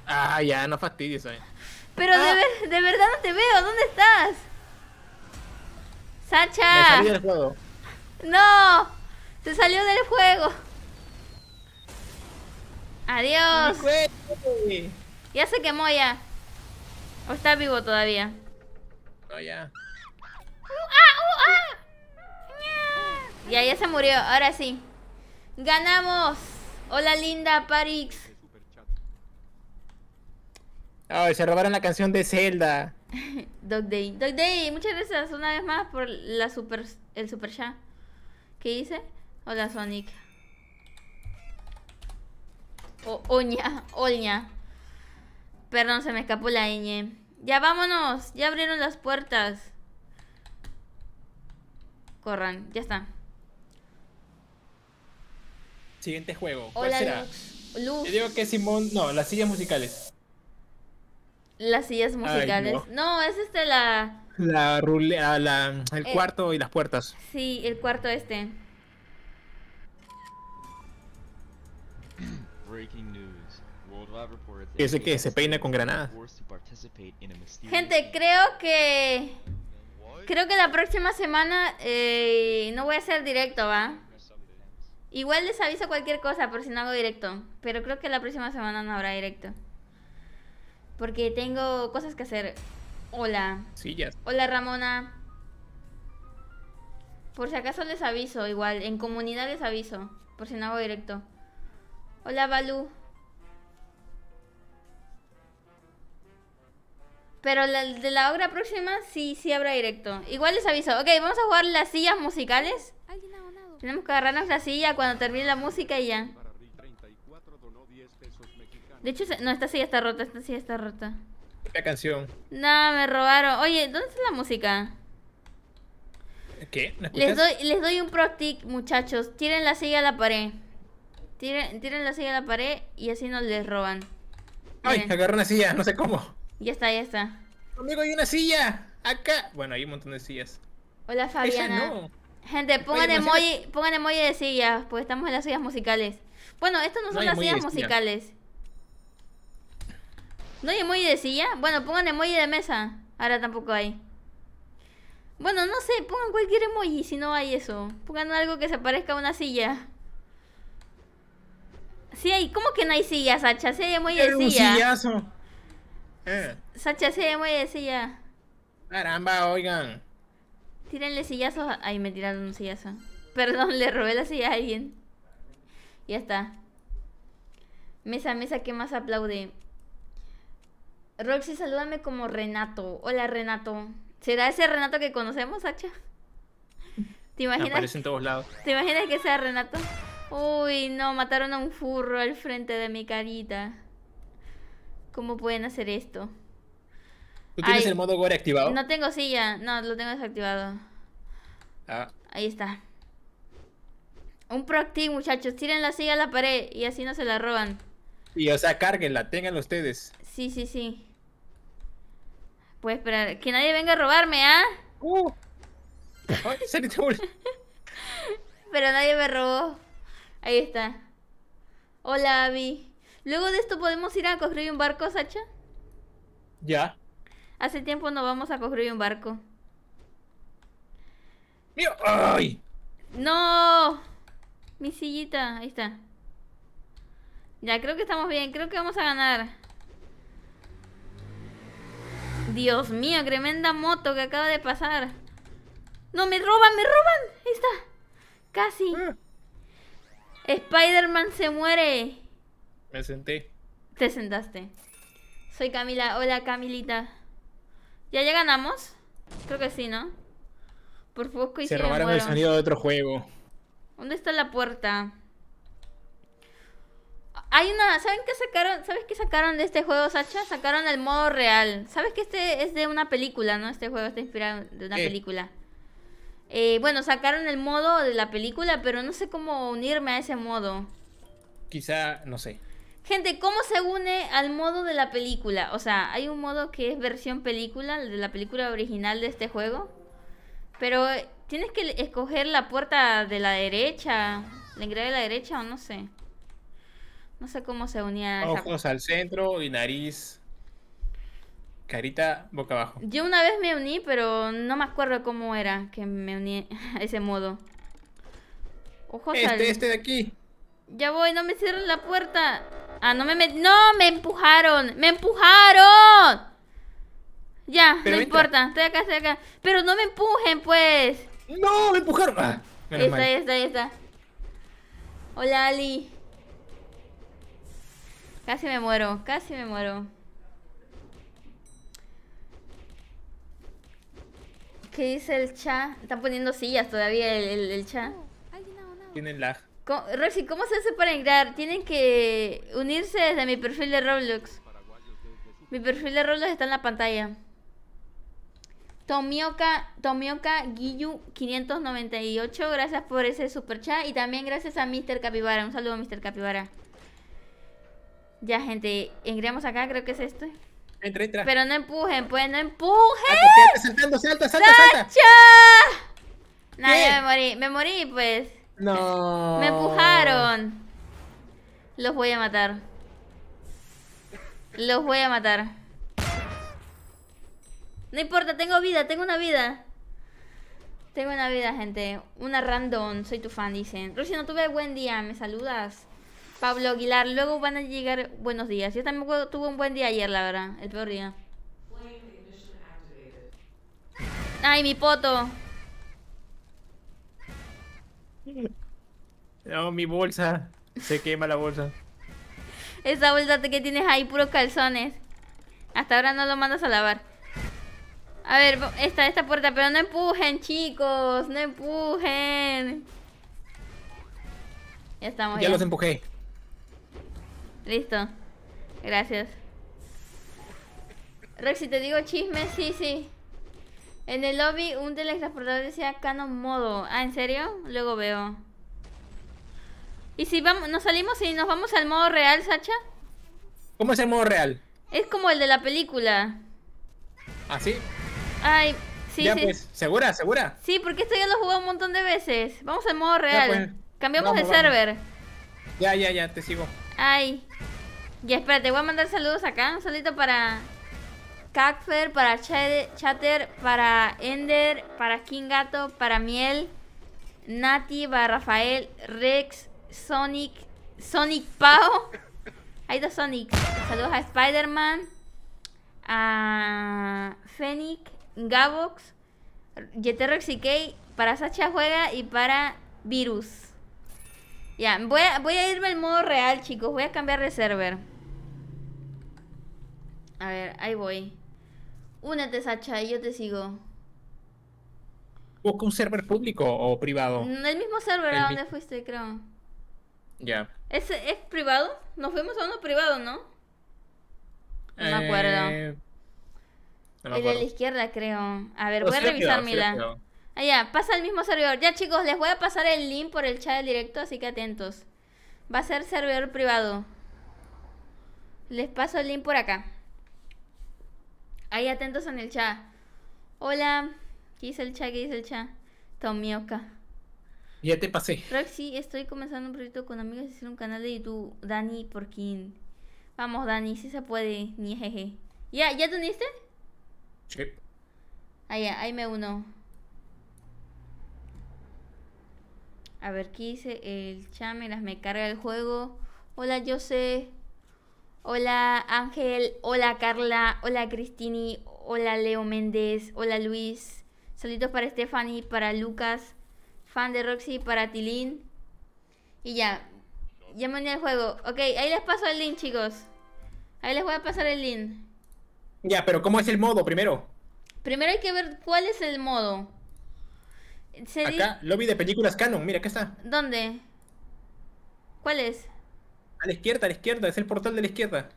Ah, ya, no fastidies. Pero ah. de, verdad no te veo, ¿dónde estás? ¡Sacha! ¡No! ¡Se salió del juego! ¡Adiós! Ya se quemó ya. ¿O está vivo todavía? No, ya. Uh, ah, uh, ah. Ya, ya se murió, ahora sí. ¡Ganamos! Hola linda Parix. Ay, se robaron la canción de Zelda. Dog Day. Dog Day, muchas gracias una vez más por la super, el super chat. ¿Qué hice? Hola Sonic. oña, oña. Perdón, se me escapó la ñ. Ya vámonos, ya abrieron las puertas. Corran, ya está. Siguiente juego. ¿Cuál será? digo que Simón. No, las sillas musicales. Las sillas musicales. no. es este la. La, ah, el eh, cuarto y las puertas. Sí, el cuarto este. Ese que se peina con granadas. Gente, creo que. Creo que la próxima semana eh, no voy a hacer directo, ¿va? Igual les aviso cualquier cosa por si no hago directo. Pero creo que la próxima semana no habrá directo porque tengo cosas que hacer. Hola. Sillas. Hola, Ramona. Por si acaso les aviso, igual. En comunidad les aviso. Por si no hago directo. Hola, Balu. Pero de la obra próxima sí, sí habrá directo. Igual les aviso. Ok, vamos a jugar las sillas musicales. Tenemos que agarrarnos la silla cuando termine la música y ya. De hecho, no, esta silla está rota, esta silla está rota. La canción. No, me robaron. Oye, ¿dónde está la música? ¿Qué? les doy, les doy un pro tip, muchachos. Tiren la silla a la pared. Tiren, tiren la silla a la pared y así no les roban. Ay, agarré una silla, no sé cómo. Ya está, ya está. Amigo, hay una silla. Acá. Bueno, hay un montón de sillas. Hola, Fabiana. Gente, pongan emoji, pongan emoji de sillas, pues estamos en las sillas musicales. Bueno, estas no son las sillas musicales. ¿No hay emoji de silla? Bueno, pongan emoji de mesa. Ahora tampoco hay. Bueno, no sé, pongan cualquier emoji si no hay eso. Pongan algo que se parezca a una silla. Sí hay, ¿cómo que no hay silla, Sacha? Sí hay emoji de un silla. sillazo. Eh. Sacha, sí hay emoji de silla. Caramba, oigan. Tírenle sillazos. Ay, me tiraron un sillazo. Perdón, le robé la silla a alguien. Ya está. Mesa, mesa, ¿qué más aplaude? Roxy, salúdame como Renato. Hola, Renato. ¿Será ese Renato que conocemos, Hacha? ¿Te imaginas? todos lados. ¿Te imaginas que sea Renato? Uy, no, mataron a un furro al frente de mi carita. ¿Cómo pueden hacer esto? ¿Tú tienes el modo gore activado? No tengo silla, no, lo tengo desactivado. Ah. Ahí está. Un proactivo, muchachos. Tiren la silla a la pared y así no se la roban. Y o sea, cárguenla, tengan ustedes. Sí, sí, sí. Pues, espera. Que nadie venga a robarme, ¿ah? Uh. Pero nadie me robó. Ahí está. Hola, Abby. Luego de esto podemos ir a construir un barco, Sacha. Ya. Hace tiempo no vamos a construir un barco. ¡Mío! ¡Ay! ¡No! Mi sillita, ahí está. Ya, creo que estamos bien, creo que vamos a ganar. Dios mío, tremenda moto que acaba de pasar. No, me roban, me roban. Ahí está. Casi. Ah. Spider-Man se muere. Me senté. Te sentaste. Soy Camila. Hola, Camilita. ¿Ya, ya ganamos? Creo que sí, ¿no? Por poco y se, se robaron el sonido de otro juego. ¿Dónde está la puerta? Hay una, ¿saben qué sacaron? ¿Sabes qué sacaron de este juego, Sacha? Sacaron el modo real. ¿Sabes que este es de una película, no? Este juego está inspirado de una película. Eh, bueno, sacaron el modo de la película, pero no sé cómo unirme a ese modo. Quizá, no sé. Gente, ¿cómo se une al modo de la película? O sea, hay un modo que es versión película, de la película original de este juego. Pero eh, tienes que escoger la puerta de la derecha, la entrada de la derecha o no sé. No sé cómo se unía. Ojos al centro y nariz. Carita boca abajo. Yo una vez me uní, pero no me acuerdo cómo era que me uní a ese modo. Ojos este, este de aquí. Ya voy, no me cierren la puerta. Ah, no me, no me empujaron, me empujaron. Ya, no importa, estoy acá, estoy acá. Pero no me empujen, pues. No, me empujaron. Ah, ahí está, está. Hola, Ali. Casi me muero, casi me muero. ¿Qué dice el chat? Están poniendo sillas todavía el, chat. Tienen lag. Roxy, ¿cómo se hace para entrar? Tienen que unirse desde mi perfil de Roblox. Mi perfil de Roblox está en la pantalla. Tomioka, Tomioka 598, gracias por ese super chat y también gracias a Mr. Capibara. Un saludo a Mr. Capibara. Ya, gente, entremos acá, creo que es esto. Entra, entra. Pero no empujen, pues, no ah, empujen. Salta, saltando, salta, salta, salta. me morí, me morí, pues. No. Me empujaron. Los voy a matar. Los voy a matar. No importa, tengo vida, tengo una vida. Tengo una vida, gente. Una random, soy tu fan, dicen. Rusia no tuve buen día, ¿me saludas? Pablo Aguilar. Luego van a llegar buenos días. Yo también tuve un buen día ayer, la verdad. El peor día. Ay, mi poto. No, mi bolsa. Se quema la bolsa. Esa bolsa que tienes ahí, puros calzones. Hasta ahora no lo mandas a lavar. A ver, está esta puerta, pero no empujen, chicos. No empujen. Ya estamos. Ya, ya. los empujé. Listo. Gracias. si te digo chismes sí, sí. En el lobby un teletransportador decía Canon Modo. Ah, ¿en serio? Luego veo. ¿Y si vamos, nos salimos y nos vamos al modo real, Sacha? ¿Cómo es el modo real? Es como el de la película. ¿Ah, sí? Ay, sí, ya, Pues, ¿Segura, segura? Sí, porque esto ya lo he jugado un montón de veces. Vamos al modo real. Pues. Cambiamos de server. Ya, ya, ya, te sigo. Ay. Ya, espérate, voy a mandar saludos acá. Un saludito para Cacfer, para Chatter, para Ender, para King Gato, para Miel, Nati, para Rafael, Rex, Sonic, Sonic Pau. Hay dos Sonic. Saludos a Spider-Man, a Fenix, Gabox, Yeterox y Kay, para Sacha Juega y para Virus. Ya, voy a irme al modo real, chicos. Voy a cambiar de server. A ver, ahí voy. Únete, Sacha, y yo te sigo. Busca un server público o privado. Mm, el mismo server a donde fuiste, creo. Ya. ¿Es, privado? Nos fuimos a uno privado, ¿no? No me acuerdo. Eh, el de la izquierda, creo. A ver, voy a revisar, Mila. Ah, ya, pasa el mismo servidor. Ya, chicos, les voy a pasar el link por el chat directo, así que atentos. Va a ser servidor privado. Les paso el link por acá. Ahí atentos en el chat. Hola. ¿Qué dice el chat? ¿Qué dice el chat? Tomioka. Ya te pasé. Roxy, estoy comenzando un proyecto con amigos y hacer un canal de YouTube. Dani ¿por quien. Vamos, Dani, si se puede. Ni jeje. ¿Ya, ¿ya te uniste? Sí. Ah, ahí me uno. A ver, ¿qué dice el chat? las me carga el juego. Hola, yo sé. Hola Ángel, hola Carla, hola Cristini, hola Leo Méndez, hola Luis. Saludos para Stephanie, para Lucas, fan de Roxy, para Tilín. Y ya, ya me uní al juego. Ok, ahí les paso el link, chicos. Ahí les voy a pasar el link. Ya, pero ¿cómo es el modo primero? Primero hay que ver cuál es el modo. Se acá, lobby de películas canon, mira, acá está. ¿Dónde? ¿Cuál es? A la izquierda, a la izquierda, es el portal de la izquierda.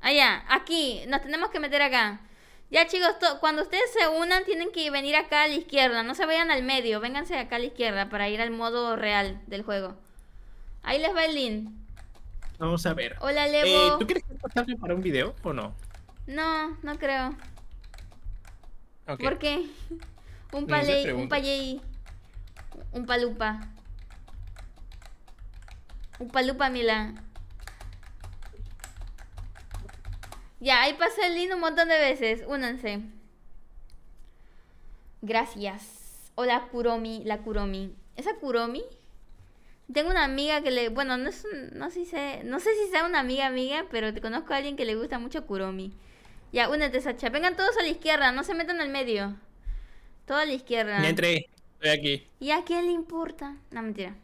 Allá, ah, aquí, nos tenemos que meter acá. Ya chicos, cuando ustedes se unan tienen que venir acá a la izquierda, no se vayan al medio, vénganse acá a la izquierda para ir al modo real del juego. Ahí les va el link. Vamos a ver. Hola Levo. Eh, ¿Tú quieres que para un video o no? No, no creo. ¿Por qué? Un paley, un y un palupa. Upalupa mila Ya, ahí pasó el link un montón de veces. Únanse. Gracias. Hola, Kuromi. La Kuromi. ¿Esa Kuromi? Tengo una amiga que le. Bueno, no, es, no, sé si sea, no sé si sea una amiga amiga, pero te conozco a alguien que le gusta mucho Kuromi. Ya, únete, Sacha. Vengan todos a la izquierda, no se metan en el medio. Todo a la izquierda. entre entré, estoy aquí. ¿Y a quién le importa? No, mentira.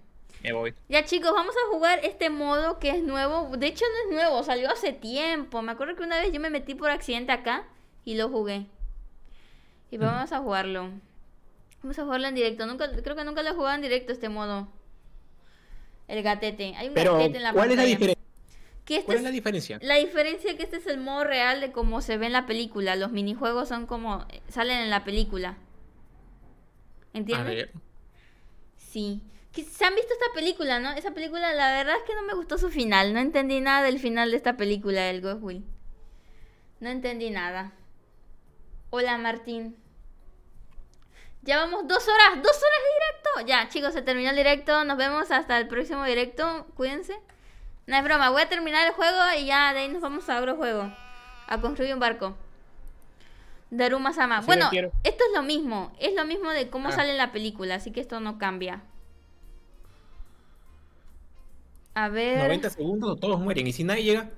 Ya chicos, vamos a jugar este modo que es nuevo. De hecho no es nuevo, salió hace tiempo. Me acuerdo que una vez yo me metí por accidente acá y lo jugué. Y pues, vamos a jugarlo. Vamos a jugarlo en directo. Nunca, creo que nunca lo he jugado en directo este modo. El gatete. la ¿cuál Es la diferencia? Este ¿Cuál es la diferencia? La diferencia es que este es el modo real de cómo se ve en la película. Los minijuegos son como eh, salen en la película. ¿Entiendes? Sí se han visto esta película, ¿no? Esa película, la verdad es que no me gustó su final. No entendí nada del final de esta película El Ghost Will No entendí nada. Hola, Martín. Ya vamos dos horas, dos horas de directo. Ya, chicos, se terminó el directo. Nos vemos hasta el próximo directo. Cuídense. No es broma, voy a terminar el juego y ya de ahí nos vamos a otro juego. A construir un barco. Daruma Sama. bueno, esto es lo mismo. Es lo mismo de cómo ah. sale la película, así que esto no cambia. A ver. 90 segundos todos mueren. Y si nadie llega.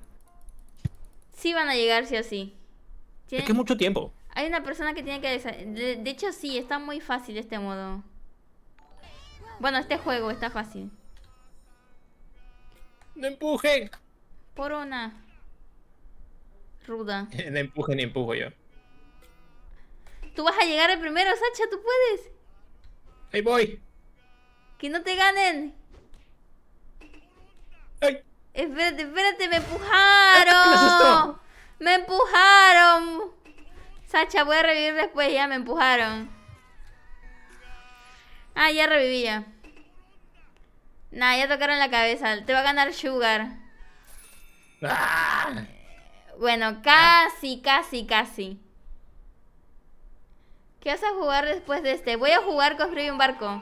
Sí van a llegar, sí o Es que es mucho tiempo. Hay una persona que tiene que... De, hecho, sí, está muy fácil este modo. Bueno, este juego está fácil. ¡No empujen! Por una. Ruda. no empuje ni empujo yo. Tú vas a llegar el primero, Sacha, tú puedes. Ahí voy. Que no te ganen. Espérate, espérate, me ah, empujaron. me empujaron. Sacha, voy a revivir después, ya me empujaron. Ah, ya revivía. Nah, ya tocaron la cabeza. Te va a ganar Sugar. Ah. Bueno, casi, casi, casi. ¿Qué vas a jugar después de este? Voy a jugar construir un barco.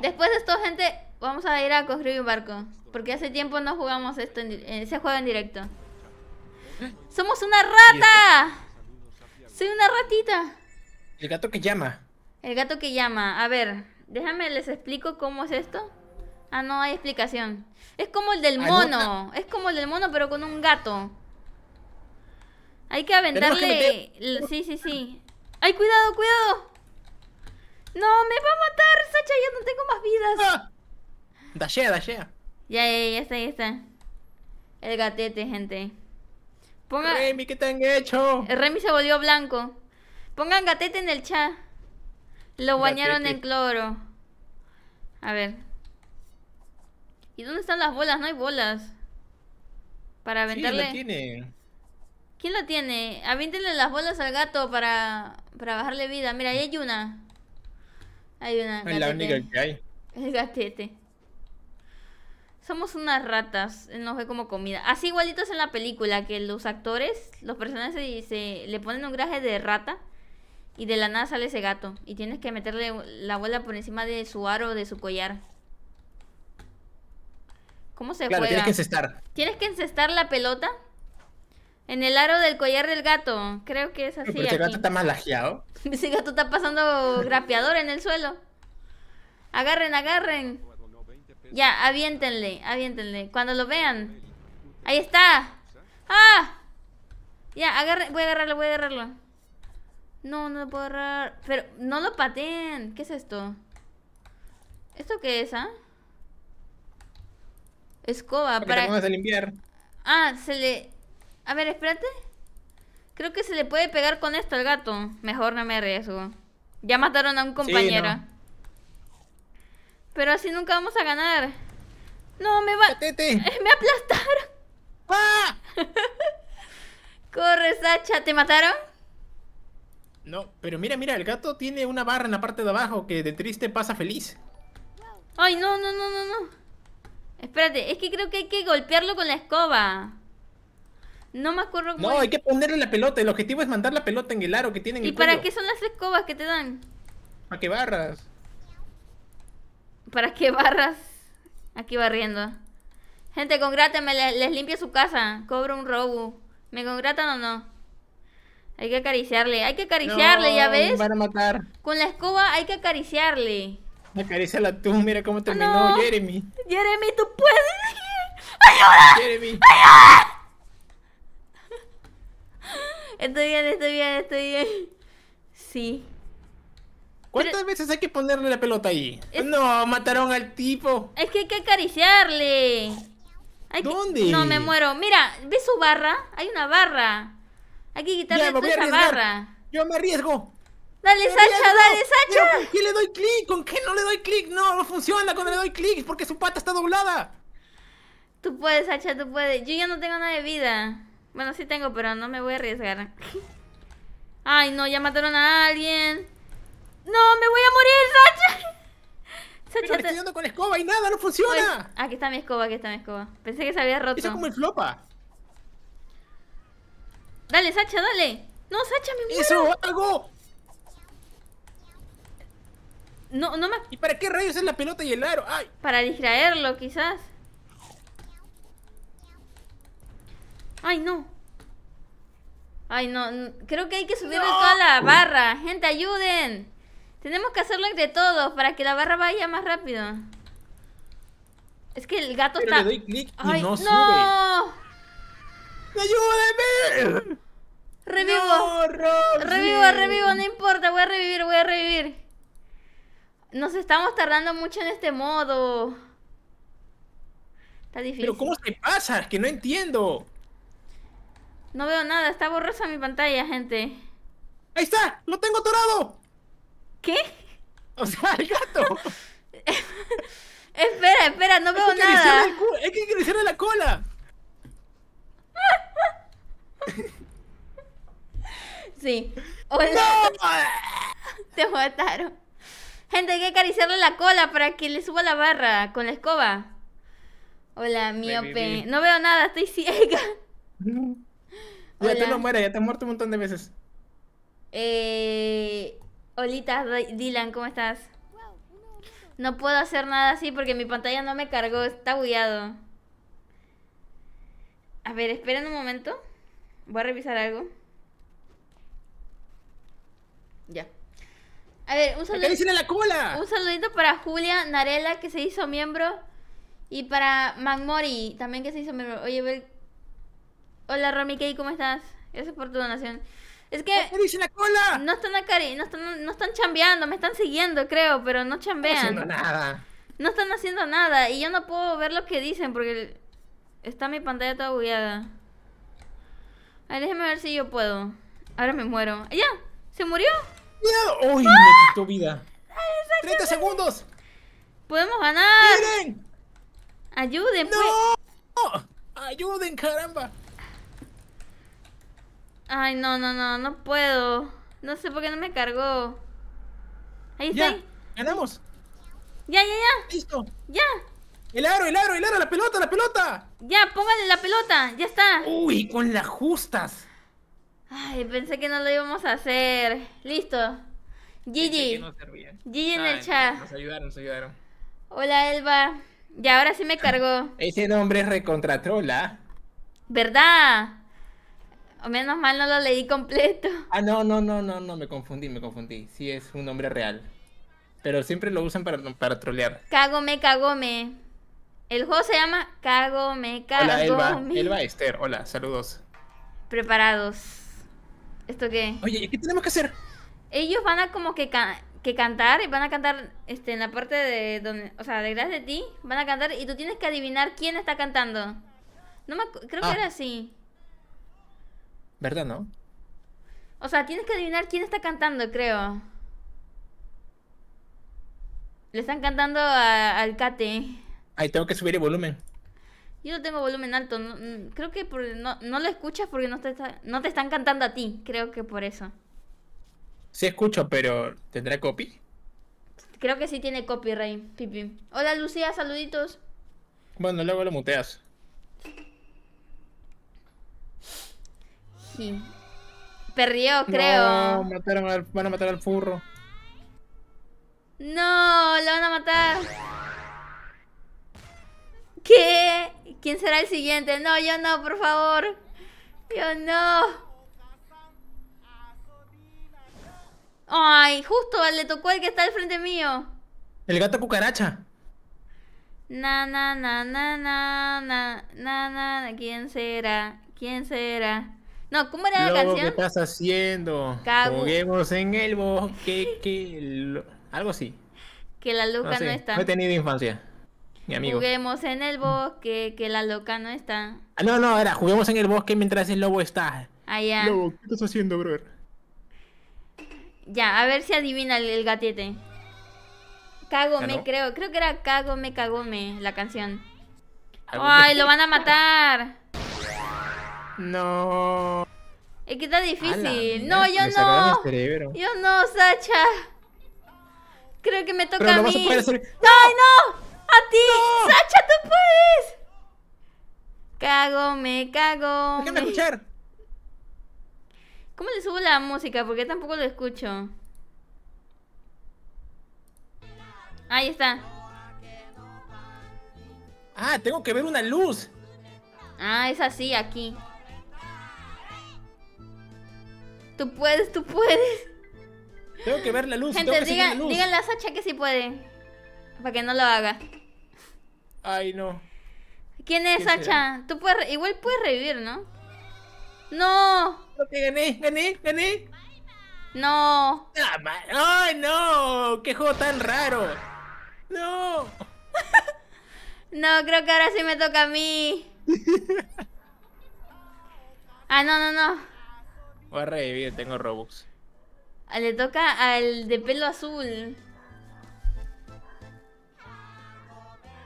Después de esto, gente, Vamos a ir a construir un barco. Porque hace tiempo no jugamos esto en, ese eh, juego en directo. ¡Somos una rata! ¡Soy una ratita! El gato que llama. El gato que llama. A ver, déjame les explico cómo es esto. Ah, no hay explicación. Es como el del mono. Es como el del mono, pero con un gato. Hay que aventarle... sí, sí, sí. ¡Ay, cuidado, cuidado! No, me va a matar, Sacha, Yo no tengo más vidas. Ah. Ya, ya, ya está, ya está. El gatete, gente. Ponga... Remy, ¿qué te han hecho? Remy se volvió blanco. Pongan gatete en el chat. Lo bañaron en cloro. A ver. ¿Y dónde están las bolas? No hay bolas. Para aventarle. tiene. ¿Quién lo tiene? avíntenle las bolas al gato para, para bajarle vida. Mira, ahí hay una. Hay una. El gatete. Somos unas ratas, eh, nos ve como comida. Así igualitos en la película, que los actores, los personajes se, le ponen un graje de rata y de la nada sale ese gato. Y tienes que meterle la bola por encima de su aro de su collar. ¿Cómo se claro, juega? Tienes que encestar. Tienes que encestar la pelota en el aro del collar del gato. Creo que es así. Pero ese gato está más lajeado. Ese gato está pasando grapeador en el suelo. Agarren, agarren. Ya, aviéntenle, aviéntenle. Cuando lo vean. Ahí está. ¡Ah! Ya, agarre, voy a agarrarlo, voy a agarrarlo. No, no lo puedo agarrar. Pero no lo pateen. ¿Qué es esto? ¿Esto qué es, ah? Escoba para. Ah, se le. A ver, espérate. Creo que se le puede pegar con esto al gato. Mejor no me arriesgo. Ya mataron a un compañero. Pero así nunca vamos a ganar. No, me va... ¡Me aplastaron! ¡Ah! Corre, Sacha. ¿Te mataron? No, pero mira, mira, el gato tiene una barra en la parte de abajo que de triste pasa feliz. Ay, no, no, no, no, no. Espérate, es que creo que hay que golpearlo con la escoba. No me acuerdo cómo. No, hay que ponerle la pelota. El objetivo es mandar la pelota en el aro que tienen. ¿Y el para qué son las escobas que te dan? ¿Para qué barras? ¿Para qué barras? Aquí barriendo. Gente, congráteme, les, les limpio su casa. Cobro un robo. ¿Me congratan o no? Hay que acariciarle, hay que acariciarle, ¿ya ves? Para matar. Con la escoba hay que acariciarle. la tú, mira cómo terminó Jeremy. Jeremy, tú puedes. ¡Ayuda! Jeremy. ¡Ayuda! Estoy bien, estoy bien, estoy bien. Sí. ¿Cuántas veces hay que ponerle la pelota ahí? No, mataron al tipo. Es que hay que acariciarle. ¿Dónde? No, me muero. Mira, ¿ves su barra? Hay una barra. Hay que quitarle toda esa barra. Yo me arriesgo. Dale, Sacha, dale, Sacha. ¿Con qué le doy clic? ¿Con qué no le doy clic? No, no funciona cuando le doy clic porque su pata está doblada. Tú puedes, Sacha, tú puedes. Yo ya no tengo nada de vida. Bueno, sí tengo, pero no me voy a arriesgar. Ay, no, ya mataron a alguien. No, me voy a morir, Sacha. Sacha Pero estoy dando con la escoba y nada, no funciona. Aquí está mi escoba, aquí está mi escoba. Pensé que se había roto. Eso es como el flopa. Dale, Sacha, dale. No, Sacha, me muero. Eso algo? No, no más. ¿Y para qué rayos es la pelota y el aro? Ay. Para distraerlo, quizás. Ay, no. Ay, no. Creo que hay que subirle toda la barra. Gente, ayuden. Tenemos que hacerlo entre todos para que la barra vaya más rápido. Es que el gato está. Le doy y Ay, no, Revivo. revivo, revivo, no importa, voy a revivir, voy a revivir. Nos estamos tardando mucho en este modo. Está difícil. Pero ¿cómo se pasa? Es que no entiendo. No veo nada, está borrosa mi pantalla, gente. Ahí está, lo tengo atorado. ¿Qué? O sea, el gato. espera, espera, no veo nada. Hay que acariciarle la cola. sí. Hola. ¡No! Te mataron. Gente, hay que acariciarle la cola para que le suba la barra con la escoba. Hola, miope. No veo nada, estoy ciega. Ya te lo mueres, ya te has muerto un montón de veces. Eh, Hola Dylan, ¿cómo estás? No puedo hacer nada así porque mi pantalla no me cargó, está bugueado. A ver, esperen un momento. Voy a revisar algo. Ya. A ver, un saludito. la cola! Un saludito para Julia Narela, que se hizo miembro. Y para Magmori, también que se hizo miembro. Oye, ver. Hola, Romy ¿cómo estás? Gracias por tu donación. Es que. ¡No la cola! No están acá, no están, no están chambeando, me están siguiendo, creo, pero no chambean. No están haciendo nada. No están haciendo nada. Y yo no puedo ver lo que dicen porque está mi pantalla toda bugueada. A ver, déjeme ver si yo puedo. Ahora me muero. ¡Ya! ¿Se murió? ¡Uy! ¡Ah! Me quitó vida. ¡30 segundos! ¡Podemos ganar! ¡Miren! ¡Ayuden, pues. ¡No! ¡Ayuden, caramba! Ay, no, no, no, no puedo. No sé por qué no me cargó. Ahí está. Ya, ganamos. Ya, ya, ya. Listo. Ya. El aro, el aro, el aro, la pelota, la pelota. Ya, póngale la pelota, ya está. Uy, con las justas. Ay, pensé que no lo íbamos a hacer. Listo. Gigi. No Gigi en el chat. Nos ayudaron, nos ayudaron. Hola, Elba. Ya, ahora sí me cargó. Ese nombre es recontratrola. ¿Verdad? Menos mal no lo leí completo. Ah, no, no, no, no, no, me confundí, me confundí. Sí, es un nombre real. Pero siempre lo usan para, para trolear. Cagome, cagome El juego se llama Cagome, cagome Hola, Elba. Elba Esther, hola, saludos. Preparados. ¿Esto qué? Oye, ¿qué tenemos que hacer? Ellos van a como que, que cantar, y van a cantar este, en la parte de donde, o sea, detrás de ti, van a cantar y tú tienes que adivinar quién está cantando. No me, creo que ah. era así. ¿Verdad, no? O sea, tienes que adivinar quién está cantando, creo. Le están cantando al Kate. Ahí tengo que subir el volumen. Yo no tengo volumen alto. Mm, creo que por, no, no, lo escuchas porque no te, no te están cantando a ti. Creo que por eso. Sí escucho, pero ¿tendrá copy? Creo que sí tiene copyright, Pipi. Hola Lucía, saluditos. Bueno, luego lo muteas. Perdió, creo. No, van a matar al furro. No, lo van a matar. ¿Qué? ¿Quién será el siguiente? No, yo no, por favor. Yo no. Ay, justo le tocó el que está al frente mío. El gato cucaracha. Na, na, na, na, na, na, na, na, ¿quién será? ¿Quién será? No, ¿cómo era la canción? ¿Qué estás haciendo? Juguemos en el bosque. Que Algo así. Que la loca no, está. No he tenido infancia. Mi amigo. Juguemos en el bosque, que la loca no está. Ah, no, no, era juguemos en el bosque mientras el lobo está. Ah, ya. Lobo, ¿qué estás haciendo, brother? Ya, a ver si adivina el, gatete. Cagome, me creo. Creo que era cago Cagome la canción. Ay, lo van a matar. No. Es que está difícil. no, yo no. Yo no, Sacha. Creo que me toca a mí. ¡Ay, no! ¡A ti! ¡Sacha, tú puedes! Cago, me cago. Déjame escuchar. ¿Cómo le subo la música? Porque tampoco lo escucho. Ahí está. Ah, tengo que ver una luz. Ah, es así, aquí. Tú puedes, tú puedes. Tengo que ver la luz. Gente, díganle a Sacha que sí puede. Para que no lo haga. Ay, no. ¿Quién es Sacha? Tú puedes, igual puedes revivir, ¿no? No. gané, gané, gané. No. Ah, ay, no. Qué juego tan raro. No. no, creo que ahora sí me toca a mí. ah, no, no, no. Voy a revivir, tengo Robux. Ah, le toca al de pelo azul.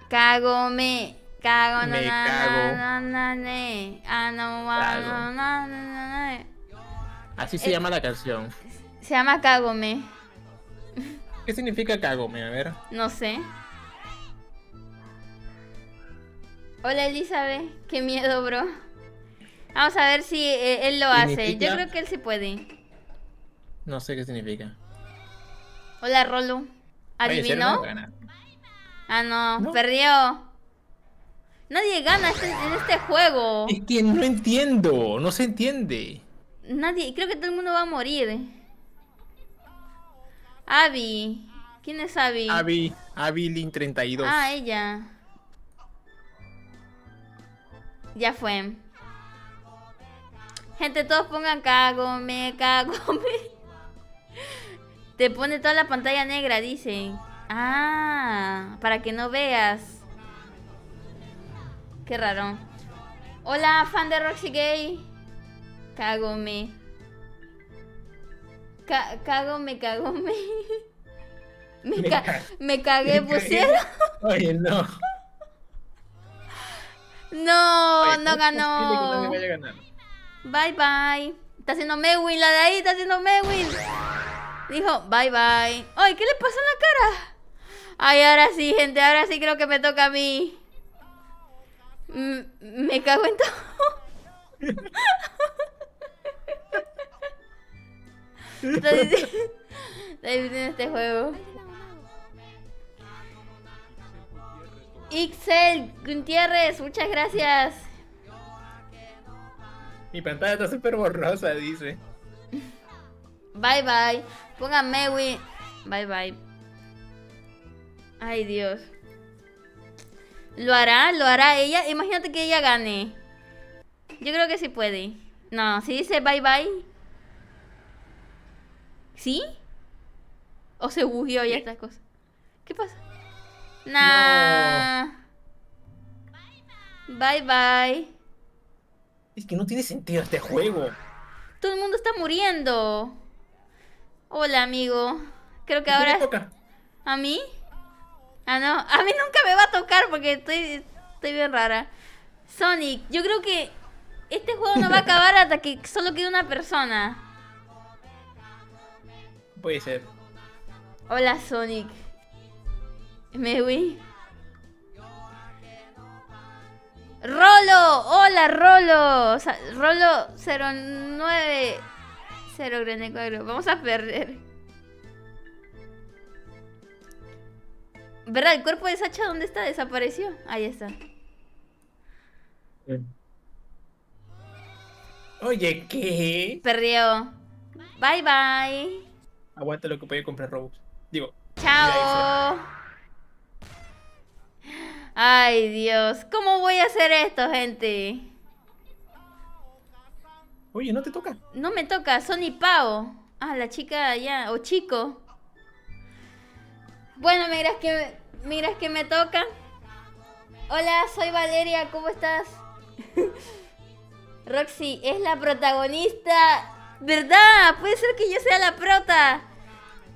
Cagome. Cago, me cago. Así se eh, llama la canción. Se llama Cagome. ¿Qué significa Cagome? A ver. No sé. Hola Elizabeth, qué miedo, bro. Vamos a ver si eh, él lo hace. Yo creo que él sí puede. No sé qué significa. Hola, Rolo. ¿Adivinó? ah, no, perdió. Nadie gana este, en este juego. Es que no entiendo, no se entiende. Nadie, creo que todo el mundo va a morir. Abby. ¿Quién es Abby? Abby, Abby 32. Ah, ella. Ya fue. Gente, todos pongan cagome, cagome. Te pone toda la pantalla negra, dicen. Ah, para que no veas. Qué raro. Hola, fan de Roxy Gay. Cagome. cagome, cagome. Me, me, me cagué, me pusieron. Oye, no. No, no ganó. Bye bye. Está haciendo Mewin, la de ahí está haciendo Mewin. Dijo, bye bye. Ay, ¿qué le pasa en la cara? Ay, ahora sí, gente, ahora sí creo que me toca a mí. Mm, me cago en todo. Está divirtiendo este juego. Ixel Gutiérrez, muchas gracias. Mi pantalla está súper borrosa, dice. Bye bye. Póngame, Mewi. Bye bye. Ay, Dios. Lo hará, lo hará ella. Imagínate que ella gane. Yo creo que sí puede. No, si dice bye bye. ¿Sí? ¿O se bugió y estas cosas? ¿Qué pasa? Nah. Bye bye. Es que no tiene sentido este juego. Todo el mundo está muriendo. Hola, amigo. Creo que ahora... ¿A mí? Ah, no. A mí nunca me va a tocar porque estoy, estoy bien rara. Sonic, yo creo que este juego no va a acabar hasta que solo quede una persona. Puede ser. Hola, Sonic. Me voy. Rolo, hola Rolo, o sea, Rolo 09 0 Vamos a perder. ¿Verdad? ¿El cuerpo de Sacha dónde está? ¿Desapareció? Ahí está. Oye, ¿qué? Perdió. Bye bye. Aguanta lo que puede comprar Robux. Digo. Chao. Ay, Dios. ¿Cómo voy a hacer esto, gente? Oye, ¿no te toca? No me toca. Sony Pao. Ah, la chica ya. O chico. Bueno, miras que, miras que me toca. Hola, soy Valeria. ¿Cómo estás? Roxy es la protagonista. ¿Verdad? Puede ser que yo sea la prota.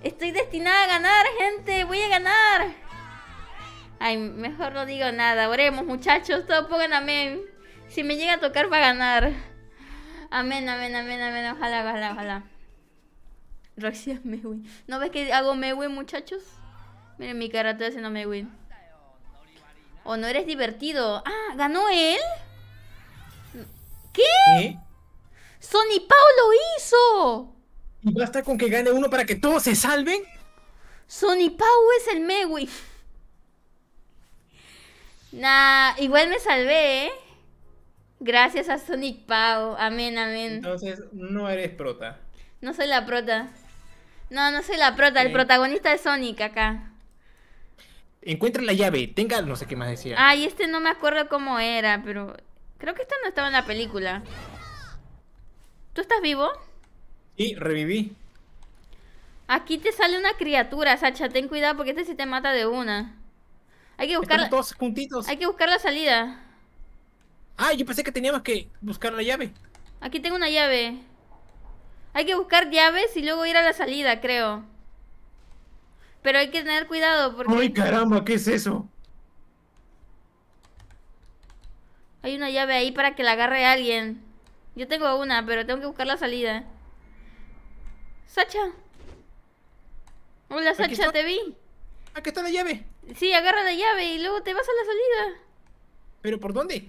Estoy destinada a ganar, gente. Voy a ganar. Ay, mejor no digo nada. Oremos, muchachos. Todos pongan amén. Si me llega a tocar, va a ganar. Amén, amén, amén, amén. Ojalá, ojalá, ojalá. Roxy es ¿No ves que hago Mewin, muchachos? Miren mi cara, estoy haciendo Mewin. ¿O no eres divertido? Ah, ¿ganó él? ¿Qué? ¡Sony Pau lo hizo! ¿Y basta con que gane uno para que todos se salven? ¡Sony Pau es el Mewin! Nah, igual me salvé, ¿eh? Gracias a Sonic Pau. Amén, amén. Entonces, no eres prota. No soy la prota. No, no soy la prota. El protagonista es Sonic acá. Encuentra la llave. Tenga, no sé qué más decía. Ay, este no me acuerdo cómo era, pero creo que este no estaba en la película. ¿Tú estás vivo? Sí, reviví. Aquí te sale una criatura, Sacha. Ten cuidado porque este sí te mata de una. Hay que buscar. Todos juntitos. Hay que buscar la salida. Ah, yo pensé que teníamos que buscar la llave. Aquí tengo una llave. Hay que buscar llaves y luego ir a la salida, creo. Pero hay que tener cuidado porque. ¡Ay, caramba! ¿Qué es eso? Hay una llave ahí para que la agarre alguien. Yo tengo una, pero tengo que buscar la salida. Sacha. Hola, Sacha, te vi. ¡Aquí está la llave. Sí, agarra la llave y luego te vas a la salida. ¿Pero por dónde?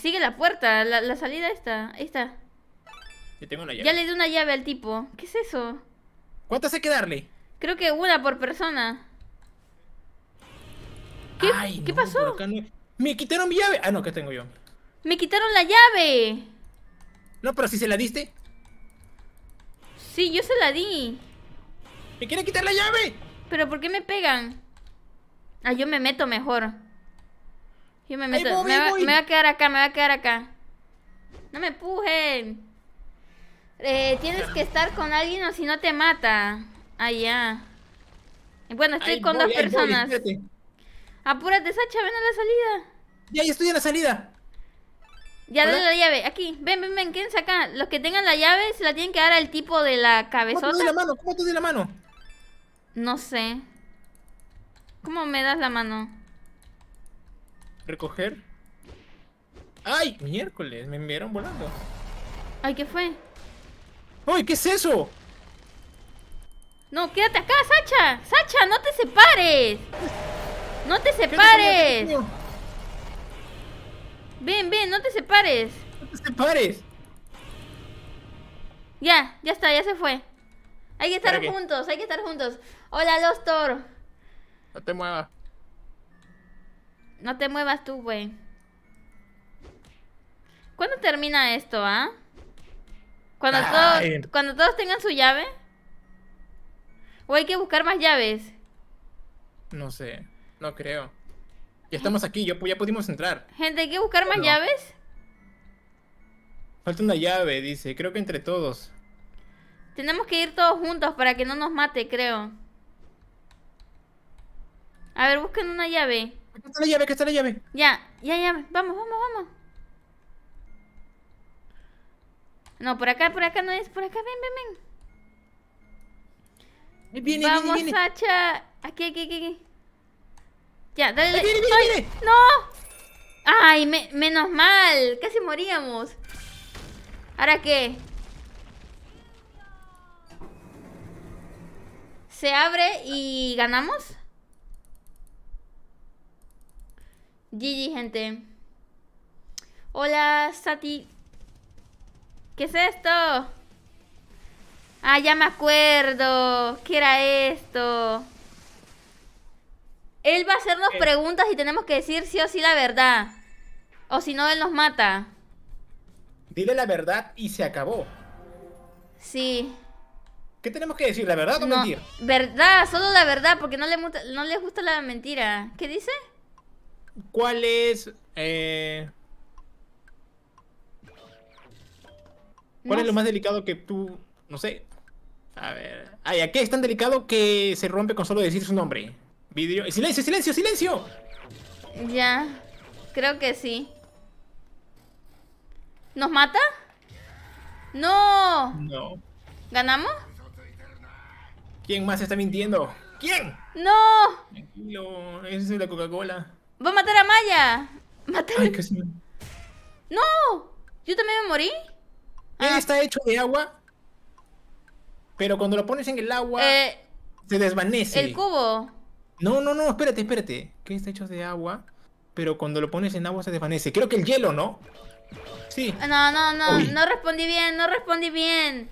Sigue la puerta, la, salida está, está. Ya le di una llave al tipo. ¿Qué es eso? ¿Cuántas hay que darle? Creo que una por persona. ¿Qué, pasó? Me quitaron mi llave. Ah, no, que tengo yo. Me quitaron la llave. No, pero si se la diste. Sí, yo se la di. ¿Me quieren quitar la llave? ¿Pero por qué me pegan? Ah, yo me meto mejor. Yo me meto. me, va, voy a quedar acá, me va a quedar acá. No me pujen. Eh, tienes que estar con alguien o si no te mata. Allá. Ah, bueno, estoy con dos personas. Voy, Apúrate, Sacha, ven a la salida. Ya, ya estoy en la salida. Ya, dale la llave. Aquí, ven, ven, ven, quédense acá. Los que tengan la llave se la tienen que dar al tipo de la cabezota. ¿Cómo te doy la mano? ¿Cómo te doy la mano? No sé. ¿Cómo me das la mano? Recoger. ¡Ay! Miércoles, me enviaron volando. Ay, ¿qué fue? ¡Ay, qué es eso! No, quédate acá, Sacha. Sacha, no te separes. No te separes. ven, ven, no te separes. No te separes. Ya, ya está, ya se fue. Hay que estar juntos, hay que estar juntos. Hola, Lostor. No te muevas. No te muevas tú, güey. ¿Cuándo termina esto, ah? ¿Cuando, todos, ¿Cuando todos tengan su llave? ¿O hay que buscar más llaves? No sé, no creo. Ya estamos aquí, ya, ya pudimos entrar. Gente, ¿hay que buscar más llaves? Falta una llave, dice. Creo que entre todos. Tenemos que ir todos juntos para que no nos mate, creo. A ver, busquen una llave. ¿Qué está la llave, ¿Qué está la llave. Ya, ya, ya. Vamos, vamos, vamos. No, por acá, por acá no es. Por acá, ven, ven, ven. Viene, vamos, viene, viene. Sacha. Aquí, aquí, aquí, Ya, dale, ¡No! ¡Ay, menos mal! Casi moríamos. ¿Ahora qué? ¿Se abre y ganamos? GG, gente. Hola, Sati. ¿Qué es esto? Ah, ya me acuerdo. ¿Qué era esto? Él va a hacernos preguntas y tenemos que decir sí o sí la verdad. O si no, él nos mata. Dile la verdad y se acabó. Sí. ¿Qué tenemos que decir? ¿La verdad o mentir? Verdad, solo la verdad, porque no le, no le gusta la mentira. ¿Qué dice? ¿Cuál es. Eh, ¿Cuál es lo más delicado que tú. No sé. A ver. Ay, ¿a qué es tan delicado que se rompe con solo decir su nombre? Vidrio. ¡Silencio, silencio, silencio! Ya. Creo que sí. ¿Nos mata? ¡No! No. ¿Ganamos? ¿Quién más está mintiendo? ¿Quién? ¡No! Tranquilo, ese es la Coca-Cola. ¡Voy a matar a Maya! ¡Matar Ay, qué ¡No! ¿Yo también me morí? Ah. Está hecho de agua. Pero cuando lo pones en el agua. Eh, se desvanece. El cubo. No, no, no, espérate, espérate. ¿Qué está hecho de agua. Pero cuando lo pones en agua se desvanece. Creo que el hielo, ¿no? Sí. Ah, no, no, no, no respondí bien, no respondí bien.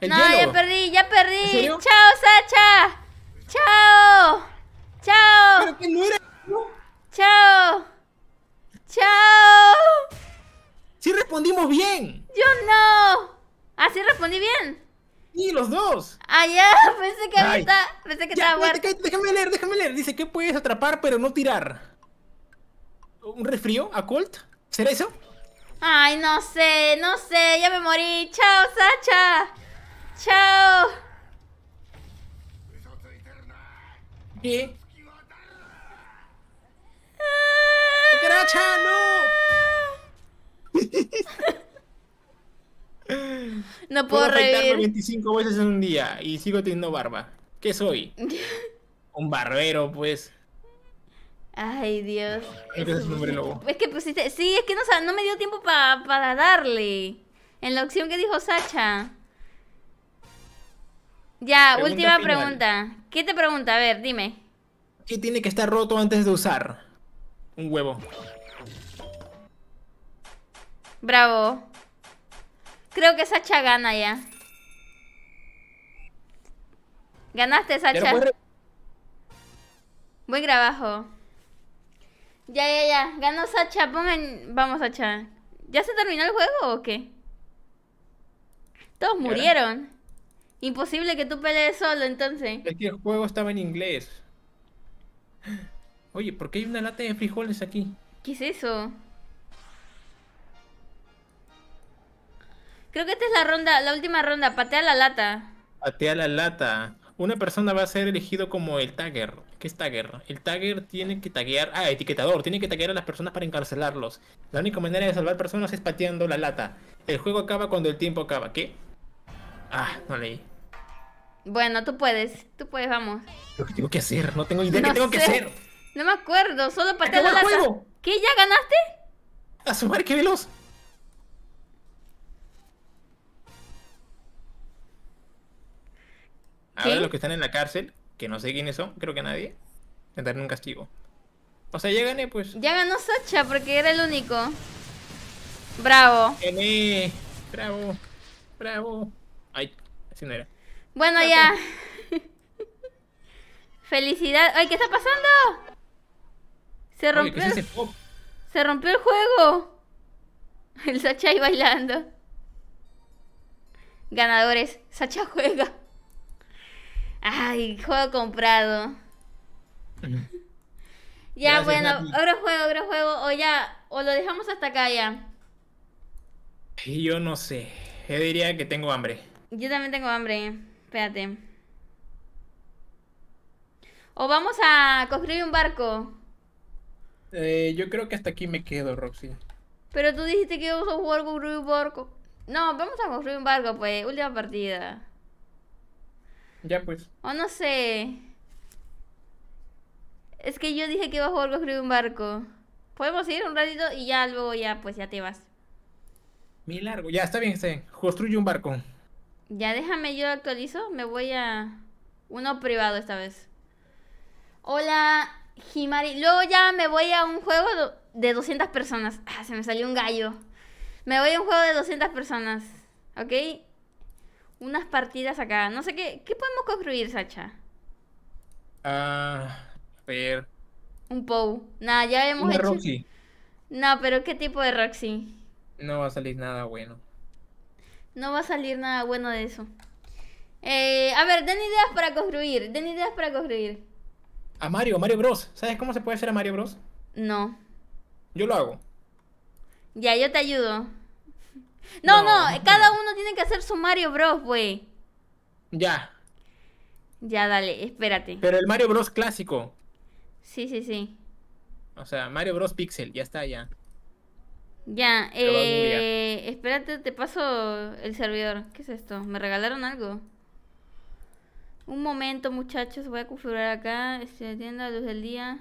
no, ya perdí, ya perdí. Chao, Sacha. Chao. Chao. Pero que no era. ¡Chao! ¡Chao! ¡Sí respondimos bien! ¡Yo no! ¿Así ¿Ah, respondí bien? Sí, los dos. Ah, ya, pensé que pensé que estaba muerto. Déjame leer, déjame leer. Dice que puedes atrapar pero no tirar. ¿Un resfrío a Colt? ¿Será eso? Ay, no sé, no sé, ya me morí. Chao, Sacha. Chao. ¿Qué? ¡No! no puedo, puedo reír. 25 veces en un día y sigo teniendo barba. ¿Qué soy? un barbero, pues. Ay, Dios. Es, es, que pusiste. Sí, es que no, no me dio tiempo para darle. En la opción que dijo Sacha. Ya, última pregunta. ¿Qué te pregunta? A ver, dime. ¿Qué tiene que estar roto antes de usar? Un huevo. Bravo. Creo que Sacha gana ya. Ganaste, Sacha. Buen trabajo. Ya, ya, ya. Ganó Sacha. Pongan... Vamos, Sacha. ¿Ya se terminó el juego o qué? Todos murieron. Imposible que tú pelees solo, entonces. el juego estaba en inglés. Oye, ¿por qué hay una lata de frijoles aquí? ¿Qué es eso? Creo que esta es la ronda, la última ronda. Patea la lata. Patea la lata. Una persona va a ser elegido como el tagger. ¿Qué es tagger? El tagger tiene que taguear... Ah, etiquetador. Tiene que taggear a las personas para encarcelarlos. La única manera de salvar personas es pateando la lata. El juego acaba cuando el tiempo acaba. ¿Qué? Ah, no leí. Bueno, tú puedes. Tú puedes, vamos. Lo que tengo que hacer. No tengo idea qué tengo que hacer. No me acuerdo, solo pateé la ¿Qué? ¿Ya ganaste? A su qué veloz. Ahora los que están en la cárcel, que no sé quiénes son, creo que nadie, tendrán un castigo. O sea, ya gané, pues. Ya ganó Sacha porque era el único. Bravo. Gané. Bravo. Bravo. Ay, así no era. Bueno, ya. Felicidad. Ay, ¿qué está pasando? Se rompió. el... Se rompió el juego. El bailando. Ganadores. Sacha juega. Ay, juego comprado. ya, bueno, ahora juego, ahora juego. O ya, o lo dejamos hasta acá ya. Yo no sé. Yo diría que tengo hambre. Yo también tengo hambre. Espérate. O vamos a construir un barco. Eh, yo creo que hasta aquí me quedo, Roxy. Pero tú dijiste que íbamos a jugar con un barco. No, vamos a construir un barco, pues. Última partida. Ya, pues. O no sé. Es que yo dije que iba a jugar construir un barco. Podemos ir un ratito y ya luego ya, pues ya te vas. Mi largo. Ya, está bien, se Construye un barco. Ya déjame, yo actualizo. Me voy a uno privado esta vez. Hola, Himari. Luego ya me voy a un juego de 200 personas. Ah, se me salió un gallo. Me voy a un juego de 200 personas. ¿Ok? Unas partidas acá. No sé qué. ¿Qué podemos construir, Sacha? Ah. ver. Un pou. Nada, ya hemos hecho. Roxy. No, pero ¿qué tipo de Roxy? No va a salir nada bueno. No va a salir nada bueno de eso. Eh, a ver, den ideas para construir. Den ideas para construir a Mario, Mario Bros. ¿Sabes cómo se puede hacer a Mario Bros? No. Yo lo hago. Ya, yo te ayudo. No, no, cada uno tiene que hacer su Mario Bros, güey. Ya. Ya, dale, espérate. Pero el Mario Bros clásico. Sí, sí, sí. O sea, Mario Bros Pixel, ya está, ya. Ya, eh, espérate, te paso el servidor. ¿Qué es esto? ¿Me regalaron algo? Un momento, muchachos, voy a configurar acá. estoy Este, tienda luz del día.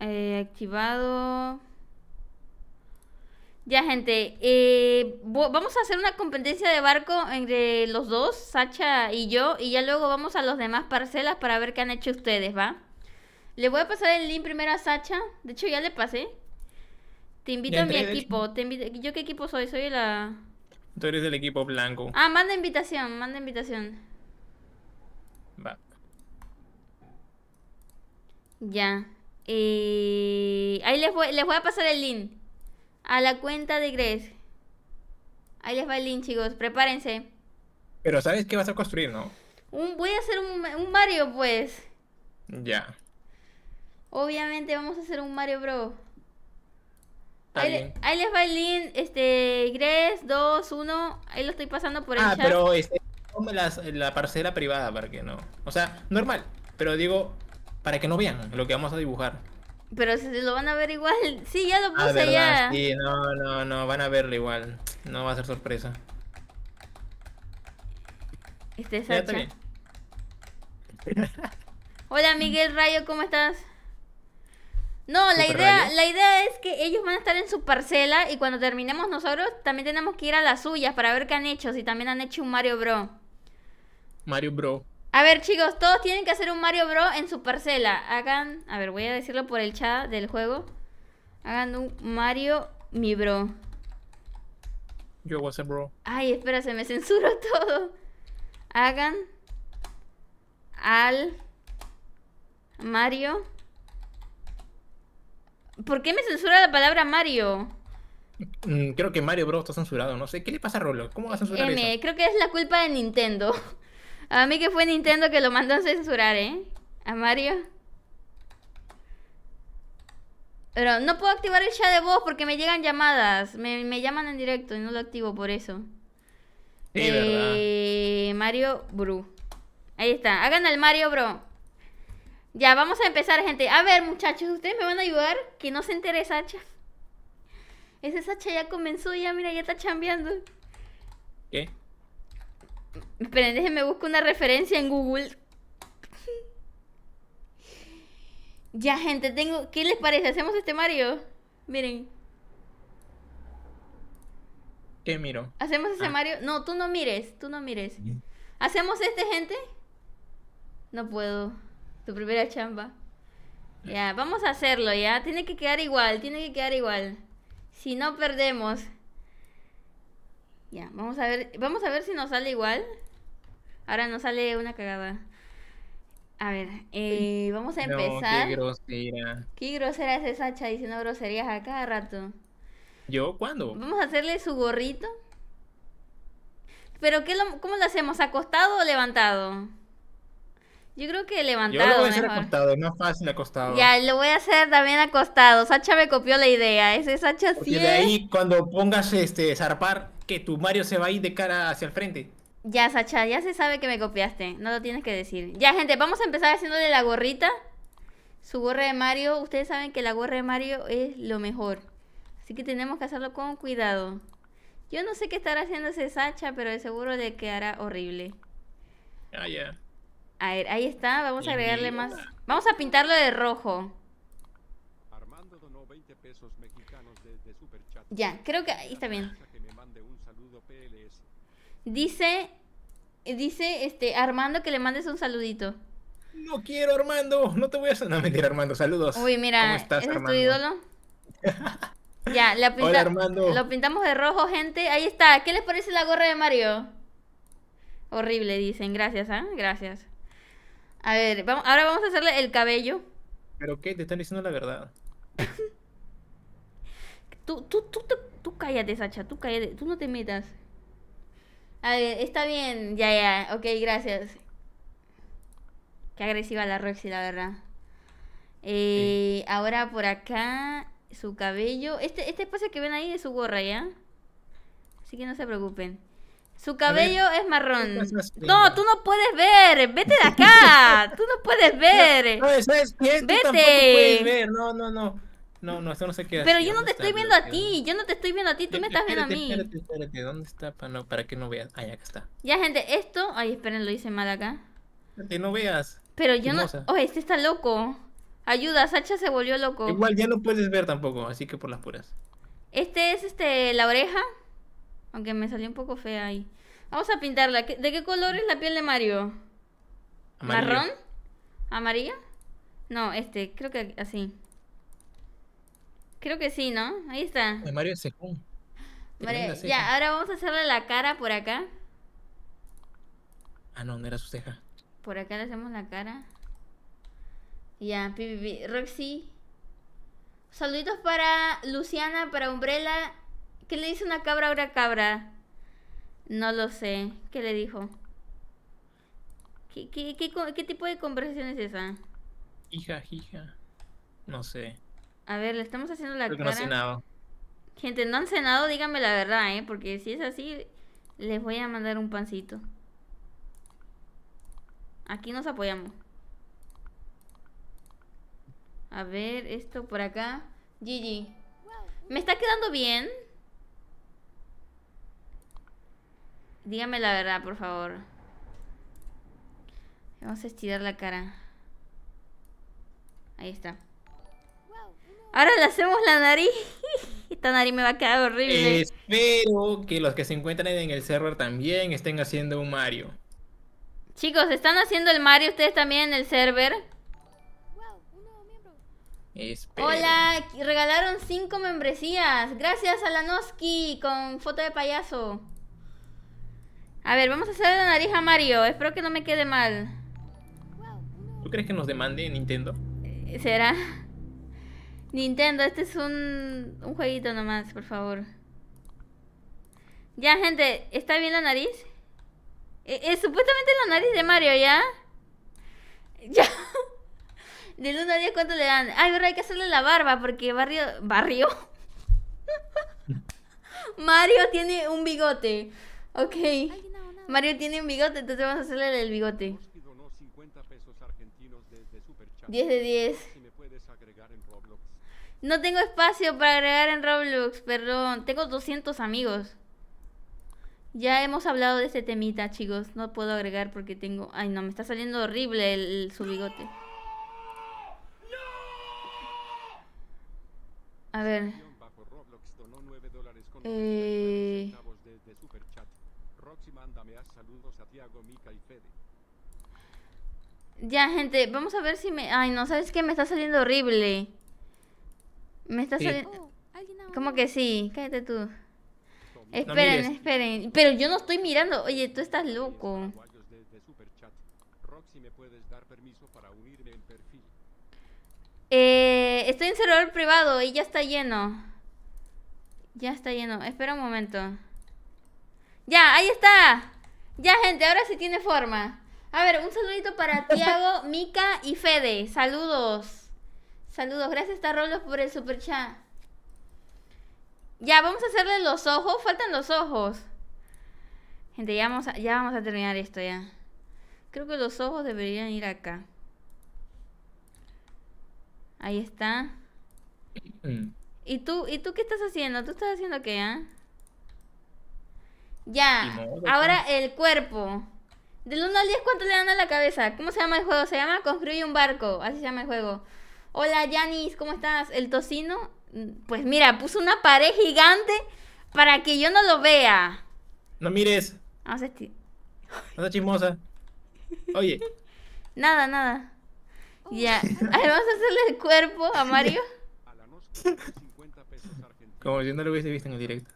Eh, activado. Ya, gente. Eh, vamos a hacer una competencia de barco entre los dos, Sacha y yo. Y ya luego vamos a los demás parcelas para ver qué han hecho ustedes, ¿va? Le voy a pasar el link primero a Sacha. De hecho, ya le pasé. Te invito a mi equipo. ¿Yo qué equipo soy? Soy la... Tú eres del equipo blanco. Ah, manda invitación, manda invitación. Va. Ya. Eh, ahí les voy, a pasar el link. A la cuenta de Grace. Ahí les va el link, chicos. Prepárense. Pero ¿sabes qué vas a construir, no? Un, voy a hacer un, un Mario, pues. Ya. Obviamente vamos a hacer un Mario Bro. Ahí, les va el link, este, Gres 2, 1, ahí lo estoy pasando por el ah, pero este, la, la parcela privada para que no. O sea, normal, pero digo, para que no vean lo que vamos a dibujar. Pero se lo van a ver igual. Sí, ya lo ah, puse ya. Sí, no, no, no, van a verlo igual. No va a ser sorpresa. Este es Hola Miguel Rayo, ¿cómo estás? No, la idea, la idea es que ellos van a estar en su parcela y cuando terminemos nosotros también tenemos que ir a las suyas para ver qué han hecho, si también han hecho un Mario Bro. Mario Bro. A ver, chicos, todos tienen que hacer un Mario Bro en su parcela. Hagan, a ver, voy a decirlo por el chat del juego. Hagan un Mario mi bro. Yo voy a hacer bro. Ay, espérate me censuro todo. Hagan al Mario ¿Por qué me censura la palabra Mario? Mm, creo que Mario Bro está censurado, no sé. ¿Qué le pasa a Roblox? ¿Cómo va a censurar M, Creo que es la culpa de Nintendo. A mí que fue Nintendo que lo mandó a censurar, ¿eh? A Mario. Pero no puedo activar el chat de voz porque me llegan llamadas. Me, llaman en directo y no lo activo por eso. Sí, eh, Mario Bru. Ahí está. Hagan al Mario Bro. Ya, vamos a empezar, gente. A ver, muchachos, ustedes me van a ayudar. Que no se entere Sacha. Ese Sacha ya comenzó, ya, mira, ya está chambeando. ¿Qué? Esperen, déjenme buscar una referencia en Google. ya, gente, tengo. ¿Qué les parece? ¿Hacemos este Mario? Miren. ¿Qué miro? ¿Hacemos ese ah. Mario? No, tú no mires, tú no mires. ¿Hacemos este, gente? No puedo. Tu primera chamba. Eh. Ya, vamos a hacerlo, ya. Tiene que quedar igual, tiene que quedar igual. Si no perdemos. Ya, vamos a ver, vamos a ver si nos sale igual. Ahora nos sale una cagada. A ver, eh, vamos a empezar. qué grosera. Qué grosera es esa hacha diciendo groserías a cada rato. ¿Yo? ¿Cuándo? Vamos a hacerle su gorrito. ¿Pero qué lo, cómo lo hacemos? ¿Acostado o levantado? Yo creo que levantado. Yo lo voy a hacer acostado, es más fácil acostado. Ya, lo voy a hacer también acostado. Sacha me copió la idea. Ese Sacha sí. Y de ahí, cuando pongas este zarpar, que tu Mario se va a ir de cara hacia el frente. Ya, Sacha, ya se sabe que me copiaste. No lo tienes que decir. Ya, gente, vamos a empezar haciéndole la gorrita. Su gorra de Mario. Ustedes saben que la gorra de Mario es lo mejor. Así que tenemos que hacerlo con cuidado. Yo no sé qué estará haciendo ese Sacha, pero seguro le quedará horrible. Ah, ya. A ver, ahí está, vamos a agregarle más. Vamos a pintarlo de rojo. Ya, creo que ahí está bien. Dice, dice este Armando que le mandes un saludito. No quiero, Armando. No te voy a sonar mentir, Armando. Saludos. Uy, mira, estás, Armando? ya, lo pintamos de rojo, gente. Ahí está. ¿Qué les parece la gorra de Mario? Horrible, dicen. Gracias, ¿ah? Gracias. A ver, ahora vamos a hacerle el cabello. ¿Pero qué? Te están diciendo la verdad. tú, tú, tú, tú, cállate, Sacha, tú cállate, tú no te metas. A ver, está bien, ya, ya, ok, gracias. Qué agresiva la Roxy, la verdad. Eh, ahora por acá, su cabello. Este, este espacio que ven ahí es su gorra, ¿ya? Así que no se preocupen. Su cabello es marrón. No, tú no puedes ver. Vete de acá. tú no puedes ver. No, no ¿sabes Vete. puedes ver. No, no, no. No, no, eso no se queda. Pero yo no te estoy viendo a ti. Yo no te estoy viendo a ti. Tú me estás viendo a mí. Espérate, espérate. ¿Dónde está? Para, que no veas. Ah, ya acá está. Ya, gente, esto. Ay, esperen, lo hice mal acá. Que no veas. Pero yo no. Oye, este está loco. Ayuda, Sacha se volvió loco. Igual ya no puedes ver tampoco, así que por las puras. Este es este la oreja. Aunque me salió un poco fea ahí. Vamos a pintarla. ¿De qué color es la piel de Mario? ¿Marrón? ¿Amarilla? No, este, creo que así. Creo que sí, ¿no? Ahí está. De Mario el Mario, ya, ahora vamos a hacerle la cara por acá. Ah, no, no era su ceja. Por acá le hacemos la cara. Ya, pi, pi, Roxy. Saluditos para Luciana, para Umbrella, ¿Qué le dice una cabra a una cabra? No lo sé. ¿Qué le dijo? ¿Qué, tipo de conversación es esa? Hija, hija. No sé. A ver, le estamos haciendo la Creo Que no han cenado. Gente, no han cenado, díganme la verdad, ¿eh? Porque si es así, les voy a mandar un pancito. Aquí nos apoyamos. A ver, esto por acá. Gigi. Me está quedando bien. Dígame la verdad, por favor. Vamos a estirar la cara. Ahí está. Ahora le hacemos la nariz. Esta nariz me va a quedar horrible. Espero que los que se encuentran en el server también estén haciendo un Mario. Chicos, ¿están haciendo el Mario ustedes también en el server? Hola, regalaron Cinco membresías. Gracias a la con foto de payaso. A ver, vamos a hacer la nariz a Mario. Espero que no me quede mal. ¿Tú crees que nos demande Nintendo? Eh, ¿Será? Nintendo, este es un, jueguito nomás, por favor. Ya, gente, ¿está bien la nariz? Eh, eh, supuestamente la nariz de Mario, ¿ya? Ya. ¿De 1 a 10, ¿cuánto le dan? Ay, verdad, hay que hacerle la barba porque Barrio... ¿Barrio? Mario tiene un bigote. Ok. Mario tiene un bigote, entonces vamos a hacerle el bigote. 10 de 10. No tengo espacio para agregar en Roblox, perdón. Tengo 200 amigos. Ya hemos hablado de este temita, chicos. No puedo agregar porque tengo... Ay, no, me está saliendo horrible su bigote. A ver. Eh... Ya, gente, vamos a ver si me... Ay, no, ¿sabes qué? Me está saliendo horrible. Me está saliendo... Oh, ¿Cómo que sí? Cállate tú. esperen, esperen. Pero yo no estoy mirando. Oye, tú estás loco. Eh, estoy en servidor privado y ya está lleno. Ya está lleno. Espera un momento. Ya, ahí está. Ya, gente, ahora sí tiene forma. A ver, un saludito para Tiago, Mica y Fede. Saludos. Saludos. Gracias, Tarolos por el super chat. Ya, vamos a hacerle los ojos. Faltan los ojos. Gente, ya vamos a, ya vamos a terminar esto ya. Creo que los ojos deberían ir acá. Ahí está. Mm. ¿Y tú, tú qué estás haciendo? ¿Tú estás haciendo qué, ah? Ya. Ahora pues. el cuerpo. Del 1 al 10, ¿cuánto le dan a la cabeza? ¿Cómo se llama el juego? Se llama Construye un barco. Así se llama el juego. Hola, Yanis, ¿cómo estás? ¿El tocino? Mm, pues mira, puso una pared gigante para que yo no lo vea. No mires. Vamos a Oye. Nada, nada. Ya. A vamos a hacerle el cuerpo a Mario. Como si no lo hubiese visto en el directo.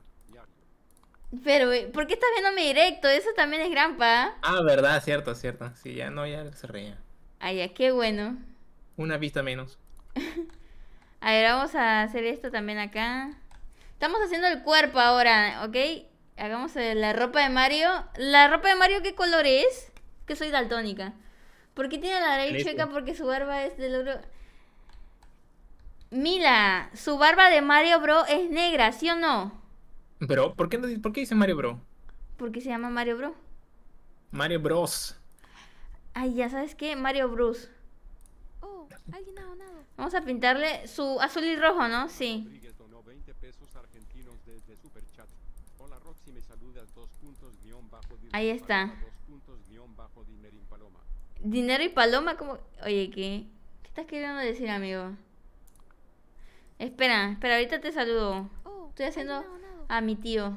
Pero, eh, ¿por qué estás viendo directo? Eso también es gran, pa Ah, verdad, cierto, cierto. Sí, ya no, ya se reía. Ay, ya, qué bueno. Una vista menos. a ver, vamos a hacer esto también acá. Estamos haciendo el cuerpo ahora, ¿ok? Hagamos eh, la ropa de Mario. ¿La ropa de Mario qué color es? Que soy daltónica. ¿Por qué tiene la nariz checa? Porque su barba es del oro. Mila, su barba de Mario Bro es negra, ¿sí o no? Pero, ¿por qué, no, ¿por qué dice Mario Bro? Porque se llama Mario Bro. Mario Bros. Ay, ya sabes qué, Mario Bros. Oh, Vamos a pintarle su azul y rojo, ¿no? Sí. Ahí está. dinero y paloma. como... Oye, ¿qué? ¿Qué estás queriendo decir, amigo? Espera, espera, ahorita te saludo. Oh, Estoy haciendo a mi tío.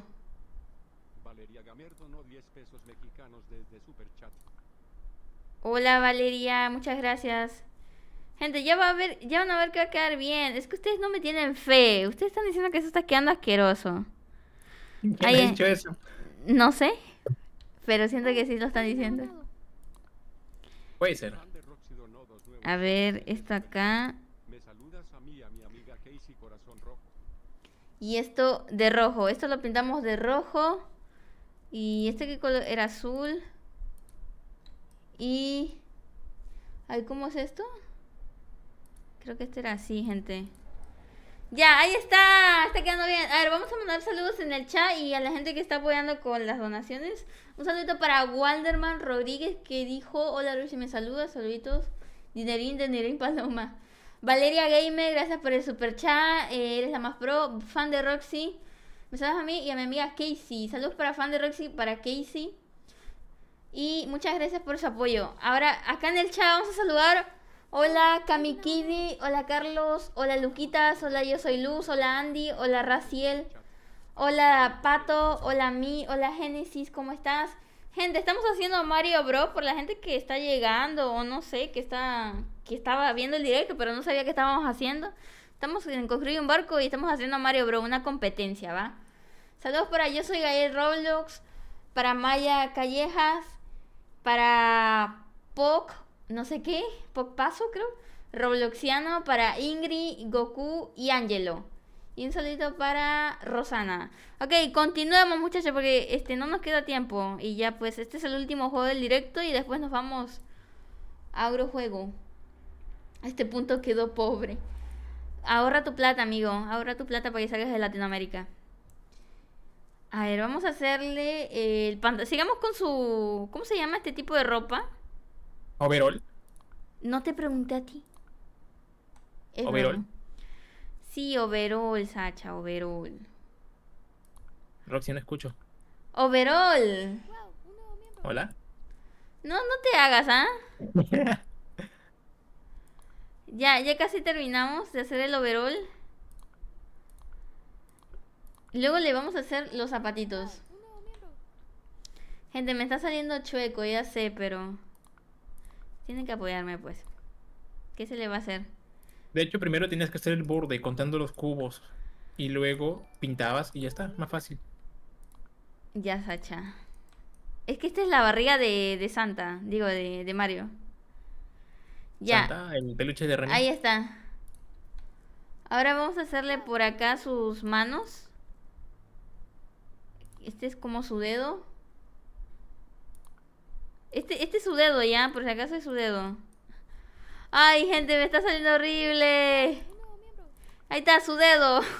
Hola Valeria, muchas gracias. Gente, ya, va a ver, ya van a ver que va a quedar bien. Es que ustedes no me tienen fe. Ustedes están diciendo que eso está quedando asqueroso. ¿Quién eh, dicho eso? No sé, pero siento que sí lo están diciendo. Puede ser. A ver, esto acá. Y esto de rojo. Esto lo pintamos de rojo. Y este que color era azul. Y... Ay, ¿cómo es esto? Creo que este era así, gente. Ya, ahí está. Está quedando bien. A ver, vamos a mandar saludos en el chat y a la gente que está apoyando con las donaciones. Un saludito para Walderman Rodríguez que dijo, hola Luis, y me saluda. saluditos. Dinerín, dinerín, paloma. Valeria Gamer, gracias por el super chat. Eh, eres la más pro. Fan de Roxy. Me saludas a mí y a mi amiga Casey. Saludos para fan de Roxy, para Casey. Y muchas gracias por su apoyo. Ahora, acá en el chat vamos a saludar. Hola Kamikidi, hola Carlos, hola Luquitas, hola yo soy Luz, hola Andy, hola Raciel, hola Pato, hola Mi, hola Genesis, ¿cómo estás? Gente, estamos haciendo Mario Bro por la gente que está llegando o no sé, que está que estaba viendo el directo, pero no sabía qué estábamos haciendo. Estamos en construir un Barco y estamos haciendo Mario Bro, una competencia, ¿va? Saludos para Yo Soy Gael Roblox, para Maya Callejas, para Poc, no sé qué, Poc Paso creo, Robloxiano, para Ingrid, Goku y Angelo. Y un saludito para Rosana. Ok, continuemos muchachos porque este no nos queda tiempo. Y ya pues este es el último juego del directo y después nos vamos a agrojuego. juego este punto quedó pobre. Ahorra tu plata, amigo. Ahorra tu plata para que salgas de Latinoamérica. A ver, vamos a hacerle el panda Sigamos con su... ¿Cómo se llama este tipo de ropa? ¿Overol? No te pregunté a ti. ¿Overol? Sí, Overol, Sacha, Overol Roxy, no escucho. ¡Overol! Hola. No, no te hagas, ¿ah? Ya, ya casi terminamos de hacer el overall. Luego le vamos a hacer los zapatitos. Gente, me está saliendo chueco, ya sé, pero... Tienen que apoyarme, pues. ¿Qué se le va a hacer? De hecho, primero tienes que hacer el borde contando los cubos. Y luego pintabas y ya está, más fácil. Ya, Sacha. Es que esta es la barriga de, de Santa, digo, de, de Mario. Ya. peluche de Ahí está. Ahora vamos a hacerle por acá sus manos. Este es como su dedo. Este, este es su dedo ya, por si acaso es su dedo. Ay, gente, me está saliendo horrible. Ahí está su dedo.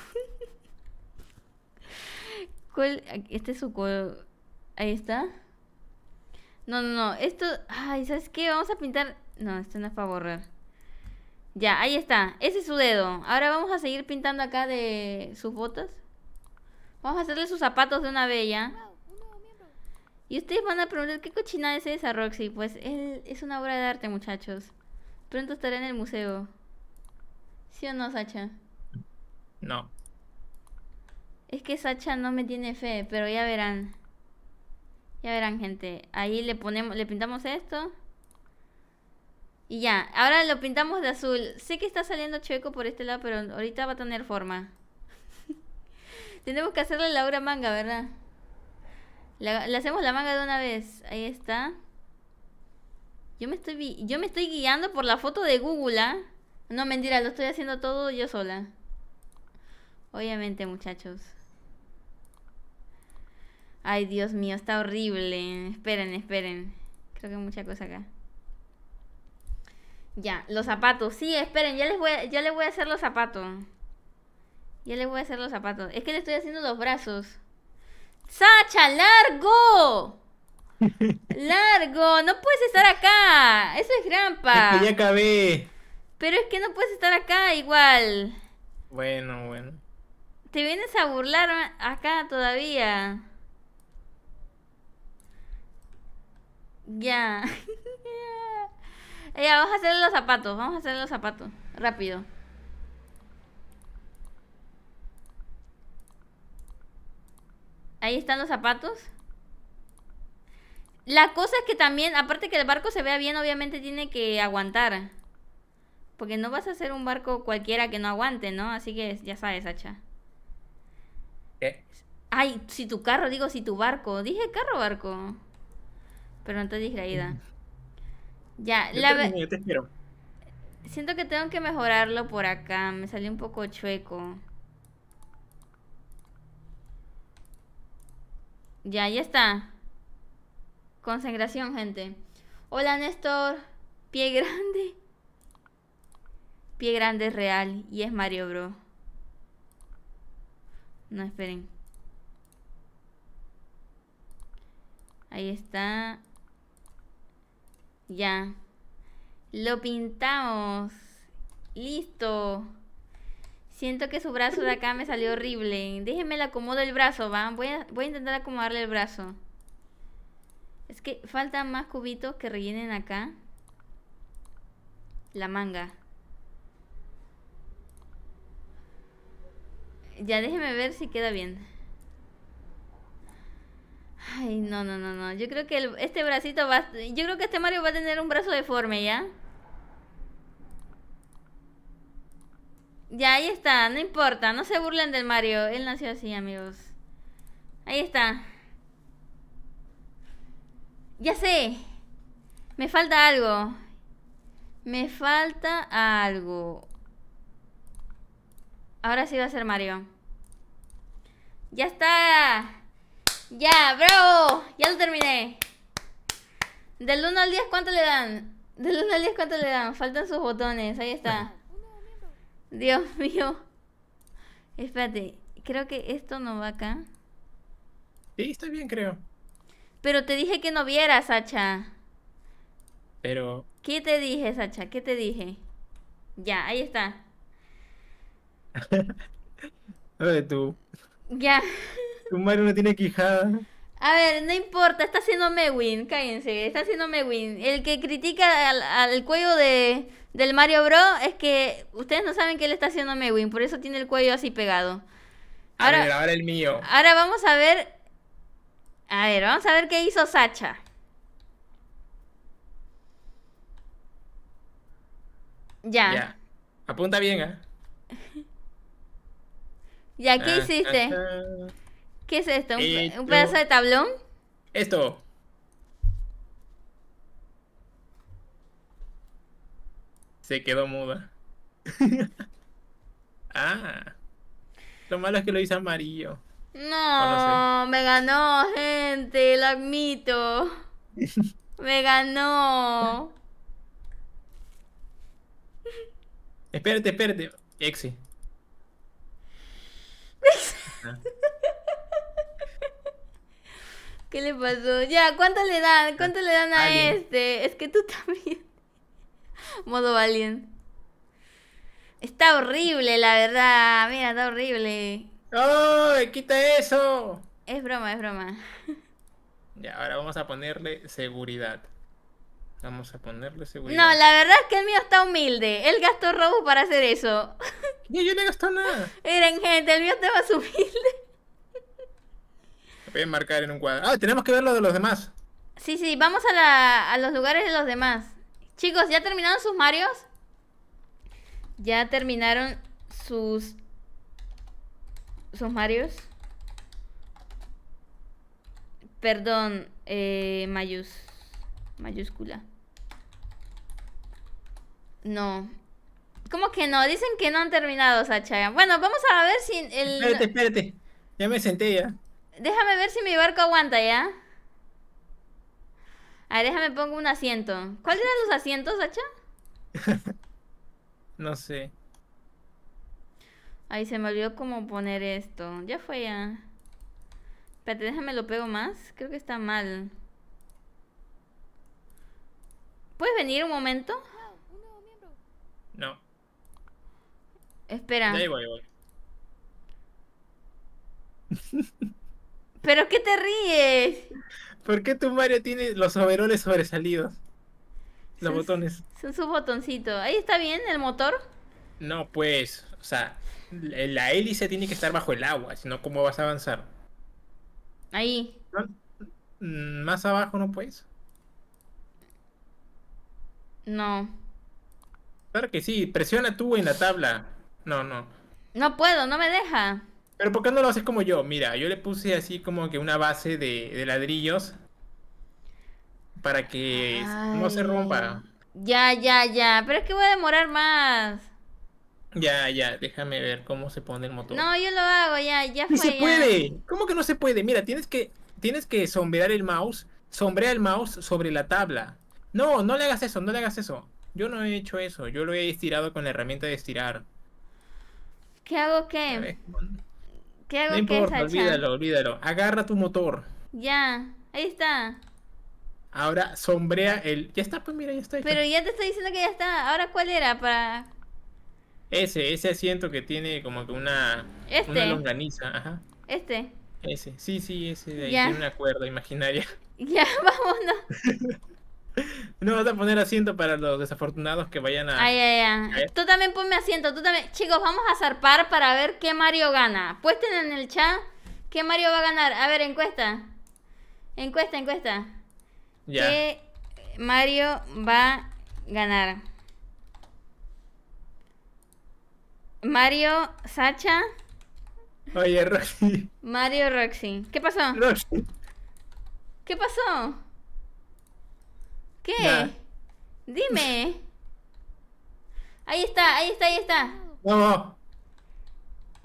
Este es su Ahí está. No, no, no. Esto. Ay, ¿sabes qué? Vamos a pintar no, esto no es para borrar. Ya, ahí está. Ese es su dedo. Ahora vamos a seguir pintando acá de sus botas. Vamos a hacerle sus zapatos de una bella. Y ustedes van a preguntar, ¿qué cochinada es esa, Roxy? Pues él es una obra de arte, muchachos. Pronto estará en el museo. ¿Sí o no, Sacha? No. Es que Sacha no me tiene fe, pero ya verán. Ya verán, gente. Ahí le ponemos, le pintamos esto. Y ya, ahora lo pintamos de azul. Sé que está saliendo chueco por este lado, pero ahorita va a tener forma. Tenemos que hacerle la obra manga, ¿verdad? le hacemos la manga de una vez. Ahí está. Yo me estoy, yo me estoy guiando por la foto de Google, ¿ah? No, mentira, lo estoy haciendo todo yo sola. Obviamente, muchachos. Ay, Dios mío, está horrible. Esperen, esperen. Creo que hay mucha cosa acá. Ya, los zapatos. Sí, esperen, ya les voy a, ya voy a hacer los zapatos. Ya les voy a hacer los zapatos. Es que le estoy haciendo los brazos. ¡Sacha, largo! ¡Largo! ¡No puedes estar acá! ¡Eso es grampa! Es que ya acabé. Pero es que no puedes estar acá igual. Bueno, bueno. Te vienes a burlar acá todavía. Ya. Eh, vamos a hacer los zapatos, vamos a hacer los zapatos. Rápido. Ahí están los zapatos. La cosa es que también, aparte que el barco se vea bien, obviamente tiene que aguantar. Porque no vas a hacer un barco cualquiera que no aguante, ¿no? Así que ya sabes, Hacha. Ay, si tu carro, digo, si tu barco. Dije carro barco. Pero no dije la Ya, la vez. Siento que tengo que mejorarlo por acá. Me salió un poco chueco. Ya, ya está. Consagración, gente. Hola, Néstor. Pie grande. Pie grande es real y es Mario Bro. No, esperen. Ahí está. Ya. Lo pintamos. Listo. Siento que su brazo de acá me salió horrible. Déjenme le acomodo el brazo, ¿va? Voy a, voy a intentar acomodarle el brazo. Es que faltan más cubitos que rellenen acá. La manga. Ya déjeme ver si queda bien. Ay, no, no, no, no. Yo creo que este bracito va... Yo creo que este Mario va a tener un brazo deforme, ¿ya? Ya, ahí está. No importa. No se burlen del Mario. Él nació así, amigos. Ahí está. Ya sé. Me falta algo. Me falta algo. Ahora sí va a ser Mario. ¡Ya está! Ya, bro Ya lo terminé. Del 1 al 10, ¿cuánto le dan? Del 1 al 10, ¿cuánto le dan? Faltan sus botones. Ahí está. Dios mío. Espérate. Creo que esto no va acá. Sí, está bien, creo. Pero te dije que no vieras, Sacha. Pero... ¿Qué te dije, Sacha? ¿Qué te dije? Ya, ahí está. A tú. Ya. Tu Mario no tiene quijada. A ver, no importa, está haciendo Mewin, cállense, está haciendo Mewin. El que critica al, cuello de, del Mario Bro es que ustedes no saben que él está haciendo Mewin, por eso tiene el cuello así pegado. Ahora, a ver, el mío. Ahora vamos a ver. A ver, vamos a ver qué hizo Sacha. Ya. Ya. Apunta bien, ¿eh? ya, ¿qué ah, hiciste? Ah, ah. ¿Qué es esto? ¿Un, eh, pedazo de tablón? Esto. Se quedó muda. ah. Lo malo es que lo hice amarillo. No, me ganó, gente, lo admito. me ganó. Espérate, espérate. Exi. Ah. ¿Qué le pasó? Ya, ¿cuánto le dan? ¿Cuánto le dan a este? Es que tú también. Modo valiente Está horrible, la verdad. Mira, está horrible. ¡Ay, quita eso! Es broma, es broma. Ya, ahora vamos a ponerle seguridad. Vamos a ponerle seguridad. No, la verdad es que el mío está humilde. Él gastó robo para hacer eso. Yo, yo no he gastado nada. Miren, gente, el mío más humilde marcar en un cuadro. Ah, tenemos que ver lo de los demás. Sí, sí, vamos a, los lugares de los demás. Chicos, ¿ya terminaron sus Marios? ¿Ya terminaron sus... sus Marios? Perdón, eh, mayús, mayúscula. No. ¿Cómo que no? Dicen que no han terminado, Sacha. Bueno, vamos a ver si el... Espérate, espérate. Ya me senté ya. Déjame ver si mi barco aguanta, ¿ya? A ver, déjame pongo un asiento. ¿Cuáles eran los asientos, Hacha? no sé. Ay, se me olvidó cómo poner esto. Ya fue ya. Espérate, déjame lo pego más. Creo que está mal. ¿Puedes venir un momento? No. Espera. ahí voy, voy. ¿Pero qué te ríes? ¿Por qué tu Mario tiene los overoles sobresalidos? Los botones. Son sus botoncitos. ¿Ahí está bien el motor? No, pues, o sea, la hélice tiene que estar bajo el agua, si no, ¿cómo vas a avanzar? Ahí. Mm, ¿Más abajo no puedes? No. Claro que sí, presiona tú en la tabla. No, no. No puedo, no me deja. Pero ¿por qué no lo haces como yo? Mira, yo le puse así como que una base de, ladrillos para que no se rompa. Ya, ya, ya. Pero es que voy a demorar más. Ya, ya, déjame ver cómo se pone el motor. No, yo lo hago, ya, ya fue. se puede! ¿Cómo que no se puede? Mira, tienes que, tienes que sombrear el mouse, sombrea el mouse sobre la tabla. No, no le hagas eso, no le hagas eso. Yo no he hecho eso, yo lo he estirado con la herramienta de estirar. ¿Qué hago qué? ¿Qué hago no importa, olvídalo, olvídalo. Agarra tu motor. Ya, ahí está. Ahora sombrea el. Ya está, pues mira, ya está. Pero ya te estoy diciendo que ya está. Ahora, ¿cuál era? Para. Ese, ese asiento que tiene como que una. Este. Una longaniza, ajá. Este. Ese, sí, sí, ese de ahí. Tiene una cuerda imaginaria. Ya, vámonos. No vas a poner asiento para los desafortunados que vayan a. Ay, ay, ay. Tú también ponme asiento. Tú también. Chicos, vamos a zarpar para ver qué Mario gana. Puesten en el chat qué Mario va a ganar. A ver, encuesta. Encuesta, encuesta. Ya. ¿Qué Mario va a ganar? Mario, Sacha. Oye, Roxy. Mario, Roxy. ¿Qué pasó? ¿Qué pasó? ¿Qué? Dime. Ahí está, ahí está, ahí está. No.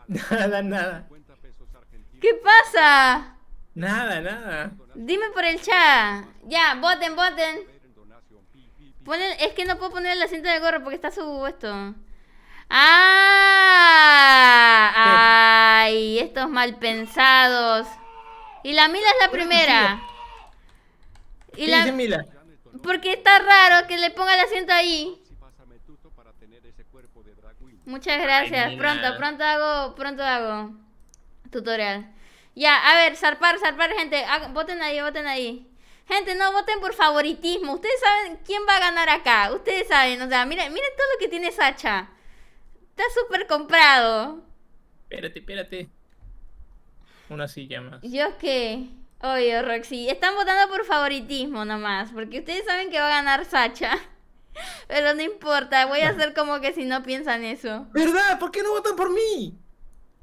Nada, nada. ¿Qué pasa? Nada, nada. Dime por el chat. Ya, voten, voten. es que no puedo poner el asiento de gorro porque está su esto. ¡Ah! ¡Ay! Estos mal pensados. Y la Mila es la primera. ¿Qué Dice Mila? Porque está raro que le ponga el asiento ahí. Muchas gracias. pronto, pronto hago, pronto hago tutorial. Ya, a ver, zarpar, zarpar, gente. Ah, voten ahí, voten ahí. Gente, no voten por favoritismo. Ustedes saben quién va a ganar acá. Ustedes saben, o sea, miren, miren todo lo que tiene Sacha. Está súper comprado. Espérate, espérate. Una silla más. ¿Yo qué? Obvio, Roxy, están votando por favoritismo nomás, porque ustedes saben que va a ganar Sacha. Pero no importa, voy a hacer como que si no piensan eso. ¿Verdad? ¿Por qué no votan por mí?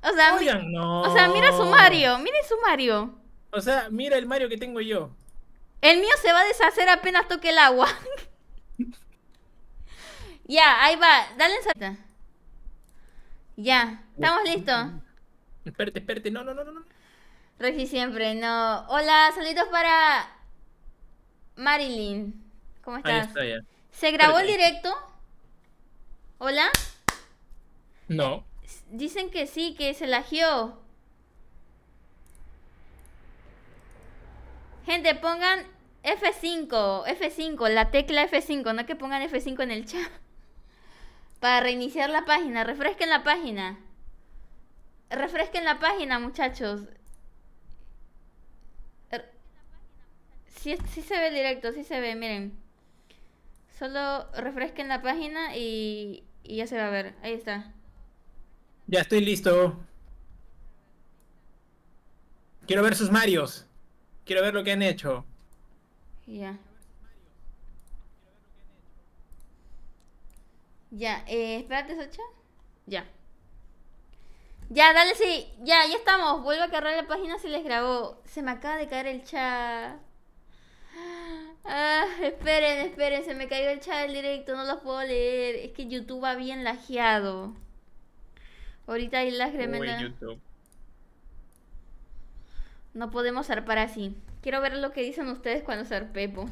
O sea, mira su Mario, mira su Mario. O sea, mira el Mario que tengo yo. El mío se va a deshacer apenas toque el agua. ya, ahí va, dale salta. Ya, estamos listos. Espérate, espérate, no, no, no, no. Reci siempre, no. Hola, saludos para Marilyn. ¿Cómo estás? Ahí ¿Se grabó el directo? ¿Hola? No. Dicen que sí, que se lagió. Gente, pongan F5, F5, la tecla F5, no que pongan F5 en el chat. Para reiniciar la página, refresquen la página. Refresquen la página, muchachos. sí, se ve directo, sí se ve, miren. Solo refresquen la página y, y ya se va a ver. Ahí está. Ya estoy listo. Quiero ver sus Marios. Quiero ver lo que han hecho. Ya. Ya, eh, espérate, Socha. Ya. Ya, dale, sí. Ya, ya estamos. Vuelvo a cargar la página si les grabó. Se me acaba de caer el chat. Ah, esperen, esperen, se me cayó el chat directo, no los puedo leer. Es que YouTube va bien lajeado. Ahorita hay las No podemos zarpar así. Quiero ver lo que dicen ustedes cuando zarpemos.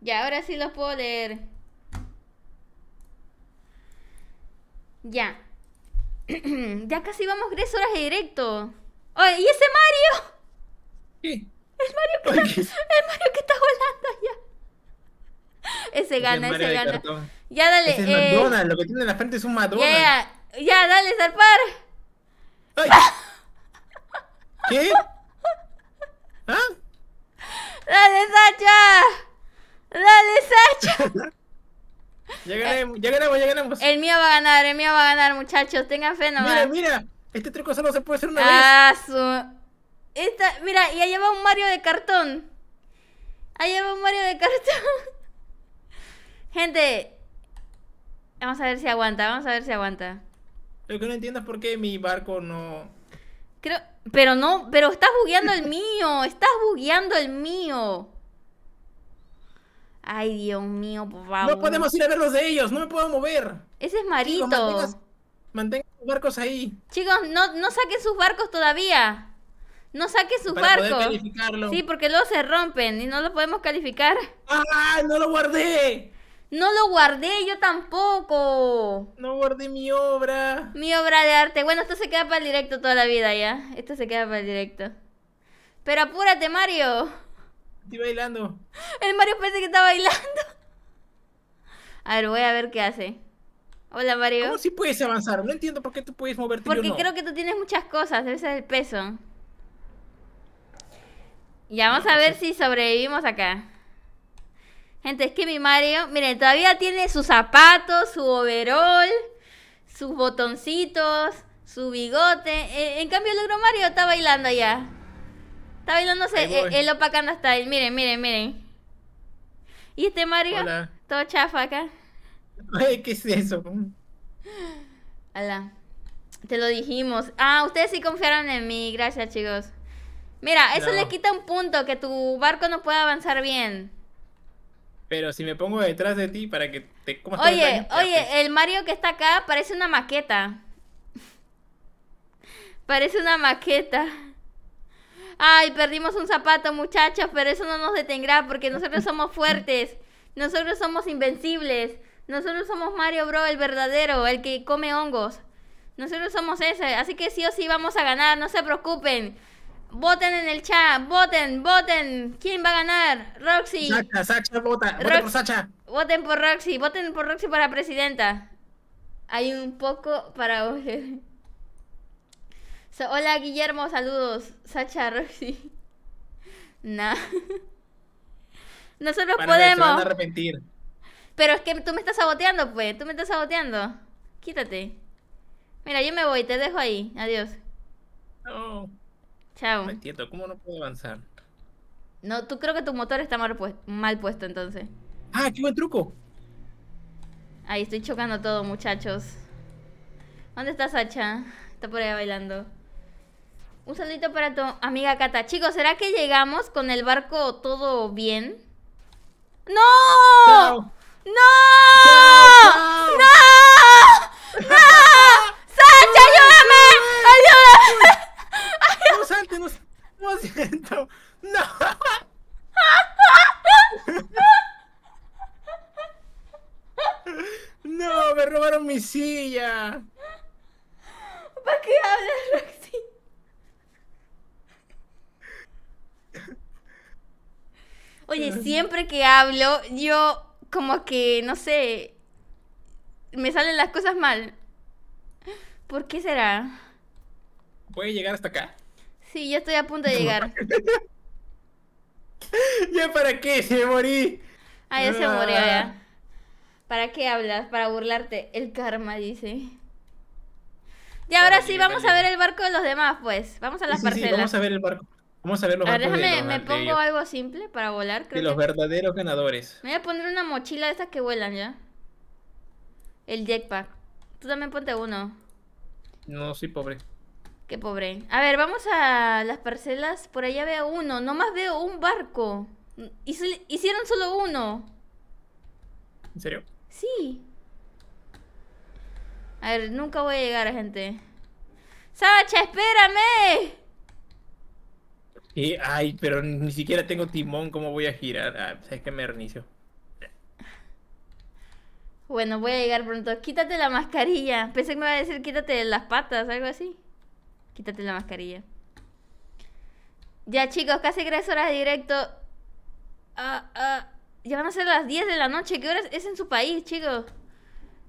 Ya, ahora sí los puedo leer. Ya. ya casi vamos tres horas de directo. ¡Oye, ¿y ese Mario! ¡Es Mario que, está, el Mario que está volando allá! Ese gana, ese gana. Ya dale. Ese es eh, lo que tiene en la frente es un madrona Ya, dale, zarpar. ¿Qué? ¿Ah? ¡Dale, Sacha! ¡Dale, Sacha! ya, ganamos, ya ganamos, ya ganamos. El mío va a ganar, el mío va a ganar, muchachos. Tengan fe nomás. Mira, mira. Este truco solo se puede hacer una ah, vez. Su... Esta, mira, y allá va un Mario de cartón. Allá va un Mario de cartón. Gente, vamos a ver si aguanta, vamos a ver si aguanta. Lo que no entiendo es por qué mi barco no... Creo... Pero no, pero estás bugueando el mío, estás bugueando el mío. Ay, Dios mío, por No podemos ir a ver los de ellos, no me puedo mover. Ese es Marito. mantengan, sus barcos ahí. Chicos, no, no saquen sus barcos todavía. No saque su barco Sí, porque luego se rompen y no lo podemos calificar. ¡Ah! ¡No lo guardé! No lo guardé, yo tampoco. No guardé mi obra. Mi obra de arte. Bueno, esto se queda para el directo toda la vida ya. Esto se queda para el directo. Pero apúrate, Mario. Estoy bailando. El Mario parece que está bailando. A ver, voy a ver qué hace. Hola, Mario. ¿Cómo si puedes avanzar? No entiendo por qué tú puedes moverte. Porque creo que tú tienes muchas cosas, debe ser el peso. Ya vamos a ah, ver si sobrevivimos acá. Gente, es que mi Mario, miren, todavía tiene sus zapatos, su overall, sus botoncitos, su bigote. Eh, en, cambio, el otro Mario está bailando allá. Está bailándose el, el opacando hasta ahí eh, Miren, miren, miren. ¿Y este Mario? Todo chafa acá. Ay, ¿Qué es eso? hola Te lo dijimos. Ah, ustedes sí confiaron en mí. Gracias, chicos. Mira, eso le quita un punto, que tu barco no pueda avanzar bien. Pero si me pongo detrás de ti para que te Oye, oye, pues. el Mario que está acá parece una maqueta. parece una maqueta. Ay, perdimos un zapato, muchachos, pero eso no nos detendrá porque nosotros somos fuertes. Nosotros somos invencibles. Nosotros somos Mario Bro, el verdadero, el que come hongos. Nosotros somos ese, así que sí o sí vamos a ganar, no se preocupen. Voten en el chat, voten, voten. ¿Quién va a ganar? Roxy. Sacha, Sacha, vota. Voten por Sacha. Voten por Roxy, voten por Roxy para presidenta. Hay un poco para vos. hola Guillermo, saludos. Sacha, Roxy. Nah. Nosotros podemos. se a arrepentir. Pero es que tú me estás saboteando, pues. Tú me estás saboteando. Quítate. Mira, yo me voy, te dejo ahí. Adiós. No. Chao. No entiendo, ¿cómo no puedo avanzar? No, tú creo que tu motor está mal, puesto, mal puesto entonces. ¡Ah, qué buen truco! Ahí estoy chocando todo, muchachos. ¿Dónde está Sacha? Está por ahí bailando. Un saludito para tu amiga Cata. Chicos, ¿será que llegamos con el barco todo bien? ¡No! ¡No! ¡No! no, siento. No. No, me robaron mi silla. ¿Para qué hablas, Roxy? Oye, siempre que hablo, yo como que, no sé, me salen las cosas mal. ¿Por qué será? ¿Puede llegar hasta acá? Sí, ya estoy a punto de llegar. ¿Ya para qué? Se morí. Ah, ya se murió ya. Ah. ¿Para qué hablas? Para burlarte. El karma, dice. Y ahora sí, vamos a ver el barco de los demás, pues. Vamos a las Sí, vamos a ver el barco. Vamos a ver los a ver, déjame, me pongo algo simple para volar, creo. De los verdaderos ganadores. Me voy a poner una mochila de estas que vuelan, ¿ya? El jetpack. Tú también ponte uno. No, sí, pobre. Qué pobre. A ver, vamos a las parcelas. Por allá veo uno. Nomás veo un barco. Hicieron solo uno. ¿En serio? Sí. A ver, nunca voy a llegar, gente. ¡Sacha, espérame! Y, ay, pero ni siquiera tengo timón, ¿cómo voy a girar? Ah, pues, es que me reinicio. Bueno, voy a llegar pronto. Quítate la mascarilla. Pensé que me iba a decir quítate las patas, algo así. Quítate la mascarilla. Ya, chicos, casi tres horas de directo. Ah, ah, ya van a ser las 10 de la noche. ¿Qué horas es en su país, chicos?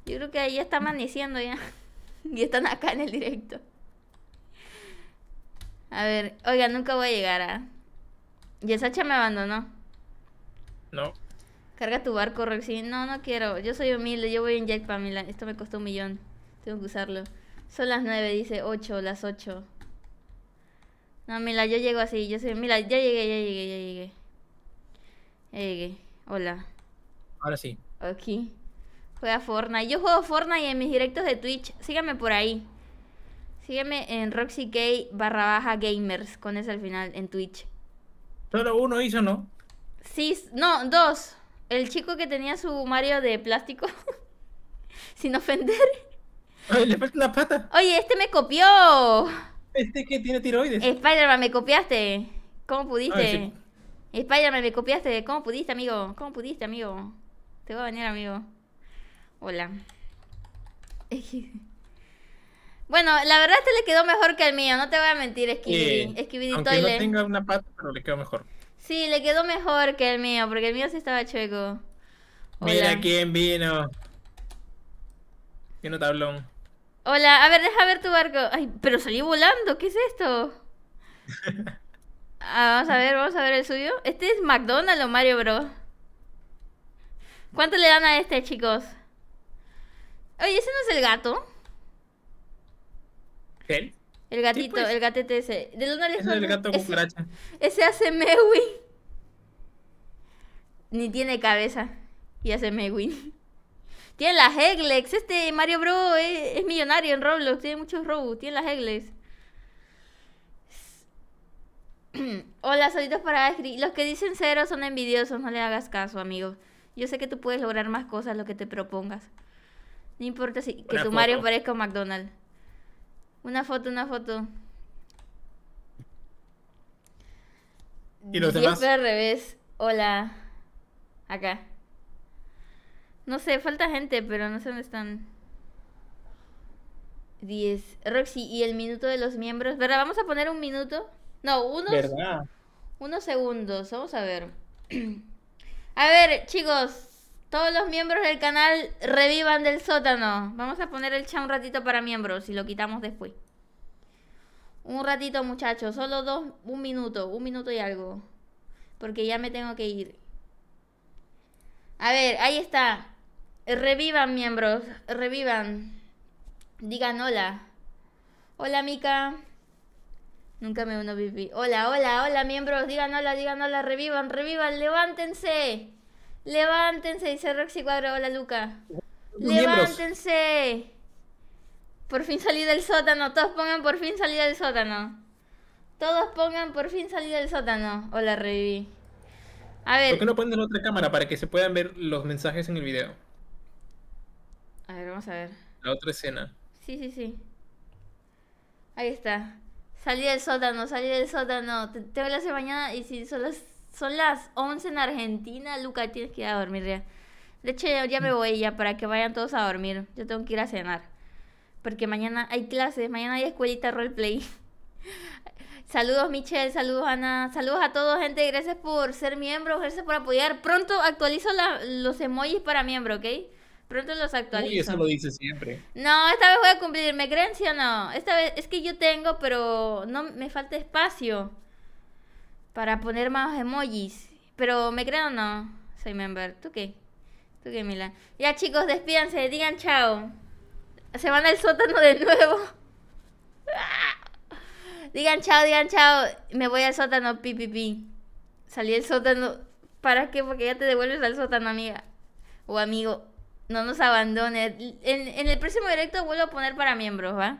Yo creo que ahí ya está amaneciendo ya. y están acá en el directo. A ver, oiga, nunca voy a llegar a. ¿ah? Y Sacha me abandonó. No. Carga tu barco, Roxy. No, no quiero. Yo soy humilde. Yo voy en para Pamela. Esto me costó un millón. Tengo que usarlo. Son las 9, dice 8, las 8. No, mira, yo llego así, yo mira, ya llegué, ya llegué, ya llegué. Ya llegué. Hola. Ahora sí. Ok. Juega Fortnite. Yo juego Fortnite en mis directos de Twitch. Sígueme por ahí. Sígueme en RoxyK barra baja gamers con ese al final en Twitch. Solo uno hizo, ¿no? Sí, no, dos. El chico que tenía su Mario de plástico. Sin ofender. Ay, le falta una pata. Oye, este me copió. Este que tiene tiroides. Spider-Man, me copiaste. ¿Cómo pudiste? Spider-Man, me copiaste. ¿Cómo pudiste, amigo? ¿Cómo pudiste, amigo? Te voy a venir, amigo. Hola. Bueno, la verdad este le quedó mejor que el mío, no te voy a mentir, Esquividito Eh, aunque tenga una pata, pero le quedó mejor. Sí, le quedó mejor que el mío, porque el mío se estaba chueco. Mira quién vino. Vino tablón. Hola, a ver, deja ver tu barco. Ay, pero salí volando, ¿qué es esto? Ah, vamos a ver, vamos a ver el suyo. ¿Este es McDonald's o Mario Bros? ¿Cuánto le dan a este, chicos? Oye, ¿ese no es el gato? ¿Qué? El gatito, pues. el gatete ese. ¿De dónde le es el gato con Ese, ese hace Mewi. Ni tiene cabeza. Y hace Mewi. Tiene las Eglex. Este Mario Bro es, millonario en Roblox. Tiene muchos Robux. Tiene las Eglex. Hola, solitos para escribir. Los que dicen cero son envidiosos. No le hagas caso, amigo. Yo sé que tú puedes lograr más cosas lo que te propongas. No importa si que tu Mario parezca un McDonald's. Una foto, una foto. ¿Y los demás? al revés. Hola. Acá. No sé, falta gente, pero no sé dónde están. 10. Roxy, y el minuto de los miembros. ¿Verdad? Vamos a poner un minuto. No, unos. Unos segundos. Vamos a ver. a ver, chicos. Todos los miembros del canal revivan del sótano. Vamos a poner el chat un ratito para miembros y lo quitamos después. Un ratito, muchachos. Solo dos. Un minuto. Un minuto y algo. Porque ya me tengo que ir. A ver, ahí está. Revivan, miembros, revivan. Digan hola. Hola, Mica. Nunca me uno viví. Hola, hola, hola, miembros. Digan hola, digan hola, revivan, revivan, levántense. Levántense, dice Roxy Cuadro. Hola, Luca. Levántense. Por fin salí del sótano. Todos pongan por fin salí del sótano. Todos pongan por fin salí del sótano. Hola, reviví. A ver. ¿Por qué no ponen otra cámara para que se puedan ver los mensajes en el video? A ver, vamos a ver. La otra escena. Sí, sí, sí. Ahí está. Salí del sótano, salí del sótano. Te, te voy a mañana y si son las, son las 11 en Argentina, Luca, tienes que ir a dormir ya. De hecho, ya me mm. voy ya para que vayan todos a dormir. Yo tengo que ir a cenar. Porque mañana hay clases, mañana hay escuelita roleplay. saludos Michelle, saludos Ana, saludos a todos gente, gracias por ser miembro, gracias por apoyar. Pronto actualizo los emojis para miembro, ¿ok? Pronto los actualizo. Uy, eso lo dice siempre. No, esta vez voy a cumplir. ¿Me creen sí o no? Esta vez es que yo tengo, pero no me falta espacio para poner más emojis. Pero ¿me creen o no? Soy member. ¿Tú qué? ¿Tú qué, Mila? Ya, chicos, despídanse. Digan chao. Se van al sótano de nuevo. digan chao, digan chao. Me voy al sótano, pipipi. Pi, Salí al sótano. ¿Para qué? Porque ya te devuelves al sótano, amiga. O amigo no nos abandone. En, el próximo directo vuelvo a poner para miembros, ¿va?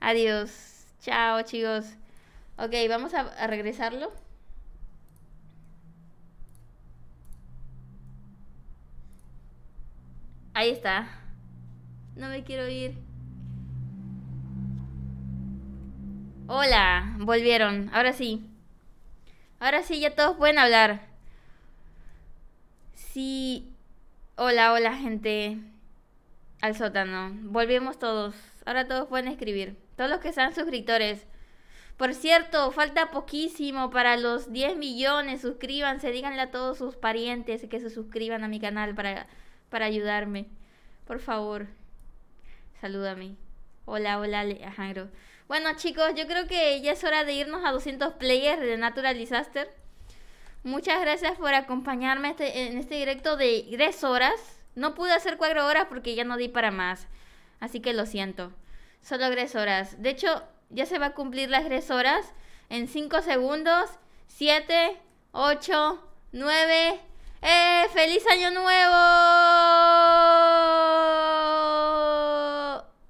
Adiós. Chao, chicos. Ok, vamos a, regresarlo. Ahí está. No me quiero ir. Hola, volvieron. Ahora sí. Ahora sí, ya todos pueden hablar. Si Hola, hola gente. Al sótano. Volvemos todos. Ahora todos pueden escribir. Todos los que sean suscriptores. Por cierto, falta poquísimo para los 10 millones. Suscríbanse, díganle a todos sus parientes que se suscriban a mi canal para, para ayudarme. Por favor, salúdame. Hola, hola Alejandro. Bueno chicos, yo creo que ya es hora de irnos a 200 players de Natural Disaster. Muchas gracias por acompañarme este, en este directo de tres horas. No pude hacer cuatro horas porque ya no di para más. Así que lo siento. Solo tres horas. De hecho, ya se va a cumplir las tres horas en cinco segundos. Siete, ocho, nueve. ¡Eh! ¡Feliz año nuevo!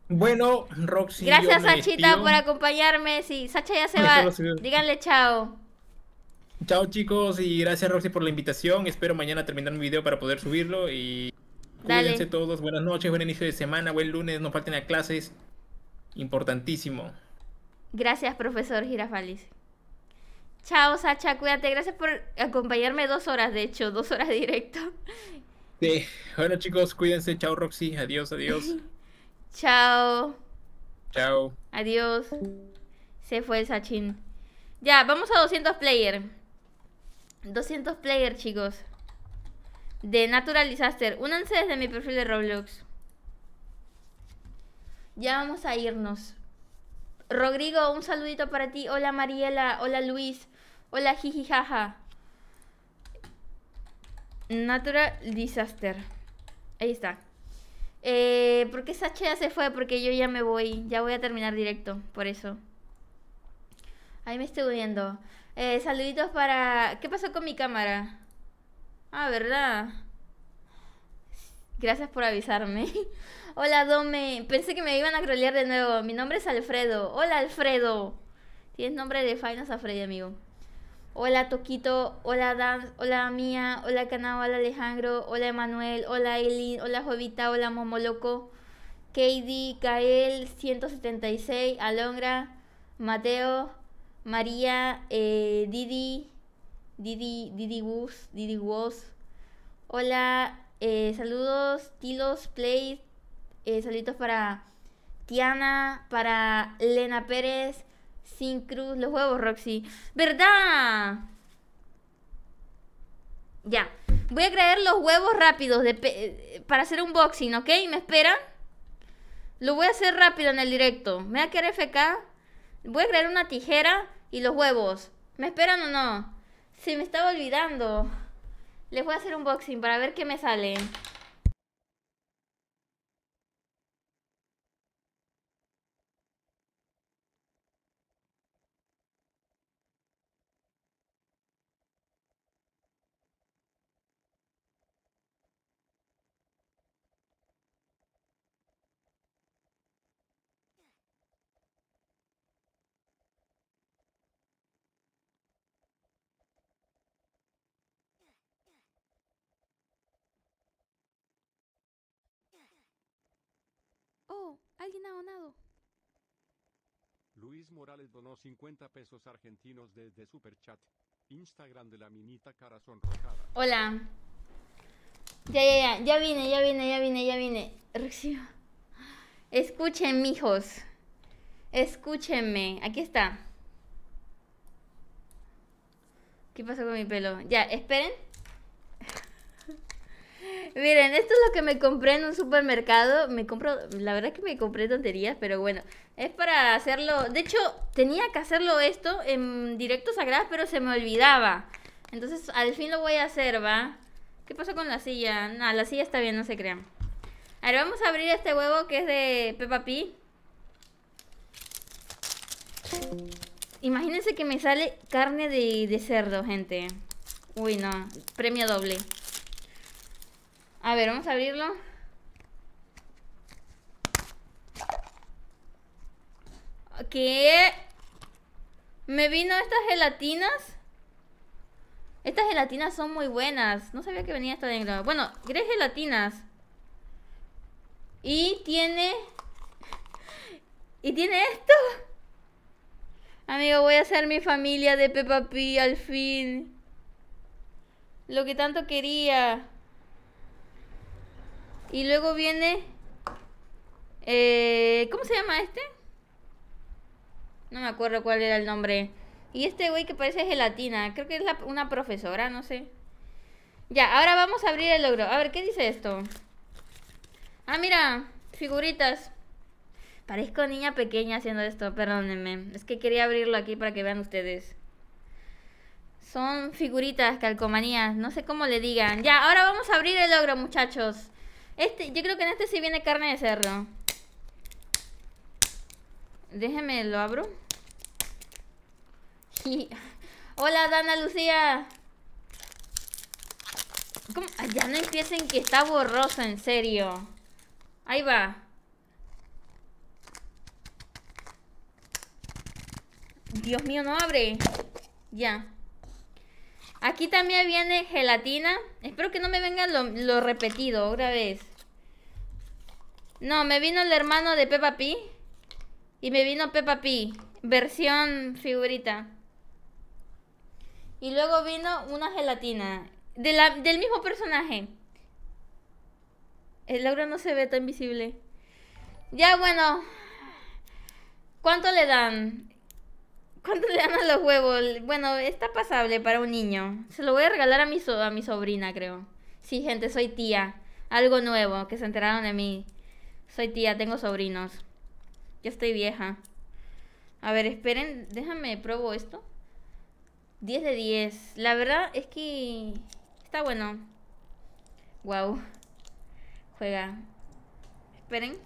Bueno, Roxy. Gracias, Sachita, por acompañarme. Sí, Sacha ya se va. Díganle chao. Chao chicos y gracias Roxy por la invitación. Espero mañana terminar mi video para poder subirlo y cuídense todos. Buenas noches, buen inicio de semana, buen lunes, no falten a clases. Importantísimo. Gracias, profesor Girafalis. Chao, Sacha, cuídate. Gracias por acompañarme dos horas, de hecho, dos horas directo. Sí, bueno chicos, cuídense. Chao, Roxy. Adiós, adiós. Chao. Chao. Adiós. Se fue el Sachin. Ya, vamos a 200 player. 200 players, chicos. De Natural Disaster. Únanse desde mi perfil de Roblox. Ya vamos a irnos. Rodrigo, un saludito para ti. Hola Mariela, hola Luis, hola jijijaja. Natural Disaster. Ahí está. Eh, ¿Por qué Sacha se fue? Porque yo ya me voy. Ya voy a terminar directo, por eso. Ahí me estoy viendo. Eh, saluditos para... ¿Qué pasó con mi cámara? Ah, ¿verdad? Gracias por avisarme. Hola, Dome. Pensé que me iban a crolear de nuevo. Mi nombre es Alfredo. Hola, Alfredo. Tienes nombre de Fainas, a Freddy, amigo. Hola, Toquito. Hola, Dan. Hola, Mía. Hola, Canao. Hola, Alejandro. Hola, Emanuel. Hola, Eileen. Hola, Jovita. Hola, Momoloco. Katie. Kael. 176. Alongra. Mateo. María eh, Didi, Didi, Didi Woos, Didi Woos. Hola, eh, saludos, Tilos Play, eh, para Tiana, para Lena Pérez, Sin Cruz, los huevos, Roxy. ¡Verdad! Ya, voy a crear los huevos rápidos eh, para hacer un boxing, ¿ok? ¿Me esperan? Lo voy a hacer rápido en el directo. Me voy a quedar FK. Voy a crear una tijera y los huevos. ¿Me esperan o no? Se me estaba olvidando. Les voy a hacer un boxing para ver qué me sale. Alguien ha donado. Luis Morales donó 50 pesos argentinos desde Superchat. Instagram de la minita cara rojada. Hola. Ya, ya, ya, ya vine, ya vine, ya vine, ya vine. Rocío. Escuchen, mijos. Escúchenme. Aquí está. ¿Qué pasó con mi pelo? Ya, esperen. Miren, esto es lo que me compré en un supermercado. Me compro, la verdad que me compré tonterías, pero bueno, es para hacerlo. De hecho, tenía que hacerlo esto en directo sagrado, pero se me olvidaba. Entonces, al fin lo voy a hacer, ¿va? ¿Qué pasó con la silla? No, la silla está bien, no se crean. Ahora vamos a abrir este huevo que es de Peppa Pig. Imagínense que me sale carne de cerdo, gente. Uy, no. Premio doble. A ver, vamos a abrirlo. ¿Qué? Me vino estas gelatinas. Estas gelatinas son muy buenas. No sabía que venía esta dentro. Bueno, tres gelatinas. Y tiene... Y tiene esto. Amigo, voy a hacer mi familia de Peppa Pig al fin. Lo que tanto quería. Y luego viene... Eh, ¿Cómo se llama este? No me acuerdo cuál era el nombre. Y este güey que parece gelatina. Creo que es una profesora, no sé. Ya, ahora vamos a abrir el logro. A ver, ¿qué dice esto? Ah, mira, figuritas. Parezco niña pequeña haciendo esto, perdónenme. Es que quería abrirlo aquí para que vean ustedes. Son figuritas, calcomanías, no sé cómo le digan. Ya, ahora vamos a abrir el logro, muchachos. Este, yo creo que en este sí viene carne de cerdo. Déjeme, lo abro. Hola, Dana Lucía. Ya no empiecen que está borroso, en serio. Ahí va. Dios mío, no abre. Ya. Aquí también viene gelatina. Espero que no me venga lo, repetido otra vez. No, me vino el hermano de Peppa Pig. Y me vino Peppa Pig. Versión figurita. Y luego vino una gelatina. del mismo personaje. El logro no se ve tan visible. Ya bueno. ¿Cuánto le dan? ¿Cuánto le dan los huevos? Bueno, está pasable para un niño. Se lo voy a regalar a mi, sobrina, creo. Sí, gente, soy tía. Algo nuevo, que se enteraron de mí. Soy tía, tengo sobrinos. Ya estoy vieja. A ver, esperen, déjame, pruebo esto. 10 de 10. La verdad es que está bueno. Wow. Juega. Esperen.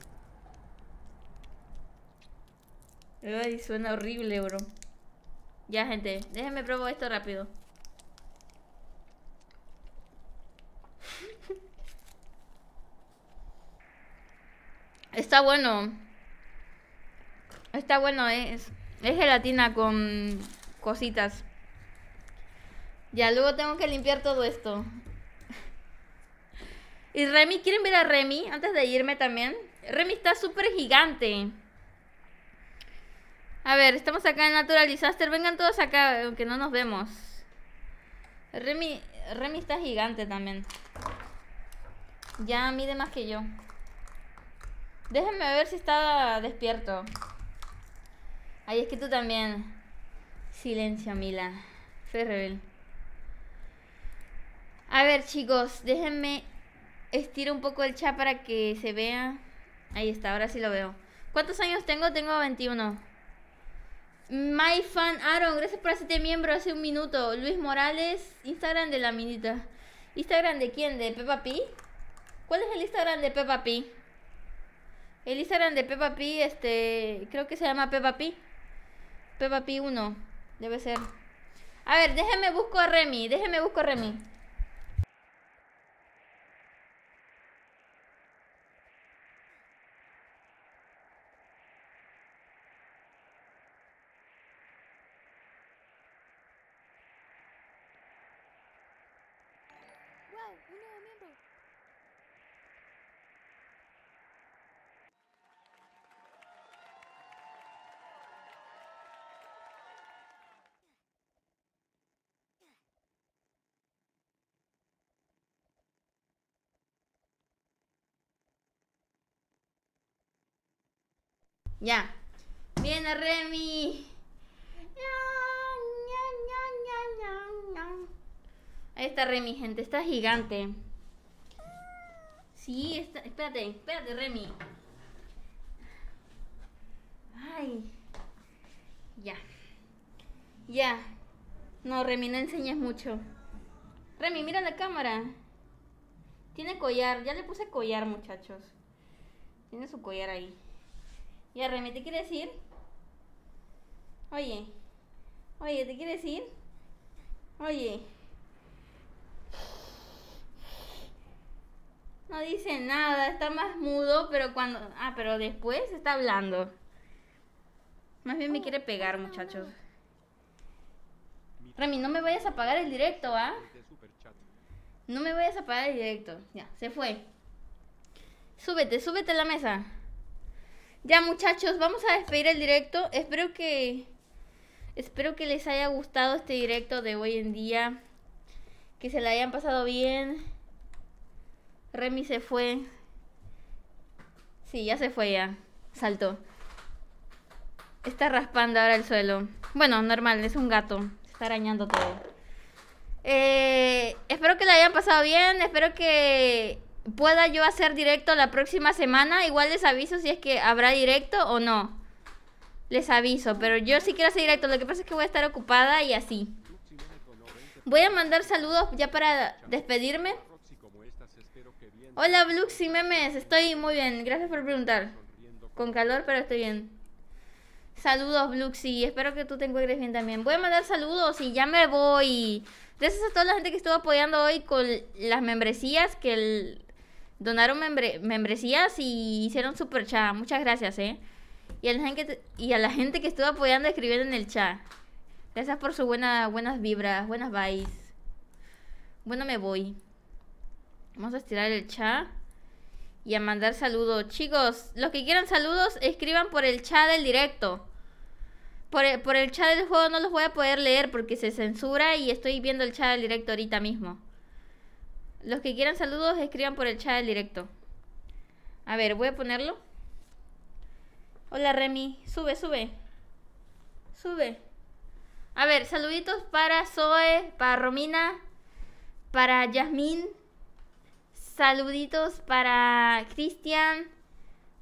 Ay, suena horrible, bro. Ya, gente, déjenme probar esto rápido. Está bueno. Está bueno, eh. es, es gelatina con cositas. Ya, luego tengo que limpiar todo esto. y Remy, ¿quieren ver a Remy antes de irme también? Remy está súper gigante. A ver, estamos acá en Natural Disaster. Vengan todos acá, aunque no nos vemos. Remy, Remy está gigante también. Ya mide más que yo. Déjenme ver si está despierto. Ahí es que tú también. Silencio, Mila. Ferrebel. A ver, chicos, déjenme estirar un poco el chat para que se vea. Ahí está, ahora sí lo veo. ¿Cuántos años tengo? Tengo 21. My fan Aaron, gracias por hacerte miembro hace un minuto. Luis Morales, Instagram de la minita. ¿Instagram de quién? ¿De Peppa Pi? ¿Cuál es el Instagram de Peppa Pi? El Instagram de Peppa Pi, este, creo que se llama Peppa Pi Peppa Pi 1, debe ser. A ver, déjeme busco a Remy, déjeme busco a Remy. Ya. Viene Remy. Ahí está Remy, gente. Está gigante. Sí, está... espérate, espérate, Remy. Ay. Ya. Ya. No, Remy, no enseñes mucho. Remy, mira la cámara. Tiene collar. Ya le puse collar, muchachos. Tiene su collar ahí. Y ¿te quiere decir. Oye. Oye, ¿te quiere decir? Oye. No dice nada, está más mudo, pero cuando. Ah, pero después está hablando. Más bien me oh, quiere oh, pegar, muchachos. Remy, no me vayas a apagar el directo, ¿ah? No me vayas a apagar el directo. Ya, se fue. Súbete, súbete a la mesa. Ya muchachos, vamos a despedir el directo. Espero que espero que les haya gustado este directo de hoy en día. Que se la hayan pasado bien. Remy se fue. Sí, ya se fue ya. Saltó. Está raspando ahora el suelo. Bueno, normal, es un gato. Está arañando todo. Eh, espero que la hayan pasado bien. Espero que pueda yo hacer directo la próxima semana. Igual les aviso si es que habrá directo o no. Les aviso, pero yo sí quiero hacer directo. Lo que pasa es que voy a estar ocupada y así. Voy a mandar saludos ya para despedirme. Hola, Blux Memes. Estoy muy bien. Gracias por preguntar. Con calor, pero estoy bien. Saludos, Bluxy. Espero que tú te encuentres bien también. Voy a mandar saludos y ya me voy. Gracias a toda la gente que estuvo apoyando hoy con las membresías, que el, Donaron membresías y hicieron super chat. Muchas gracias, ¿eh? Y a, la gente que y estuvo apoyando escribiendo en el chat. Gracias por sus buena, buenas vibras, buenas vibes. Bueno, me voy. Vamos a estirar el chat y a mandar saludos. Chicos, los que quieran saludos, escriban por el chat del directo. Por el, por el chat del juego no los voy a poder leer porque se censura y estoy viendo el chat del directo ahorita mismo. Los que quieran saludos, escriban por el chat del directo. A ver, voy a ponerlo. Hola Remy, sube, sube. Sube. A ver, saluditos para Zoe, para Romina, para Yasmín. Saluditos para Cristian,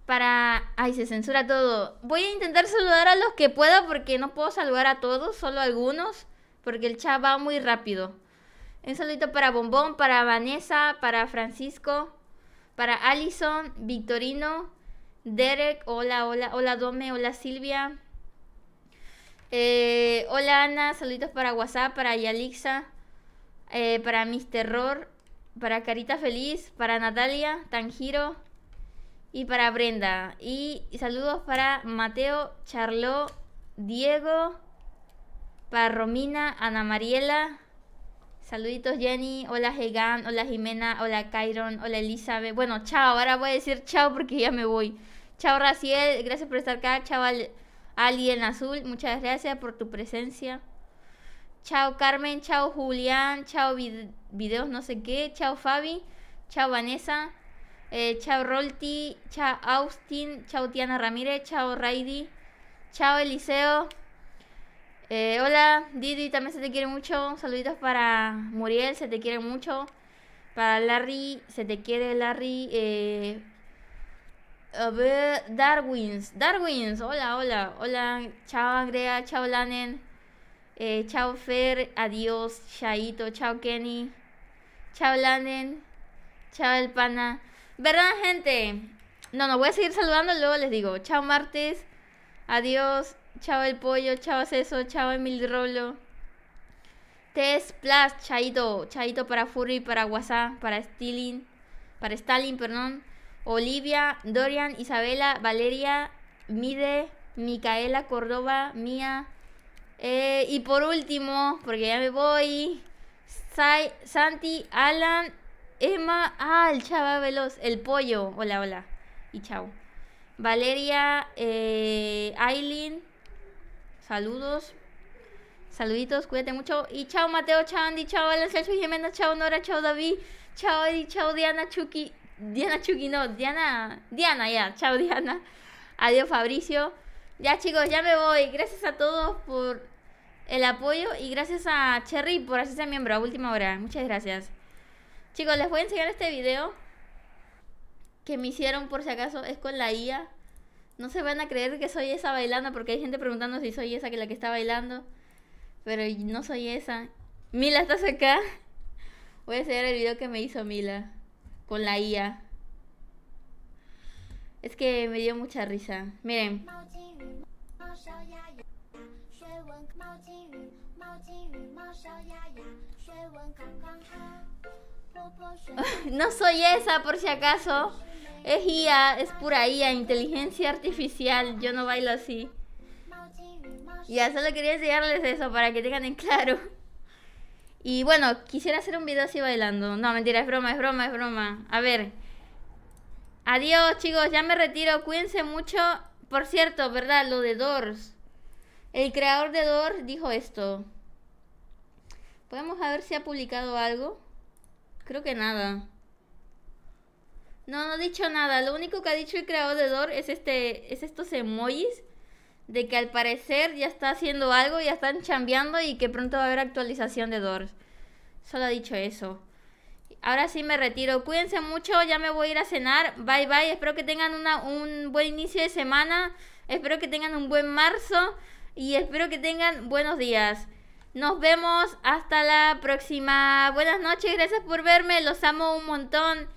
para... Ay, se censura todo. Voy a intentar saludar a los que pueda porque no puedo saludar a todos, solo a algunos, porque el chat va muy rápido. Un saludito para Bombón, para Vanessa, para Francisco, para Allison, Victorino, Derek, hola, hola, hola Dome, hola Silvia. Eh, hola Ana, saluditos para WhatsApp, para Yalixa, eh, para Miss Terror, para Carita Feliz, para Natalia, Tanjiro y para Brenda. Y saludos para Mateo, Charlot, Diego, para Romina, Ana Mariela, Saluditos Jenny, hola Hegan, hola Jimena, hola Kyron, hola Elizabeth. Bueno, chao, ahora voy a decir chao porque ya me voy. Chao Raciel, gracias por estar acá. Chao Ali azul, muchas gracias por tu presencia. Chao Carmen, chao Julián, chao videos no sé qué, chao Fabi, chao Vanessa, eh, chao Rolti, chao Austin, chao Tiana Ramírez, chao Raidi, chao Eliseo. Eh, hola, Didi, también se te quiere mucho. Saluditos para Muriel, se te quiere mucho. Para Larry, se te quiere Larry. Eh, Darwins, Darwins, hola, hola, hola. Chao, Andrea, chao, Lanen. Eh, chao, Fer, adiós, Chaito, chao, Kenny. Chao, Lanen. Chao, el pana. ¿Verdad, gente? No, no, voy a seguir saludando, luego les digo. Chao, martes. Adiós. Chao el pollo, chao Ceso, chao Emil Rolo. Tess Plus, Chaito, Chaito para Furry, para WhatsApp, para Stalin, para Stalin, perdón. Olivia, Dorian, Isabela, Valeria, Mide, Micaela, Córdoba, Mía. Eh, y por último, porque ya me voy, Santi, Alan, Emma, ah, el chava veloz, el pollo, hola, hola, y chao. Valeria, eh, Aileen, Saludos. Saluditos, cuídate mucho. Y chao Mateo, chao Andy, chao Alan y Jimena, chao Nora, chao David, chao Eddie, chao Diana Chucky. Diana Chucky, no, Diana. Diana, ya, chao Diana. Adiós Fabricio. Ya chicos, ya me voy. Gracias a todos por el apoyo y gracias a Cherry por hacerse miembro a última hora. Muchas gracias. Chicos, les voy a enseñar este video que me hicieron por si acaso. Es con la IA. No se van a creer que soy esa bailando porque hay gente preguntando si soy esa que la que está bailando. Pero no soy esa. Mila, ¿estás acá? Voy a hacer el video que me hizo Mila con la IA. Es que me dio mucha risa. Miren. no soy esa por si acaso. Es IA, es pura IA, inteligencia artificial. Yo no bailo así. Ya, solo quería enseñarles eso para que tengan en claro. Y bueno, quisiera hacer un video así bailando. No, mentira, es broma, es broma, es broma. A ver. Adiós, chicos, ya me retiro. Cuídense mucho. Por cierto, ¿verdad? Lo de Doors. El creador de Doors dijo esto. Podemos a ver si ha publicado algo. Creo que nada. No, no he dicho nada. Lo único que ha dicho el creador de Dor es este, es estos emojis de que al parecer ya está haciendo algo, ya están chambeando y que pronto va a haber actualización de Dor. Solo ha dicho eso. Ahora sí me retiro. Cuídense mucho, ya me voy a ir a cenar. Bye bye. Espero que tengan una, un buen inicio de semana. Espero que tengan un buen marzo y espero que tengan buenos días. Nos vemos hasta la próxima. Buenas noches, gracias por verme. Los amo un montón.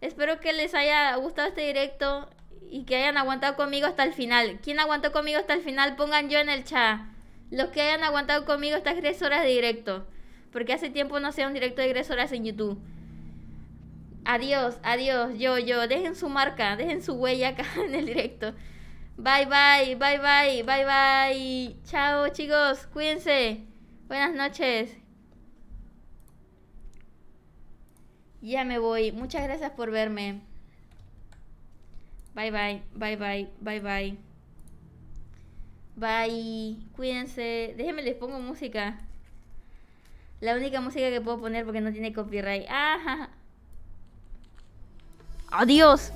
Espero que les haya gustado este directo y que hayan aguantado conmigo hasta el final. ¿Quién aguantó conmigo hasta el final? Pongan yo en el chat. Los que hayan aguantado conmigo estas tres horas de directo. Porque hace tiempo no hacía un directo de tres horas en YouTube. Adiós, adiós, yo, yo. Dejen su marca, dejen su huella acá en el directo. Bye, bye, bye, bye, bye, bye. Chao, chicos. Cuídense. Buenas noches. Ya me voy. Muchas gracias por verme. Bye bye, bye bye, bye bye. Bye. Cuídense. Déjenme les pongo música. La única música que puedo poner porque no tiene copyright. Ajá. Ah, Adiós.